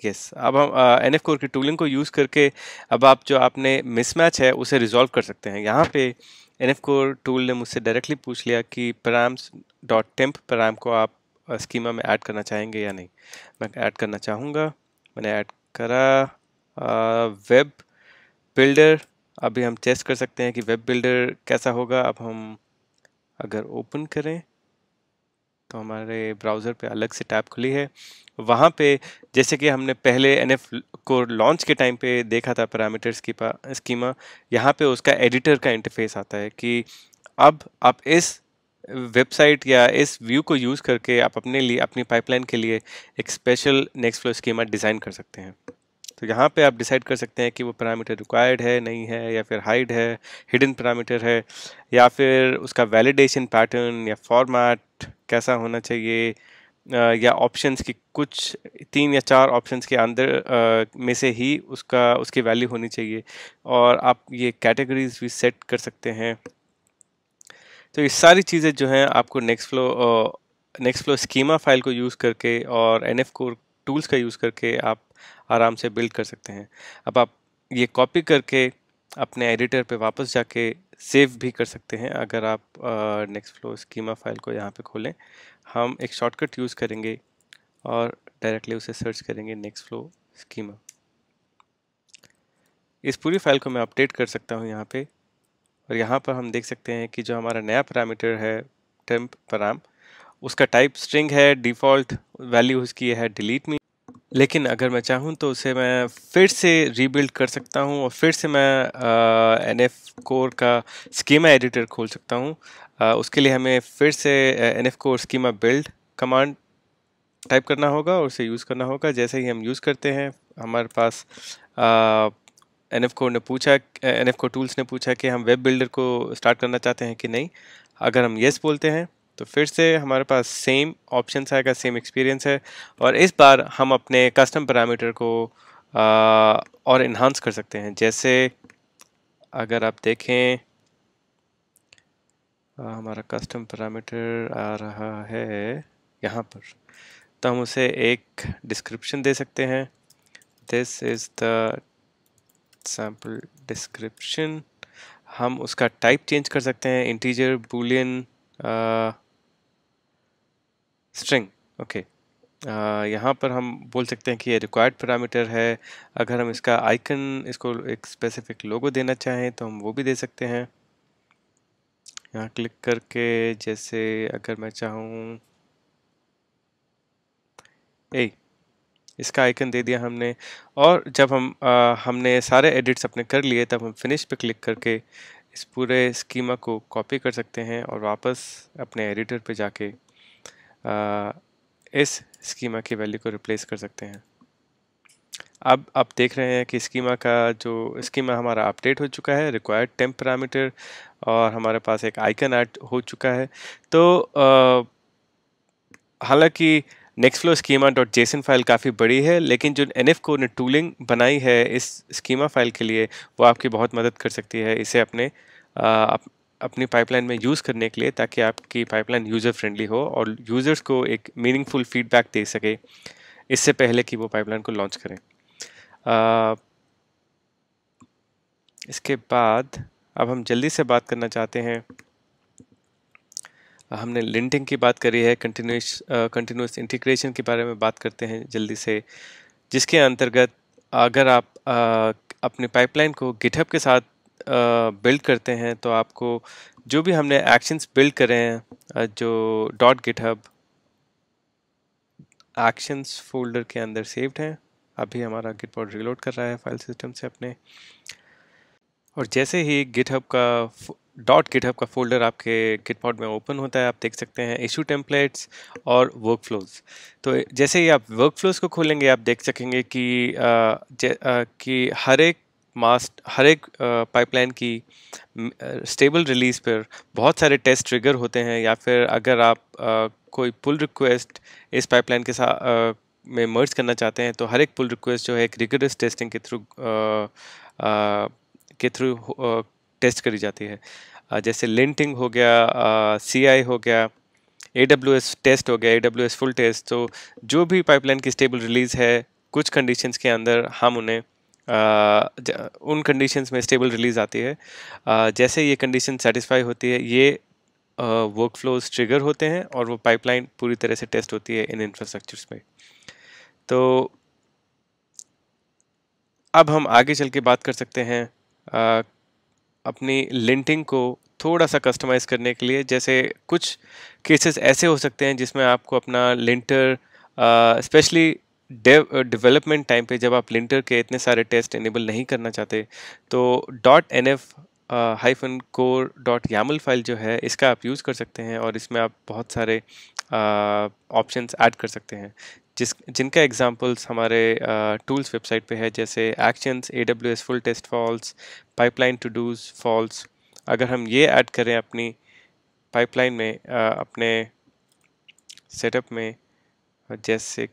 यस yes, अब हम एन एफ कोर की टूलिंग को यूज़ करके अब आप जो आपने मिसमैच है उसे रिजॉल्व कर सकते हैं यहाँ पे एन एफ कोर टूल ने मुझसे डायरेक्टली पूछ लिया कि पैराम्स डॉट टेम्प पैराम को आप स्कीमा में ऐड करना चाहेंगे या नहीं मैं ऐड करना चाहूँगा मैंने ऐड करा वेब बिल्डर अभी हम टेस्ट कर सकते हैं कि वेब बिल्डर कैसा होगा अब हम अगर ओपन करें तो हमारे ब्राउज़र पे अलग से टैब खुली है वहाँ पे जैसे कि हमने पहले एन को लॉन्च के टाइम पे देखा था पैरामीटर्स की स्कीमा यहाँ पे उसका एडिटर का इंटरफेस आता है कि अब आप इस वेबसाइट या इस व्यू को यूज़ करके आप अपने लिए अपनी पाइपलाइन के लिए एक special Nextflow schema design कर सकते हैं तो यहाँ पे आप डिसाइड कर सकते हैं कि वो पैरामीटर रिक्वायर्ड है नहीं है या फिर हाइड है हिडन पैरामीटर है या फिर उसका वैलिडेशन पैटर्न या फॉर्मेट कैसा होना चाहिए या ऑप्शंस की कुछ तीन या चार ऑप्शंस के अंदर में से ही उसका उसकी वैल्यू होनी चाहिए और आप ये कैटेगरीज भी सेट कर सकते हैं तो ये सारी चीज़ें जो हैं आपको Nextflow Nextflow schema file को यूज़ करके और एन एफ कोर टूल्स का यूज़ करके आप आराम से बिल्ड कर सकते हैं अब आप ये कॉपी करके अपने एडिटर पे वापस जाके सेव भी कर सकते हैं अगर आप नेक्स्ट फ्लो स्कीमा फाइल को यहाँ पे खोलें हम एक शॉर्टकट यूज़ करेंगे और डायरेक्टली उसे सर्च करेंगे नेक्स्ट फ्लो स्कीमा इस पूरी फाइल को मैं अपडेट कर सकता हूँ यहाँ पे और यहाँ पर हम देख सकते हैं कि जो हमारा नया पैरामीटर है टेम्प पराम उसका टाइप स्ट्रिंग है डिफ़ॉल्ट वैल्यू उसकी है डिलीट मी लेकिन अगर मैं चाहूँ तो उसे मैं फिर से रीबिल्ड कर सकता हूँ और फिर से मैं एन एफ कोर का स्कीमा एडिटर खोल सकता हूँ उसके लिए हमें फिर से N F core schema build command type करना होगा और उसे यूज़ करना होगा जैसे ही हम यूज़ करते हैं हमारे पास एन एफ कोर ने पूछा एन एफ कोर टूल्स ने पूछा कि हम वेब बिल्डर को स्टार्ट करना चाहते हैं कि नहीं अगर हम येस बोलते हैं तो फिर से हमारे पास सेम ऑप्शन आएगा सेम एक्सपीरियंस है और इस बार हम अपने कस्टम पैरामीटर को आ, और इन्हांस कर सकते हैं जैसे अगर आप देखें आ, हमारा कस्टम पैरामीटर आ रहा है यहाँ पर तो हम उसे एक डिस्क्रिप्शन दे सकते हैं this is the sample description हम उसका टाइप चेंज कर सकते हैं इंटीजर बुलियन स्ट्रिंग ओके यहाँ पर हम बोल सकते हैं कि ये रिक्वायर्ड पैरामीटर है अगर हम इसका आइकन इसको एक स्पेसिफिक लोगो देना चाहें तो हम वो भी दे सकते हैं यहाँ क्लिक करके जैसे अगर मैं चाहूँ ए इसका आइकन दे दिया हमने और जब हम आ, हमने सारे एडिट्स अपने कर लिए तब हम फिनिश पे क्लिक करके इस पूरे स्कीमा को कॉपी कर सकते हैं और वापस अपने एडिटर पे जाके इस स्कीमा की वैल्यू को रिप्लेस कर सकते हैं अब आप देख रहे हैं कि स्कीमा का जो स्कीमा हमारा अपडेट हो चुका है रिक्वायर्ड टेम्प पैरामीटर और हमारे पास एक आइकन ऐड हो चुका है तो हालांकि Nextflow schema dot JSON file काफ़ी बड़ी है लेकिन जो एन एफ को ने टूलिंग बनाई है इस स्कीमा फाइल के लिए वो आपकी बहुत मदद कर सकती है इसे अपने आ, अपनी पाइपलाइन में यूज़ करने के लिए ताकि आपकी पाइपलाइन यूज़र फ्रेंडली हो और यूज़र्स को एक मीनिंगफुल फीडबैक दे सके इससे पहले कि वो पाइपलाइन को लॉन्च करें आ, इसके बाद अब हम जल्दी से बात करना चाहते हैं हमने लिंटिंग की बात करी है कंटिन्यूस कंटिन्यूस इंटीग्रेशन के बारे में बात करते हैं जल्दी से जिसके अंतर्गत अगर आप आ, अपने पाइपलाइन को गिटहब के साथ बिल्ड करते हैं तो आपको जो भी हमने एक्शंस बिल्ड करे हैं जो डॉट गिटहब एक्शंस फोल्डर के अंदर सेव्ड हैं अभी हमारा पॉड रिलोड कर रहा है फाइल सिस्टम से अपने और जैसे ही गिटहब का डॉट गिटहब का फोल्डर आपके पॉड में ओपन होता है आप देख सकते हैं इशू टेम्पलेट्स और फ्लोज तो जैसे ही आप फ्लोज को खोलेंगे आप देख सकेंगे कि आ, आ, कि हर एक मास्ट हर एक पाइपलाइन की स्टेबल रिलीज पर बहुत सारे टेस्ट ट्रिगर होते हैं या फिर अगर आप आ, कोई पुल रिक्वेस्ट इस पाइपलाइन के साथ में मर्ज करना चाहते हैं तो हर एक पुल रिक्वेस्ट जो है एक रिगरस टेस्टिंग के थ्रू के थ्रू टेस्ट करी जाती है जैसे लिंटिंग हो गया सी आई हो गया ए डब्ल्यू एस टेस्ट हो गया A W S full test तो जो भी पाइपलाइन की स्टेबल रिलीज़ है कुछ कंडीशंस के अंदर हम उन्हें उन कंडीशंस में स्टेबल रिलीज आती है जैसे ये कंडीशन सेटिस्फाई होती है ये वर्क फ्लोज ट्रिगर होते हैं और वो पाइपलाइन पूरी तरह से टेस्ट होती है इन इंफ्रास्ट्रक्चर्स में तो अब हम आगे चल के बात कर सकते हैं आ, अपनी लिंटिंग को थोड़ा सा कस्टमाइज़ करने के लिए जैसे कुछ केसेस ऐसे हो सकते हैं जिसमें आपको अपना linter specially development time uh, पे जब आप लिंटर के इतने सारे टेस्ट इनेबल नहीं करना चाहते तो dot N F hyphen core dot YAML file जो है इसका आप यूज़ कर सकते हैं और इसमें आप बहुत सारे ऑप्शंस uh, ऐड कर सकते हैं जिस जिनका एग्जांपल्स हमारे टूल्स uh, वेबसाइट पे है जैसे actions A W S full test false pipeline todos false अगर हम ये ऐड करें अपनी पाइपलाइन में uh, अपने सेटअप में जैसे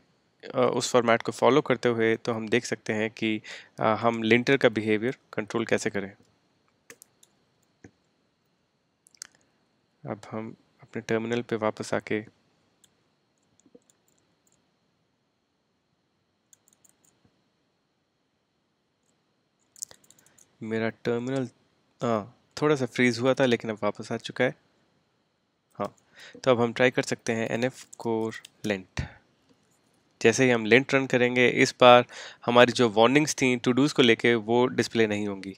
उस फॉर्मेट को फॉलो करते हुए तो हम देख सकते हैं कि हम लिंटर का बिहेवियर कंट्रोल कैसे करें अब हम अपने टर्मिनल पे वापस आके मेरा टर्मिनल हाँ थोड़ा सा फ्रीज़ हुआ था लेकिन अब वापस आ चुका है हाँ तो अब हम ट्राई कर सकते हैं एन एफ कोर लेंट जैसे ही हम लेंट रन करेंगे इस बार हमारी जो वार्निंग्स थी टू डूज़ को लेके वो डिस्प्ले नहीं होंगी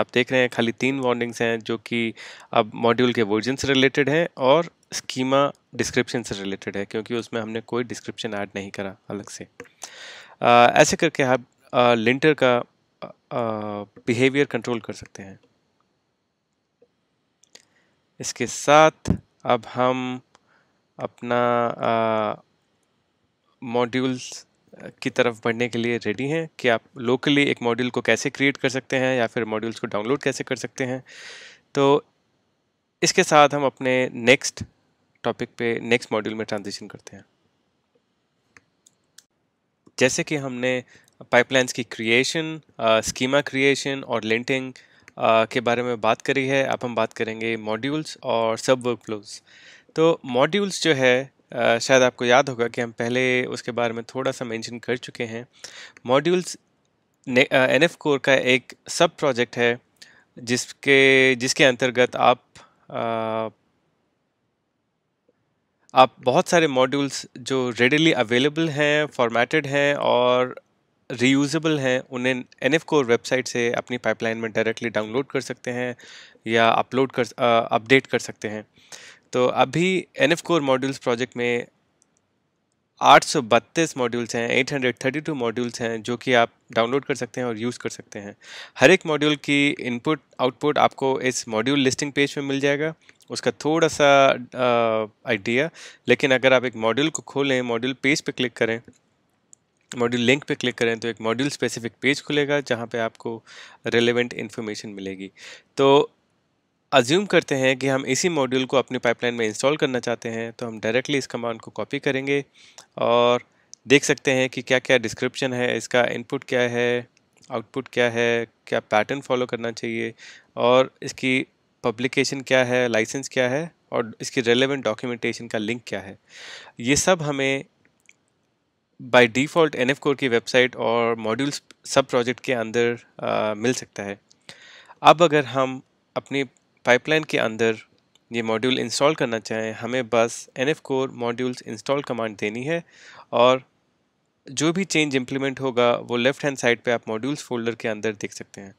आप देख रहे हैं खाली तीन वार्निंग्स हैं जो कि अब मॉड्यूल के वर्जन से रिलेटेड हैं और स्कीमा डिस्क्रिप्शन से रिलेटेड है क्योंकि उसमें हमने कोई डिस्क्रिप्शन ऐड नहीं करा अलग से आ, ऐसे करके आप लिंटर का बिहेवियर कंट्रोल कर सकते हैं इसके साथ अब हम अपना आ, मॉड्यूल्स uh, की तरफ बढ़ने के लिए रेडी हैं कि आप लोकली एक मॉड्यूल को कैसे क्रिएट कर सकते हैं या फिर मॉड्यूल्स को डाउनलोड कैसे कर सकते हैं तो इसके साथ हम अपने नेक्स्ट टॉपिक पे नेक्स्ट मॉड्यूल में ट्रांजिशन करते हैं जैसे कि हमने पाइपलाइंस की क्रिएशन स्कीमा क्रिएशन और लेंटिंग uh, के बारे में बात करी है अब हम बात करेंगे मॉड्यूल्स और सब वर्क फ्लोज तो मॉड्यूल्स जो है शायद आपको याद होगा कि हम पहले उसके बारे में थोड़ा सा मेंशन कर चुके हैं मॉड्यूल्स एन एफ कोर का एक सब प्रोजेक्ट है जिसके जिसके अंतर्गत आप आ, आप बहुत सारे मॉड्यूल्स जो रेडिली अवेलेबल हैं फॉर्मेटेड हैं और रीयूजबल हैं उन्हें एन एफ कोर वेबसाइट से अपनी पाइपलाइन में डायरेक्टली डाउनलोड कर सकते हैं या अपलोड कर अपडेट कर सकते हैं तो अभी N F core modules project में 832 मॉड्यूल्स हैं 832 मॉड्यूल्स हैं जो कि आप डाउनलोड कर सकते हैं और यूज़ कर सकते हैं हर एक मॉड्यूल की इनपुट आउटपुट आपको इस मॉड्यूल लिस्टिंग पेज पे मिल जाएगा उसका थोड़ा सा आइडिया लेकिन अगर आप एक मॉड्यूल को खोलें मॉड्यूल पेज पे क्लिक करें मॉड्यूल लिंक पे क्लिक करें तो एक मॉड्यूल स्पेसिफिक पेज खुलेगा जहाँ पे आपको रिलेवेंट इन्फॉर्मेशन मिलेगी तो अज्यूम करते हैं कि हम इसी मॉड्यूल को अपनी पाइपलाइन में इंस्टॉल करना चाहते हैं तो हम डायरेक्टली इस कमांड को कॉपी करेंगे और देख सकते हैं कि क्या क्या डिस्क्रिप्शन है इसका इनपुट क्या है आउटपुट क्या है क्या पैटर्न फॉलो करना चाहिए और इसकी पब्लिकेशन क्या है लाइसेंस क्या है और इसकी रेलेवेंट डॉक्यूमेंटेशन का लिंक क्या है ये सब हमें बाय डिफ़ॉल्ट एन कोर की वेबसाइट और मॉड्यूल्स सब प्रोजेक्ट के अंदर आ, uh, मिल सकता है अब अगर हम अपनी पाइपलाइन के अंदर ये मॉड्यूल इंस्टॉल करना चाहें हमें बस N F core modules install command देनी है और जो भी चेंज इम्प्लीमेंट होगा वो लेफ़्ट हैंड साइड पे आप मॉड्यूल्स फोल्डर के अंदर देख सकते हैं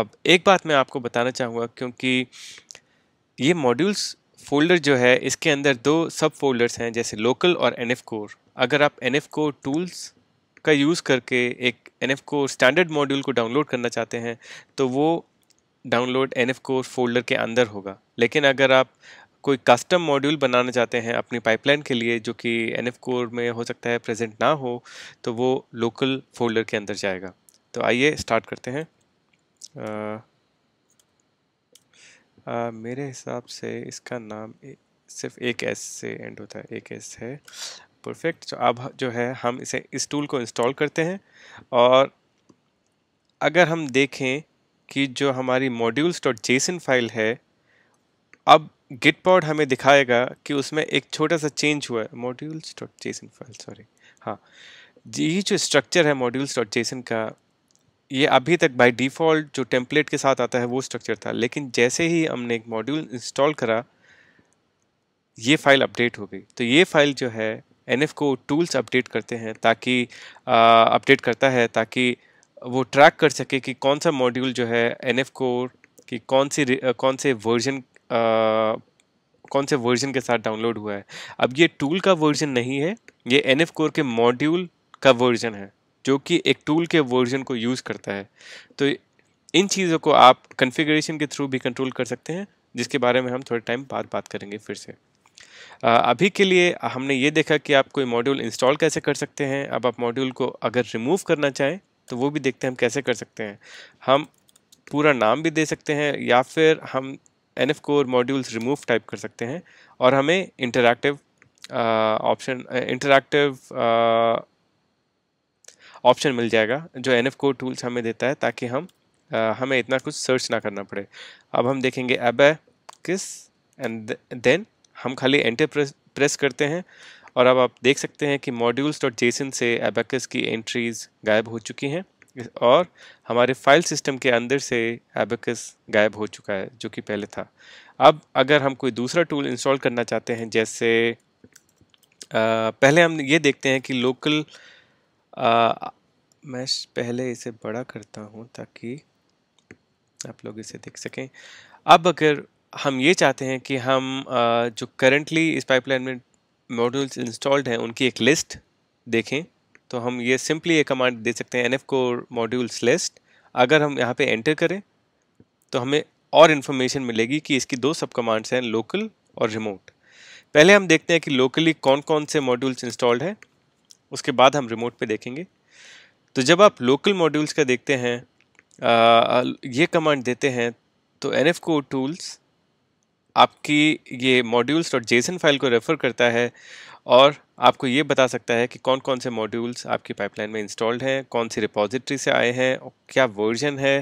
अब एक बात मैं आपको बताना चाहूँगा क्योंकि ये मॉड्यूल्स फोल्डर जो है इसके अंदर दो सब फोल्डर्स हैं जैसे लोकल और एन एफ कोर अगर आप एन एफ कोर टूल्स का यूज़ करके एक N F core standard module को डाउनलोड करना चाहते हैं तो वो download N F cores folder के अंदर होगा लेकिन अगर आप कोई कस्टम मॉड्यूल बनाना चाहते हैं अपनी पाइपलाइन के लिए जो कि एन एफ कोर में हो सकता है प्रेजेंट ना हो तो वो लोकल फोल्डर के अंदर जाएगा तो आइए स्टार्ट करते हैं आ, आ, मेरे हिसाब से इसका नाम ए, सिर्फ एक एस से एंड होता है एक एस है परफेक्ट तो अब जो है हम इसे इस टूल को इंस्टॉल करते हैं और अगर हम देखें कि जो हमारी मॉड्यूल्स डॉट जेसन फाइल है अब गिट पॉड हमें दिखाएगा कि उसमें एक छोटा सा चेंज हुआ है modules dot JSON file sorry हाँ ये जो स्ट्रक्चर है मॉड्यूल्स डॉट जेसन का ये अभी तक बाय डिफ़ॉल्ट जो टेम्पलेट के साथ आता है वो स्ट्रक्चर था लेकिन जैसे ही हमने एक मॉड्यूल इंस्टॉल करा ये फाइल अपडेट हो गई तो ये फाइल जो है एन को टूल्स अपडेट करते हैं ताकि अपडेट करता है ताकि वो ट्रैक कर सके कि कौन सा मॉड्यूल जो है एन एफ कोर कि कौन सी कौन से वर्जन कौन से वर्जन के साथ डाउनलोड हुआ है अब ये टूल का वर्जन नहीं है ये एन एफ कोर के मॉड्यूल का वर्जन है जो कि एक टूल के वर्जन को यूज़ करता है तो इन चीज़ों को आप कन्फिग्रेशन के थ्रू भी कंट्रोल कर सकते हैं जिसके बारे में हम थोड़े टाइम बाद बात करेंगे फिर से अभी के लिए हमने ये देखा कि आप कोई मॉड्यूल इंस्टॉल कैसे कर सकते हैं अब आप मॉड्यूल को अगर रिमूव करना चाहें तो वो भी देखते हैं हम कैसे कर सकते हैं हम पूरा नाम भी दे सकते हैं या फिर हम N F core modules remove type कर सकते हैं और हमें इंटरैक्टिव ऑप्शन इंटरक्टिव ऑप्शन मिल जाएगा जो एन एफ कोर टूल्स हमें देता है ताकि हम uh, हमें इतना कुछ सर्च ना करना पड़े अब हम देखेंगे एब किस एंड देन हम खाली एंटर प्रेस प्रेस करते हैं और अब आप देख सकते हैं कि मॉड्यूल्स डॉट जेसन से एबेकस की एंट्रीज़ गायब हो चुकी हैं और हमारे फाइल सिस्टम के अंदर से एबेकस गायब हो चुका है जो कि पहले था अब अगर हम कोई दूसरा टूल इंस्टॉल करना चाहते हैं जैसे आ, पहले हम ये देखते हैं कि लोकल आ, मैं पहले इसे बड़ा करता हूँ ताकि आप लोग इसे देख सकें अब अगर हम ये चाहते हैं कि हम आ, जो करंटली इस पाइपलाइन में मॉड्यूल्स इंस्टॉल्ड हैं उनकी एक लिस्ट देखें तो हम ये सिंपली ये कमांड दे सकते हैं N F core modules list अगर हम यहाँ पे एंटर करें तो हमें और इन्फॉर्मेशन मिलेगी कि इसकी दो सब कमांड्स हैं लोकल और रिमोट पहले हम देखते हैं कि लोकली कौन कौन से मॉड्यूल्स इंस्टॉल्ड हैं उसके बाद हम रिमोट पे देखेंगे तो जब आप लोकल मॉड्यूल्स का देखते हैं आ, ये कमांड देते हैं तो एन एफ कोर टूल्स आपकी ये मॉड्यूल्स डॉट जेसन फाइल को रेफ़र करता है और आपको ये बता सकता है कि कौन कौन से मॉड्यूल्स आपकी पाइपलाइन में इंस्टॉल्ड हैं कौन सी रिपोजिटरी से आए हैं और क्या वर्जन है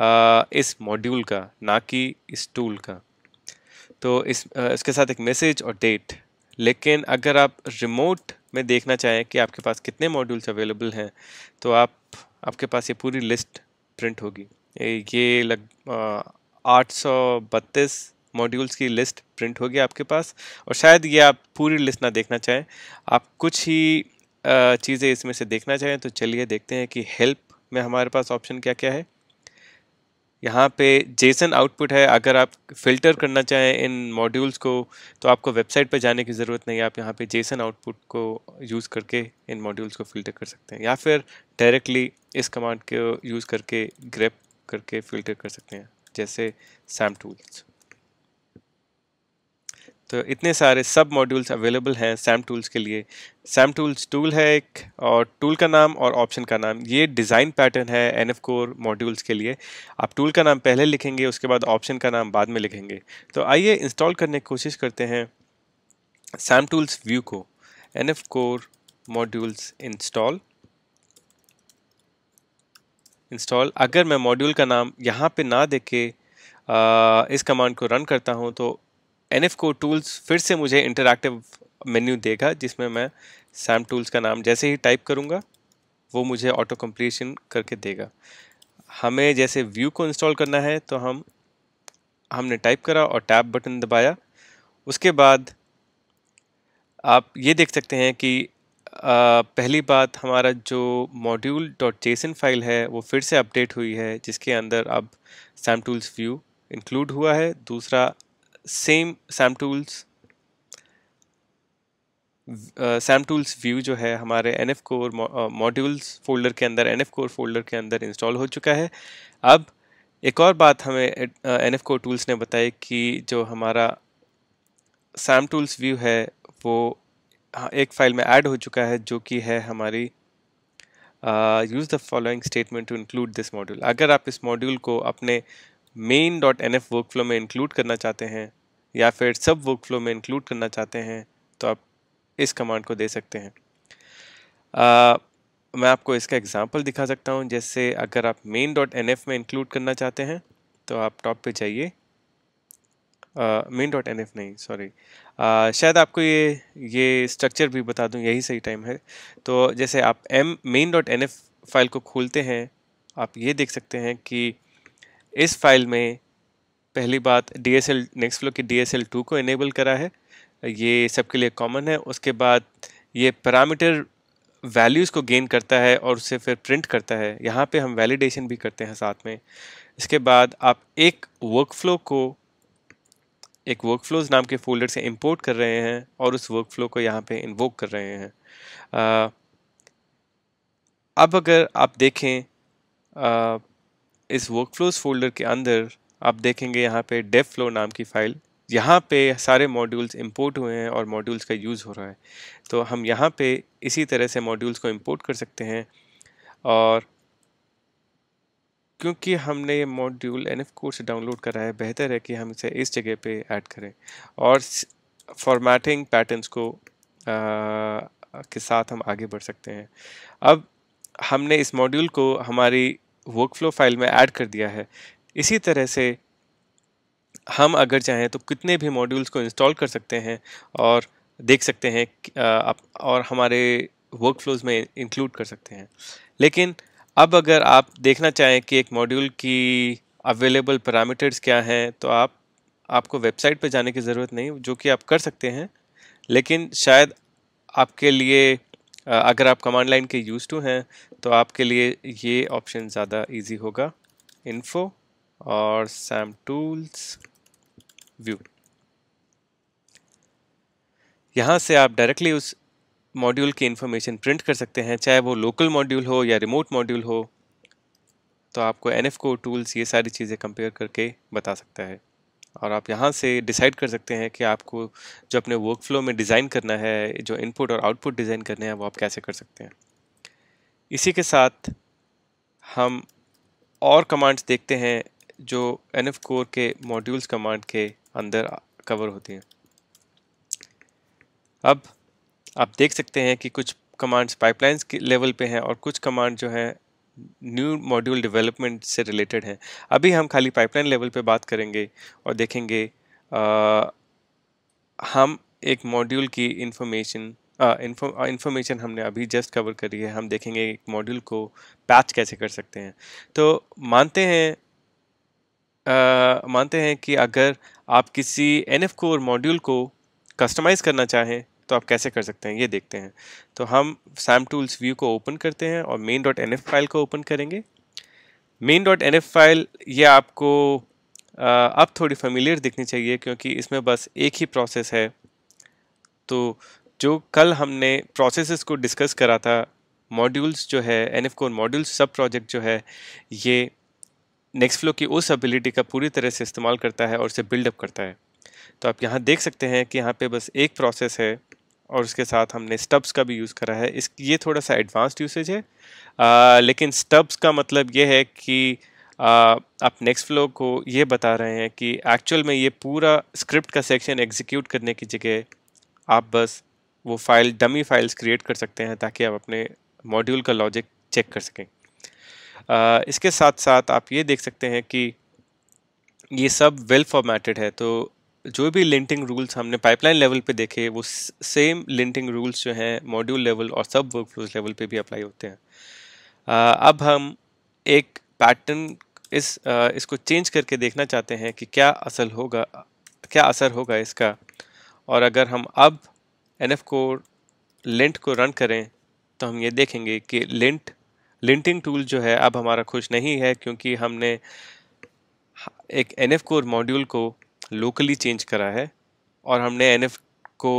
आ, इस मॉड्यूल का ना कि इस टूल का तो इस आ, इसके साथ एक मैसेज और डेट लेकिन अगर आप रिमोट में देखना चाहें कि आपके पास कितने मॉड्यूल्स अवेलेबल हैं तो आप आपके पास ये पूरी लिस्ट प्रिंट होगी ये लग आठ सौ बत्तीस मॉड्यूल्स की लिस्ट प्रिंट होगी आपके पास और शायद ये आप पूरी लिस्ट ना देखना चाहें आप कुछ ही चीज़ें इसमें से देखना चाहें तो चलिए देखते हैं कि हेल्प में हमारे पास ऑप्शन क्या क्या है यहाँ पे जेसन आउटपुट है अगर आप फिल्टर करना चाहें इन मॉड्यूल्स को तो आपको वेबसाइट पर जाने की ज़रूरत नहीं है आप यहाँ पे जेसन आउटपुट को यूज़ करके इन मॉड्यूल्स को फिल्टर कर सकते हैं या फिर डायरेक्टली इस कमांड को यूज़ करके ग्रेप करके फिल्टर कर सकते हैं जैसे सैम टूल्स तो इतने सारे सब मॉड्यूल्स अवेलेबल हैं सैम टूल्स के लिए सैम टूल्स टूल है एक और टूल का नाम और ऑप्शन का नाम ये डिज़ाइन पैटर्न है एन एफ कोर मॉड्यूल्स के लिए आप टूल का नाम पहले लिखेंगे उसके बाद ऑप्शन का नाम बाद में लिखेंगे तो आइए इंस्टॉल करने की कोशिश करते हैं सैम टूल्स व्यू को N F core modules install install अगर मैं मॉड्यूल का नाम यहाँ पे ना दे के इस कमांड को रन करता हूँ तो एन एफ़ को टूल्स फिर से मुझे इंटरक्टिव मेन्यू देगा जिसमें मैं सैम टूल्स का नाम जैसे ही टाइप करूँगा वो मुझे ऑटो कम्प्लीशन करके देगा हमें जैसे व्यू को इंस्टॉल करना है तो हम हमने टाइप करा और टैब बटन दबाया उसके बाद आप ये देख सकते हैं कि आ, पहली बात हमारा जो मॉड्यूल डॉट जेसन फाइल है वो फिर से अपडेट हुई है जिसके अंदर अब सैम टूल्स व्यू इंक्लूड हुआ है दूसरा same samtools Sam tools view जो है हमारे N F core modules folder के अंदर एन एफ कोर फोल्डर के अंदर इंस्टॉल हो चुका है अब एक और बात हमें एन एफ कोर टूल्स ने बताई कि जो हमारा सैम टूल्स व्यू है वो हाँ, एक फाइल में ऐड हो चुका है जो कि है हमारी use the following statement to include this module अगर आप इस मॉड्यूल को अपने main dot N F workflow में इंक्लूड करना चाहते हैं या फिर सब वर्क फ्लो में इंक्लूड करना चाहते हैं तो आप इस कमांड को दे सकते हैं आ, मैं आपको इसका एग्जांपल दिखा सकता हूँ जैसे अगर आप मेन डॉट एन एफ में इंक्लूड करना चाहते हैं तो आप टॉप पे जाइए मेन डॉट एन एफ नहीं सॉरी शायद आपको ये ये स्ट्रक्चर भी बता दूँ यही सही टाइम है तो जैसे आप M main dot N F file को खोलते हैं आप ये देख सकते हैं कि इस फाइल में पहली बात D S L Nextflow की डी एस एल टू को इनेबल करा है ये सबके लिए कॉमन है उसके बाद ये पैरामीटर वैल्यूज़ को गेन करता है और उसे फिर प्रिंट करता है यहाँ पे हम वैलिडेशन भी करते हैं साथ में इसके बाद आप एक वर्कफ्लो को एक वर्कफ्लोज नाम के फोल्डर से इंपोर्ट कर रहे हैं और उस वर्कफ्लो को यहाँ पे इन्वोक कर रहे हैं आ, अब अगर आप देखें आ, इस वर्कफ्लोज फोल्डर के अंदर आप देखेंगे यहाँ पे डेफ फ्लो नाम की फ़ाइल यहाँ पे सारे मॉड्यूल्स इंपोर्ट हुए हैं और मॉड्यूल्स का यूज़ हो रहा है तो हम यहाँ पे इसी तरह से मॉड्यूल्स को इंपोर्ट कर सकते हैं और क्योंकि हमने ये मॉड्यूल एन एफ कोर्स से डाउनलोड करा है बेहतर है कि हम इसे इस जगह पे ऐड करें और फॉर्मेटिंग पैटर्न्स को आ, के साथ हम आगे बढ़ सकते हैं अब हमने इस मॉड्यूल को हमारी वर्कफ्लो फाइल में ऐड कर दिया है इसी तरह से हम अगर चाहें तो कितने भी मॉड्यूल्स को इंस्टॉल कर सकते हैं और देख सकते हैं और हमारे वर्क फ्लोज में इंक्लूड कर सकते हैं लेकिन अब अगर आप देखना चाहें कि एक मॉड्यूल की अवेलेबल पैरामीटर्स क्या हैं तो आप आपको वेबसाइट पर जाने की ज़रूरत नहीं जो कि आप कर सकते हैं लेकिन शायद आपके लिए अगर आप कमांड लाइन के यूज़ टू हैं तो आपके लिए ये ऑप्शन ज़्यादा इजी होगा इन्फो और सैम टूल्स व्यू यहाँ से आप डायरेक्टली उस मॉड्यूल की इन्फॉर्मेशन प्रिंट कर सकते हैं चाहे वो लोकल मॉड्यूल हो या रिमोट मॉड्यूल हो तो आपको एन एफ को टूल्स ये सारी चीज़ें कंपेयर करके बता सकता है और आप यहाँ से डिसाइड कर सकते हैं कि आपको जो अपने वर्क फ्लो में डिज़ाइन करना है जो इनपुट और आउटपुट डिज़ाइन करने हैं वो आप कैसे कर सकते हैं इसी के साथ हम और कमांड्स देखते हैं जो एन एफ कोर के मॉड्यूल्स कमांड के अंदर कवर होती हैं अब आप देख सकते हैं कि कुछ कमांड्स पाइपलाइंस के लेवल पे हैं और कुछ कमांड जो हैं न्यू मॉड्यूल डेवलपमेंट से रिलेटेड हैं अभी हम खाली पाइपलाइन लेवल पे बात करेंगे और देखेंगे आ, हम एक मॉड्यूल की इंफॉर्मेशन इन्फॉर्मेशन हमने अभी जस्ट कवर करी है हम देखेंगे एक मॉड्यूल को पैच कैसे कर सकते हैं तो मानते हैं आ, मानते हैं कि अगर आप किसी एन एफ कोर मॉड्यूल को कस्टमाइज़ करना चाहें तो आप कैसे कर सकते हैं ये देखते हैं तो हम सैम टूल्स व्यू को ओपन करते हैं और मेन डॉट एन फाइल को ओपन करेंगे मेन डॉट एन फाइल ये आपको अब थोड़ी फेमिलियर दिखनी चाहिए क्योंकि इसमें बस एक ही प्रोसेस है तो जो कल हमने प्रोसेस को डिस्कस करा था मॉड्यूल्स जो है एन एफ कोर मॉड्यूल्स सब प्रोजेक्ट जो है ये नेक्स्ट फ्लो की उस एबिलिटी का पूरी तरह से इस्तेमाल करता है और उसे बिल्डअप करता है तो आप यहाँ देख सकते हैं कि यहाँ पे बस एक प्रोसेस है और उसके साथ हमने स्टब्स का भी यूज़ करा है इस ये थोड़ा सा एडवांस्ड यूसेज है आ, लेकिन स्टब्स का मतलब ये है कि आ, आप नेक्स्ट फ्लो को ये बता रहे हैं कि एक्चुअल में ये पूरा स्क्रिप्ट का सेक्शन एग्जीक्यूट करने की जगह आप बस वो फाइल डमी फाइल्स क्रिएट कर सकते हैं ताकि आप अपने मॉड्यूल का लॉजिक चेक कर सकें आ, इसके साथ साथ आप ये देख सकते हैं कि ये सब वेल well फॉर्मेटेड है तो जो भी लिंटिंग रूल्स हमने पाइपलाइन लेवल पे देखे वो सेम लिंटिंग रूल्स जो हैं मॉड्यूल लेवल और सब वर्कफ्लोज लेवल पे भी अप्लाई होते हैं आ, अब हम एक पैटर्न इस आ, इसको चेंज करके देखना चाहते हैं कि क्या असल होगा क्या असर होगा इसका और अगर हम अब एन एफ को लिंट को रन करें तो हम ये देखेंगे कि लिंट लिंटिंग टूल जो है अब हमारा खुश नहीं है क्योंकि हमने एक एन एफ कोर मॉड्यूल को लोकली चेंज करा है और हमने एन एफ को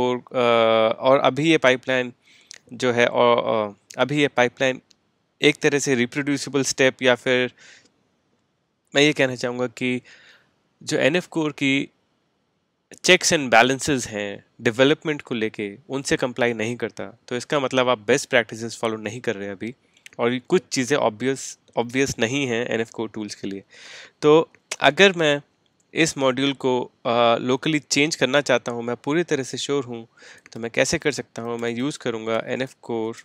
और अभी ये पाइपलाइन जो है और अभी ये पाइपलाइन एक तरह से रिप्रोड्यूसिबल स्टेप या फिर मैं ये कहना चाहूँगा कि जो एन एफ कोर की चेक्स एंड बैलेंसेस हैं डेवलपमेंट को लेके उनसे कंप्लाई नहीं करता तो इसका मतलब आप बेस्ट प्रैक्टिसेस फॉलो नहीं कर रहे अभी और कुछ चीज़ें ऑब्वियस ऑब्वियस नहीं हैं एन एफ कोर टूल्स के लिए तो अगर मैं इस मॉड्यूल को लोकली चेंज करना चाहता हूँ मैं पूरी तरह से श्योर हूँ तो मैं कैसे कर सकता हूँ मैं यूज़ करूँगा N F core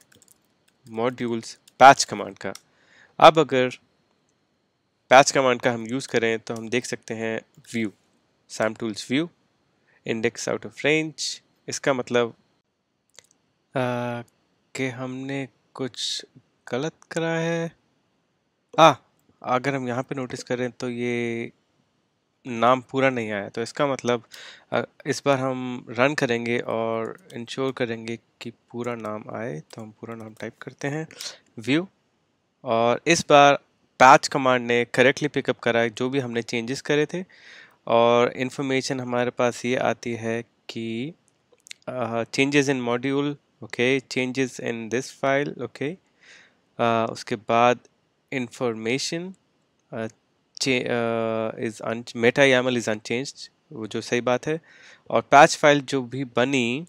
modules patch command का अब अगर पैच कमांड का हम यूज़ करें तो हम देख सकते हैं view sam tools view index out of range इसका मतलब कि हमने कुछ गलत करा है आ अगर हम यहाँ पे नोटिस करें तो ये नाम पूरा नहीं आया तो इसका मतलब इस बार हम रन करेंगे और इंश्योर करेंगे कि पूरा नाम आए तो हम पूरा नाम टाइप करते हैं व्यू और इस बार पैच कमांड ने करेक्टली पिकअप करा जो भी हमने चेंजेस करे थे और इन्फॉर्मेशन हमारे पास ये आती है कि changes in module okay changes in this file okay उसके बाद information is meta YAML is unchanged वो जो सही बात है और पैच फाइल जो भी बनी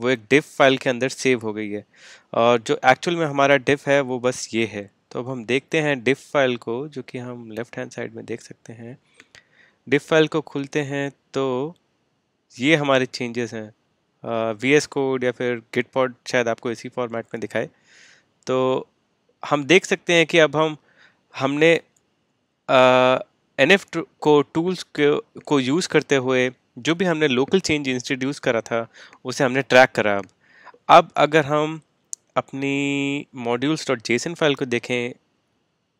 वो एक डिफ फाइल के अंदर सेव हो गई है और जो एक्चुअल में हमारा डिफ है वो बस ये है तो अब हम देखते हैं डिफ फाइल को जो कि हम लेफ़्ट हैंड साइड में देख सकते हैं डिफ फाइल को खुलते हैं तो ये हमारे चेंजेस हैं वी एस कोड या फिर गिट पॉड शायद आपको इसी फॉर्मेट में दिखाए तो हम देख सकते हैं कि अब हम हमने एन एफ को टूल्स को, को यूज़ करते हुए जो भी हमने लोकल चेंज इंस्टीट्यूस करा था उसे हमने ट्रैक करा अब अगर हम अपनी मॉड्यूल्स डॉट जेसन फाइल को देखें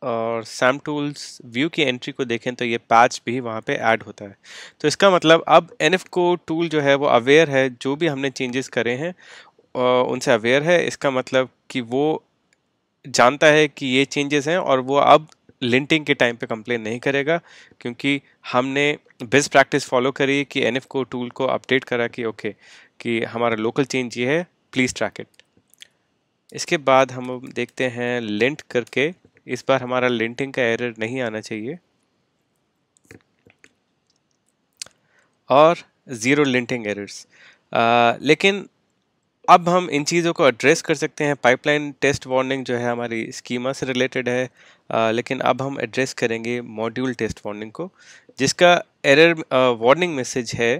और सैम टूल्स व्यू की एंट्री को देखें तो ये पैच भी वहाँ पे ऐड होता है तो इसका मतलब अब एन एफ़ को टूल जो है वो अवेयर है जो भी हमने चेंजेस करे हैं उनसे अवेयर है इसका मतलब कि वो जानता है कि ये चेंजेस हैं और वो अब लिंटिंग के टाइम पे कंप्लेन नहीं करेगा क्योंकि हमने बेस्ट प्रैक्टिस फॉलो करी कि एन को टूल को अपडेट करा कि ओके कि हमारा लोकल चेंज ये है प्लीज़ ट्रैक इट इसके बाद हम देखते हैं लिंट करके इस बार हमारा लिंटिंग का एरर नहीं आना चाहिए और ज़ीरो लिंटिंग एरर्स लेकिन अब हम इन चीज़ों को एड्रेस कर सकते हैं पाइपलाइन टेस्ट वार्निंग जो है हमारी स्कीमा से रिलेटेड है आ, लेकिन अब हम एड्रेस करेंगे मॉड्यूल टेस्ट वार्निंग को जिसका एरर वार्निंग मैसेज है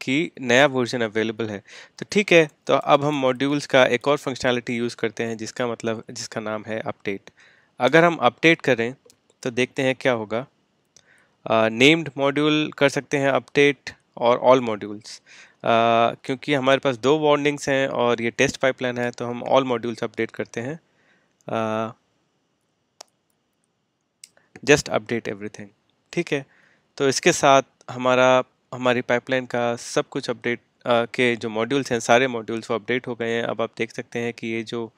कि नया वर्जन अवेलेबल है तो ठीक है तो अब हम मॉड्यूल्स का एक और फंक्शनैलिटी यूज़ करते हैं जिसका मतलब जिसका नाम है अपडेट अगर हम अपडेट करें तो देखते हैं क्या होगा नेम्ड uh, मॉड्यूल कर सकते हैं अपडेट और ऑल मॉड्यूल्स क्योंकि हमारे पास दो वार्निंग्स हैं और ये टेस्ट पाइपलाइन है तो हम ऑल मॉड्यूल्स अपडेट करते हैं जस्ट अपडेट एवरीथिंग ठीक है तो इसके साथ हमारा हमारी पाइपलाइन का सब कुछ अपडेट के जो मॉड्यूल्स हैं सारे मॉड्यूल्स वो अपडेट हो गए हैं अब आप देख सकते हैं कि ये जो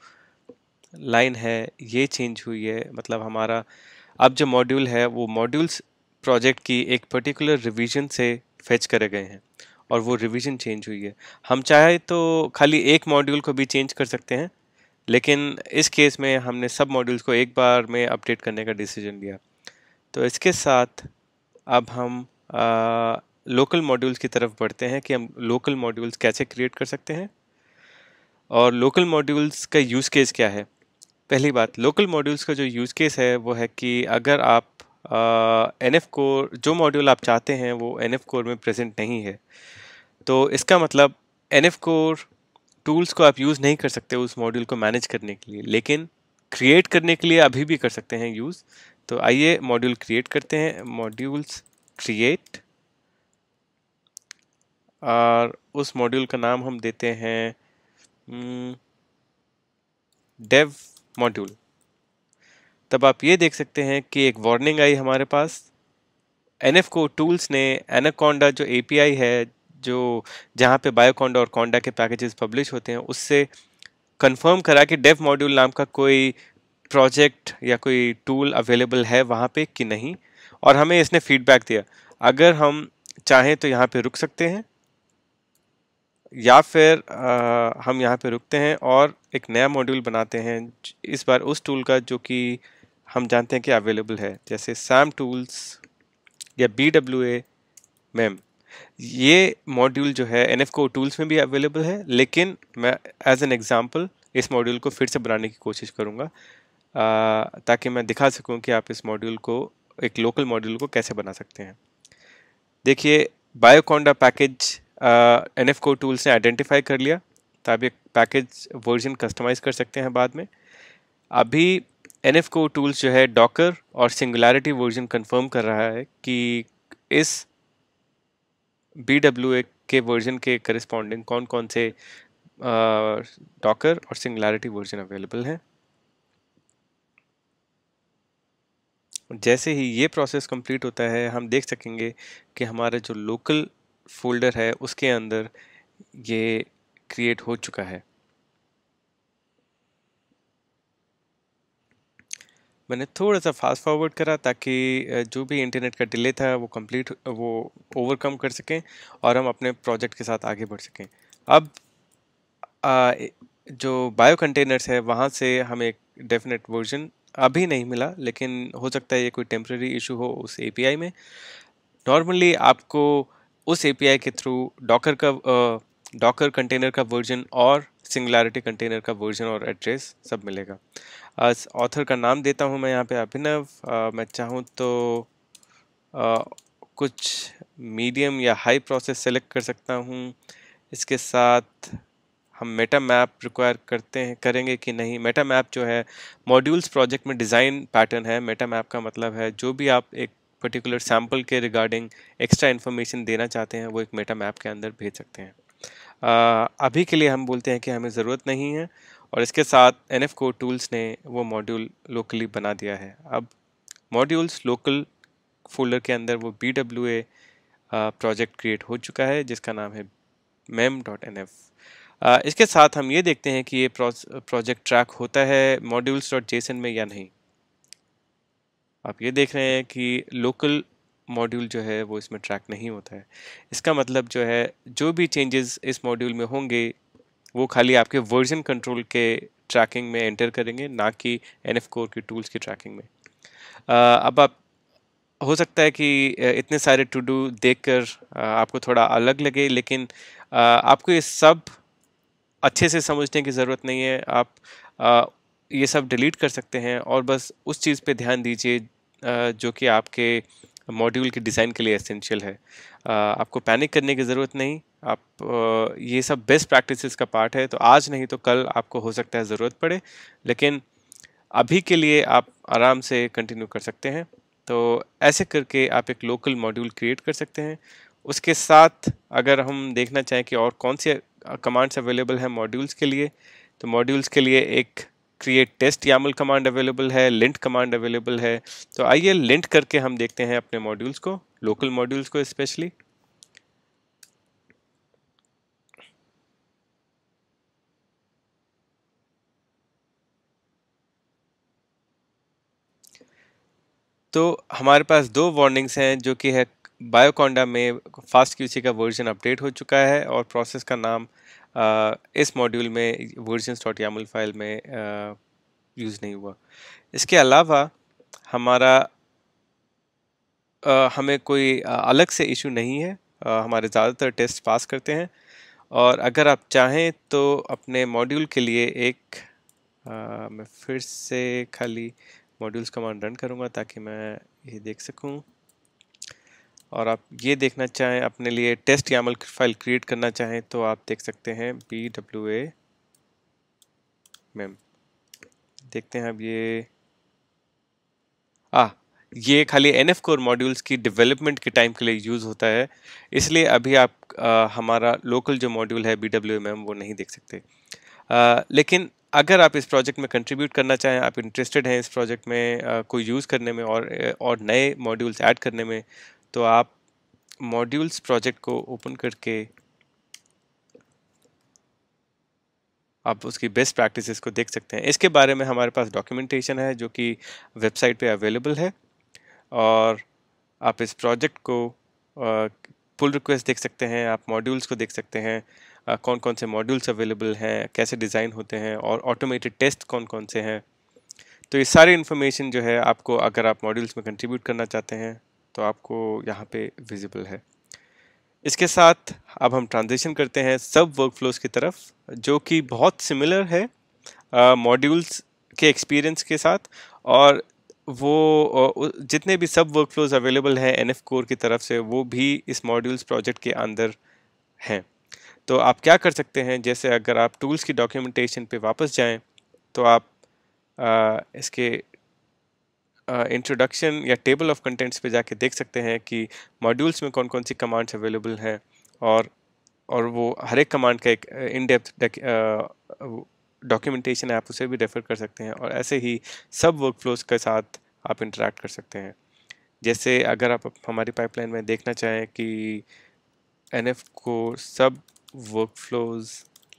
लाइन है ये चेंज हुई है मतलब हमारा अब जो मॉड्यूल है वो मॉड्यूल्स प्रोजेक्ट की एक पर्टिकुलर रिवीजन से फेच करे गए हैं और वो रिवीजन चेंज हुई है हम चाहे तो खाली एक मॉड्यूल को भी चेंज कर सकते हैं लेकिन इस केस में हमने सब मॉड्यूल्स को एक बार में अपडेट करने का डिसीजन लिया तो इसके साथ अब हम आ, लोकल मॉड्यूल्स की तरफ बढ़ते हैं कि हम लोकल मॉड्यूल्स कैसे क्रिएट कर सकते हैं और लोकल मॉड्यूल्स का यूज़ केस क्या है पहली बात लोकल मॉड्यूल्स का जो यूज़ केस है वो है कि अगर आप एन एफ कोर जो मॉड्यूल आप चाहते हैं वो एन एफ कोर में प्रेजेंट नहीं है तो इसका मतलब एन एफ कोर टूल्स को आप यूज़ नहीं कर सकते उस मॉड्यूल को मैनेज करने के लिए लेकिन क्रिएट करने के लिए अभी भी कर सकते हैं यूज़ तो आइए मॉड्यूल क्रिएट करते हैं मॉड्यूल्स क्रिएट और उस मॉड्यूल का नाम हम देते हैं डेव हम्म, मॉड्यूल तब आप ये देख सकते हैं कि एक वार्निंग आई हमारे पास एन एफ को टूल्स ने एनाकोंडा जो ए है जो जहाँ पे बायोकॉन्डा और कॉन्डा के पैकेजेस पब्लिश होते हैं उससे कंफर्म करा कि डेव मॉड्यूल नाम का कोई प्रोजेक्ट या कोई टूल अवेलेबल है वहाँ पे कि नहीं और हमें इसने फीडबैक दिया अगर हम चाहें तो यहाँ पे रुक सकते हैं या फिर आ, हम यहाँ पे रुकते हैं और एक नया मॉड्यूल बनाते हैं इस बार उस टूल का जो कि हम जानते हैं कि अवेलेबल है जैसे सैम टूल्स या बी डब्ल्यू ए मैम ये मॉड्यूल जो है एन को टूल्स में भी अवेलेबल है लेकिन मैं एज एन एग्ज़ाम्पल इस मॉड्यूल को फिर से बनाने की कोशिश करूँगा ताकि मैं दिखा सकूँ कि आप इस मॉड्यूल को एक लोकल मॉड्यूल को कैसे बना सकते हैं देखिए Bioconda package N F core tools ने आइडेंटिफाई कर लिया तो आप पैकेज वर्जन कस्टमाइज़ कर सकते हैं बाद में अभी एन एफ को टूल्स जो है डॉकर और सिंगुलैरिटी वर्जन कंफर्म कर रहा है कि इस बी डब्ल्यू ए के वर्जन के करिस्पॉन्डिंग कौन कौन से डॉकर और सिंगलैरिटी वर्जन अवेलेबल हैं जैसे ही ये प्रोसेस कंप्लीट होता है हम देख सकेंगे कि हमारा जो लोकल फोल्डर है उसके अंदर ये क्रिएट हो चुका है मैंने थोड़ा सा फास्ट फॉरवर्ड करा ताकि जो भी इंटरनेट का डिले था वो कंप्लीट वो ओवरकम कर सकें और हम अपने प्रोजेक्ट के साथ आगे बढ़ सकें अब आ, जो बायो कंटेनर्स है वहाँ से हमें एक डेफिनेट वर्जन अभी नहीं मिला लेकिन हो सकता है ये कोई टेम्प्रेरी इशू हो उस ए में नॉर्मली आपको उस ए के थ्रू डॉकर का डॉकर कंटेनर का वर्जन और सिंगुलरिटी कंटेनर का वर्जन और एड्रेस सब मिलेगा ऑथर का नाम देता हूँ मैं यहाँ पे अभिनव मैं चाहूँ तो आ, कुछ मीडियम या हाई प्रोसेस सेलेक्ट कर सकता हूँ इसके साथ हम मेटा मैप रिक्वायर करते हैं करेंगे कि नहीं मेटा मैप जो है मॉड्यूल्स प्रोजेक्ट में डिज़ाइन पैटर्न है मेटा मैप का मतलब है जो भी आप एक पर्टिकुलर सैम्पल के रिगार्डिंग एक्स्ट्रा इन्फॉर्मेशन देना चाहते हैं वो एक मेटा मैप के अंदर भेज सकते हैं अभी के लिए हम बोलते हैं कि हमें ज़रूरत नहीं है और इसके साथ एन एफ को टूल्स ने वो मॉड्यूल लोकली बना दिया है अब मॉड्यूल्स लोकल फोल्डर के अंदर वो B W A project create हो चुका है जिसका नाम है मैम डॉट एन एफ इसके साथ हम ये देखते हैं कि ये प्रोजेक्ट ट्रैक होता है मॉड्यूल्स डॉट जेसन में या नहीं आप ये देख रहे हैं कि लोकल मॉड्यूल जो है वो इसमें ट्रैक नहीं होता है इसका मतलब जो है जो भी चेंजेस इस मॉड्यूल में होंगे वो खाली आपके वर्जन कंट्रोल के ट्रैकिंग में एंटर करेंगे ना कि एन एफ कोर की टूल्स की ट्रैकिंग में आ, अब आप हो सकता है कि इतने सारे टू डू देख कर आपको थोड़ा अलग लगे लेकिन आ, आपको ये सब अच्छे से समझने की ज़रूरत नहीं है आप आ, ये सब डिलीट कर सकते हैं और बस उस चीज़ पे ध्यान दीजिए जो कि आपके मॉड्यूल के डिज़ाइन के लिए एसेंशियल है आपको पैनिक करने की ज़रूरत नहीं आप ये सब बेस्ट प्रैक्टिसेस का पार्ट है तो आज नहीं तो कल आपको हो सकता है ज़रूरत पड़े लेकिन अभी के लिए आप आराम से कंटिन्यू कर सकते हैं तो ऐसे करके आप एक लोकल मॉड्यूल क्रिएट कर सकते हैं उसके साथ अगर हम देखना चाहें कि और कौन से कमांड्स अवेलेबल हैं मॉड्यूल्स के लिए तो मॉड्यूल्स के लिए एक create test YAML command available है लिंट कमांड अवेलेबल है तो आइए लिंट करके हम देखते हैं अपने मॉड्यूल्स को लोकल मॉड्यूल्स को स्पेशली तो हमारे पास दो वार्निंग्स हैं जो कि है बायोकोंडा में फास्ट क्यूसी का वर्जन अपडेट हो चुका है और प्रोसेस का नाम इस मॉड्यूल में वर्जन डॉट यामल फाइल में यूज़ नहीं हुआ इसके अलावा हमारा आ, हमें कोई अलग से इशू नहीं है आ, हमारे ज़्यादातर टेस्ट पास करते हैं और अगर आप चाहें तो अपने मॉड्यूल के लिए एक आ, मैं फिर से खाली मॉड्यूल्स कमांड रन करूँगा ताकि मैं ये देख सकूँ और आप ये देखना चाहें अपने लिए टेस्ट यामल फाइल क्रिएट करना चाहें तो आप देख सकते हैं बी डब्ल्यू ए मैम देखते हैं अब ये आ ये खाली एन एफ कोर मॉड्यूल्स की डेवलपमेंट के टाइम के लिए यूज़ होता है इसलिए अभी आप आ, हमारा लोकल जो मॉड्यूल है बी डब्ल्यू एम एम वो नहीं देख सकते आ, लेकिन अगर आप इस प्रोजेक्ट में कंट्रीब्यूट करना चाहें आप इंटरेस्टेड हैं इस प्रोजेक्ट में आ, कोई यूज़ करने में और और नए मॉड्यूल्स ऐड करने में तो आप मॉड्यूल्स प्रोजेक्ट को ओपन करके आप उसकी बेस्ट प्रैक्टिसेस को देख सकते हैं इसके बारे में हमारे पास डॉक्यूमेंटेशन है जो कि वेबसाइट पे अवेलेबल है और आप इस प्रोजेक्ट को पुल रिक्वेस्ट देख सकते हैं आप मॉड्यूल्स को देख सकते हैं आ, कौन कौन से मॉड्यूल्स अवेलेबल हैं कैसे डिज़ाइन होते हैं और ऑटोमेटेड टेस्ट कौन कौन से हैं तो ये सारी इन्फॉर्मेशन जो है आपको अगर आप मॉड्यूल्स में कंट्रीब्यूट करना चाहते हैं तो आपको यहाँ पे विजिबल है इसके साथ अब हम ट्रांजेक्शन करते हैं सब वर्क फ्लोज की तरफ जो कि बहुत सिमिलर है मॉड्यूल्स uh, के एक्सपीरियंस के साथ और वो uh, जितने भी सब वर्क फ्लोज अवेलेबल हैं एन एफ़ कोर की तरफ से वो भी इस मॉड्यूल्स प्रोजेक्ट के अंदर हैं तो आप क्या कर सकते हैं जैसे अगर आप टूल्स की डॉक्यूमेंटेशन पे वापस जाएं तो आप आ, इसके इंट्रोडक्शन या टेबल ऑफ कंटेंट्स पे जाके देख सकते हैं कि मॉड्यूल्स में कौन कौन सी कमांड्स अवेलेबल हैं और और वो हर एक कमांड का एक इन डेप्थ डॉक्यूमेंटेशन है आप उसे भी रेफ़र कर सकते हैं और ऐसे ही सब वर्क फ्लोज के साथ आप इंटरेक्ट कर सकते हैं जैसे अगर आप हमारी पाइपलाइन में देखना चाहें कि एन को सब वर्क फ्लोज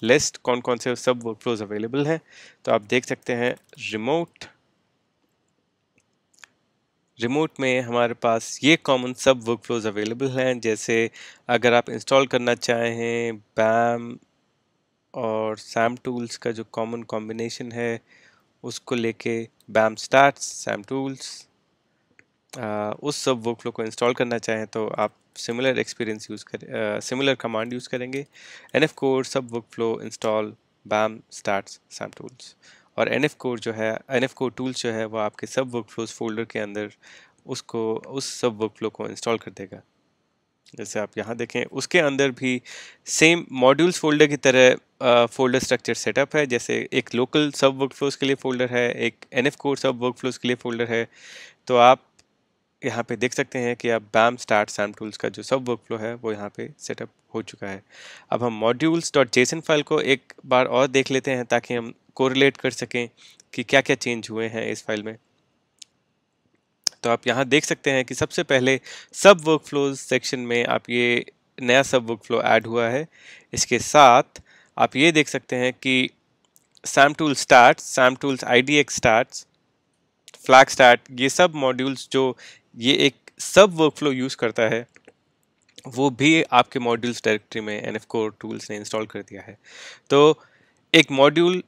लिस्ट कौन कौन से सब वर्क फ्लोज अवेलेबल हैं तो आप देख सकते हैं रिमोट रिमोट में हमारे पास ये common sub workflows available हैं जैसे अगर आप इंस्टॉल करना चाहें बैम और सैम टूल्स का जो कॉमन कॉम्बिनेशन है उसको लेके बैम स्टार्ट सैम टूल्स उस सब वर्क फ्लो को इंस्टॉल करना चाहें तो आप सिमिलर एक्सपीरियंस यूज़ कर सिमिलर कमांड यूज़ करेंगे N F cores subworkflow install BAM start sam tools और एन एफ कोर जो है एन एफ कोर टूल्स जो है वो आपके सब वर्क फ्लोज फोल्डर के अंदर उसको उस सब वर्क फ्लो को इंस्टॉल कर देगा जैसे आप यहाँ देखें उसके अंदर भी सेम मॉड्यूल्स फोल्डर की तरह फोल्डर स्ट्रक्चर सेटअप है जैसे एक लोकल सब वर्क फ्लोज के लिए फोल्डर है एक N F core subworkflows के लिए फोल्डर है तो आप यहाँ पे देख सकते हैं कि आप बैम स्टार्ट सैम टूल्स का जो सब वर्क फ्लो है वो यहाँ पे सेटअप हो चुका है अब हम मॉड्यूल्स डॉट जेसन फाइल को एक बार और देख लेते हैं ताकि हम कोरिलेट कर सकें कि क्या क्या चेंज हुए हैं इस फाइल में तो आप यहाँ देख सकते हैं कि सबसे पहले सब वर्क फ्लोज सेक्शन में आप ये नया सब वर्क फ्लो ऐड हुआ है इसके साथ आप ये देख सकते हैं कि sam tool start sam tools I D X start flag start ये सब मॉड्यूल्स जो ये एक सब वर्क फ्लो यूज़ करता है वो भी आपके मॉड्यूल्स डायरेक्टरी में एन एफ कोर टूल्स ने इंस्टॉल कर दिया है तो एक मॉड्यूल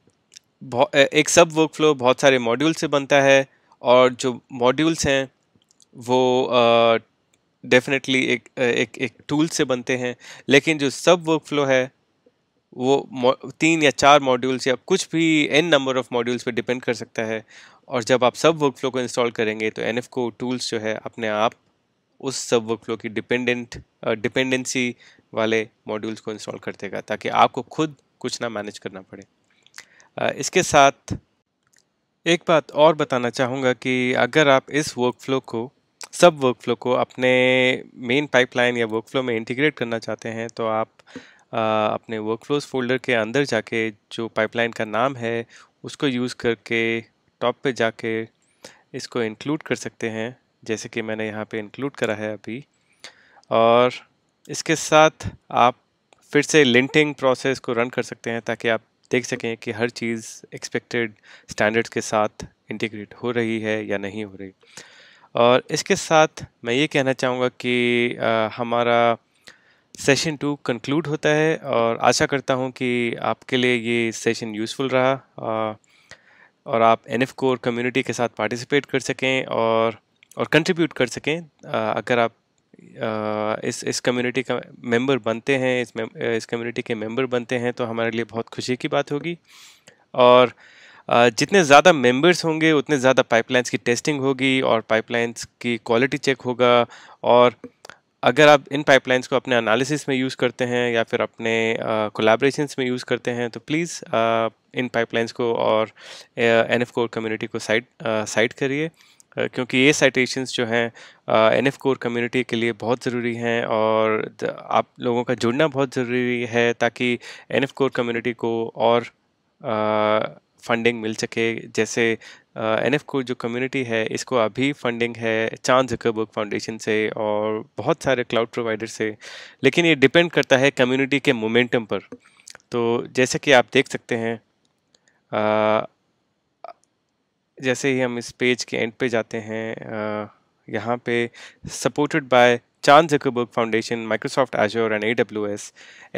एक सब वर्क फ्लो बहुत सारे मॉड्यूल से बनता है और जो मॉड्यूल्स हैं वो डेफिनेटली uh, एक एक एक टूल से बनते हैं लेकिन जो सब वर्क फ्लो है वो तीन या चार मॉड्यूल्स या कुछ भी एन नंबर ऑफ मॉड्यूल्स पे डिपेंड कर सकता है और जब आप सब वर्क फ्लो को इंस्टॉल करेंगे तो एन को टूल्स जो है अपने आप उस सब वर्क फ्लो की डिपेंडेंट डिपेंडेंसी वाले मॉड्यूल्स को इंस्टॉल कर देगा ताकि आपको खुद कुछ ना मैनेज करना पड़े इसके साथ एक बात और बताना चाहूँगा कि अगर आप इस वर्कफ्लो को सब वर्कफ्लो को अपने मेन पाइपलाइन या वर्कफ्लो में इंटीग्रेट करना चाहते हैं तो आप आ, अपने वर्कफ्लोज फोल्डर के अंदर जाके जो पाइपलाइन का नाम है उसको यूज़ करके टॉप पे जाके इसको इंक्लूड कर सकते हैं जैसे कि मैंने यहाँ पे इंक्लूड करा है अभी और इसके साथ आप फिर से लिंटिंग प्रोसेस को रन कर सकते हैं ताकि आप देख सकें कि हर चीज़ एक्सपेक्टेड स्टैंडर्ड्स के साथ इंटीग्रेट हो रही है या नहीं हो रही और इसके साथ मैं ये कहना चाहूँगा कि आ, हमारा सेशन टू कंक्लूड होता है और आशा करता हूँ कि आपके लिए ये सेशन यूज़फुल रहा आ, और आप एन एफ कोर कम्युनिटी के साथ पार्टिसिपेट कर सकें और और कंट्रीब्यूट कर सकें आ, अगर आप इस इस कम्युनिटी का मेंबर बनते हैं इस इस कम्युनिटी के मेंबर बनते हैं तो हमारे लिए बहुत खुशी की बात होगी और जितने ज़्यादा मेंबर्स होंगे उतने ज़्यादा पाइपलाइंस की टेस्टिंग होगी और पाइपलाइंस की क्वालिटी चेक होगा और अगर आप इन पाइपलाइंस को अपने एनालिसिस में यूज़ करते हैं या फिर अपने कोलाब्रेशन में यूज़ करते हैं तो प्लीज़ इन पाइपलाइंस को और एन एफ कोर कम्युनिटी को साइड साइड करिए क्योंकि ये साइटेशंस जो हैं एन एफ कोर कम्युनिटी के लिए बहुत ज़रूरी हैं और आप लोगों का जुड़ना बहुत ज़रूरी है ताकि एन एफ कोर कम्युनिटी को और फंडिंग मिल सके जैसे एन एफ कोर जो कम्युनिटी है इसको अभी फंडिंग है चांद जकरबर्ग फाउंडेशन से और बहुत सारे क्लाउड प्रोवाइडर से लेकिन ये डिपेंड करता है कम्युनिटी के मोमेंटम पर तो जैसे कि आप देख सकते हैं जैसे ही हम इस पेज के एंड पे जाते हैं यहाँ पे supported by Chan Zuckerberg Foundation Microsoft Azure and A W S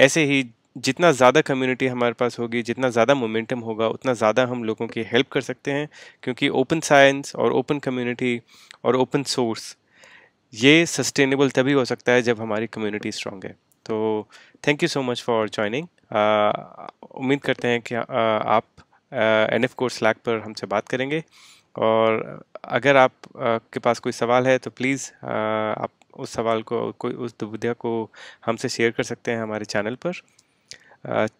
ऐसे ही जितना ज़्यादा कम्युनिटी हमारे पास होगी जितना ज़्यादा मोमेंटम होगा उतना ज़्यादा हम लोगों की हेल्प कर सकते हैं क्योंकि ओपन साइंस और ओपन कम्युनिटी और ओपन सोर्स ये सस्टेनेबल तभी हो सकता है जब हमारी कम्युनिटी स्ट्रांग है तो thank you so much for joining उम्मीद करते हैं कि आ, आप एन एफ कोर्स स्लैक पर हमसे बात करेंगे और अगर आप uh, के पास कोई सवाल है तो प्लीज़ uh, आप उस सवाल को कोई उस दुविधा को हमसे शेयर कर सकते हैं हमारे चैनल पर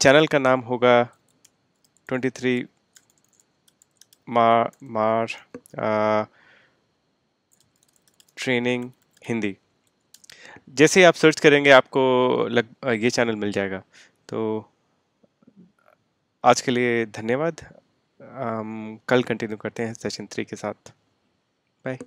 चैनल uh, का नाम होगा 23 मार मार ट्रेनिंग हिंदी जैसे ही आप सर्च करेंगे आपको लग ये चैनल मिल जाएगा तो आज के लिए धन्यवाद कल कंटिन्यू करते हैं सेशन थ्री के साथ बाय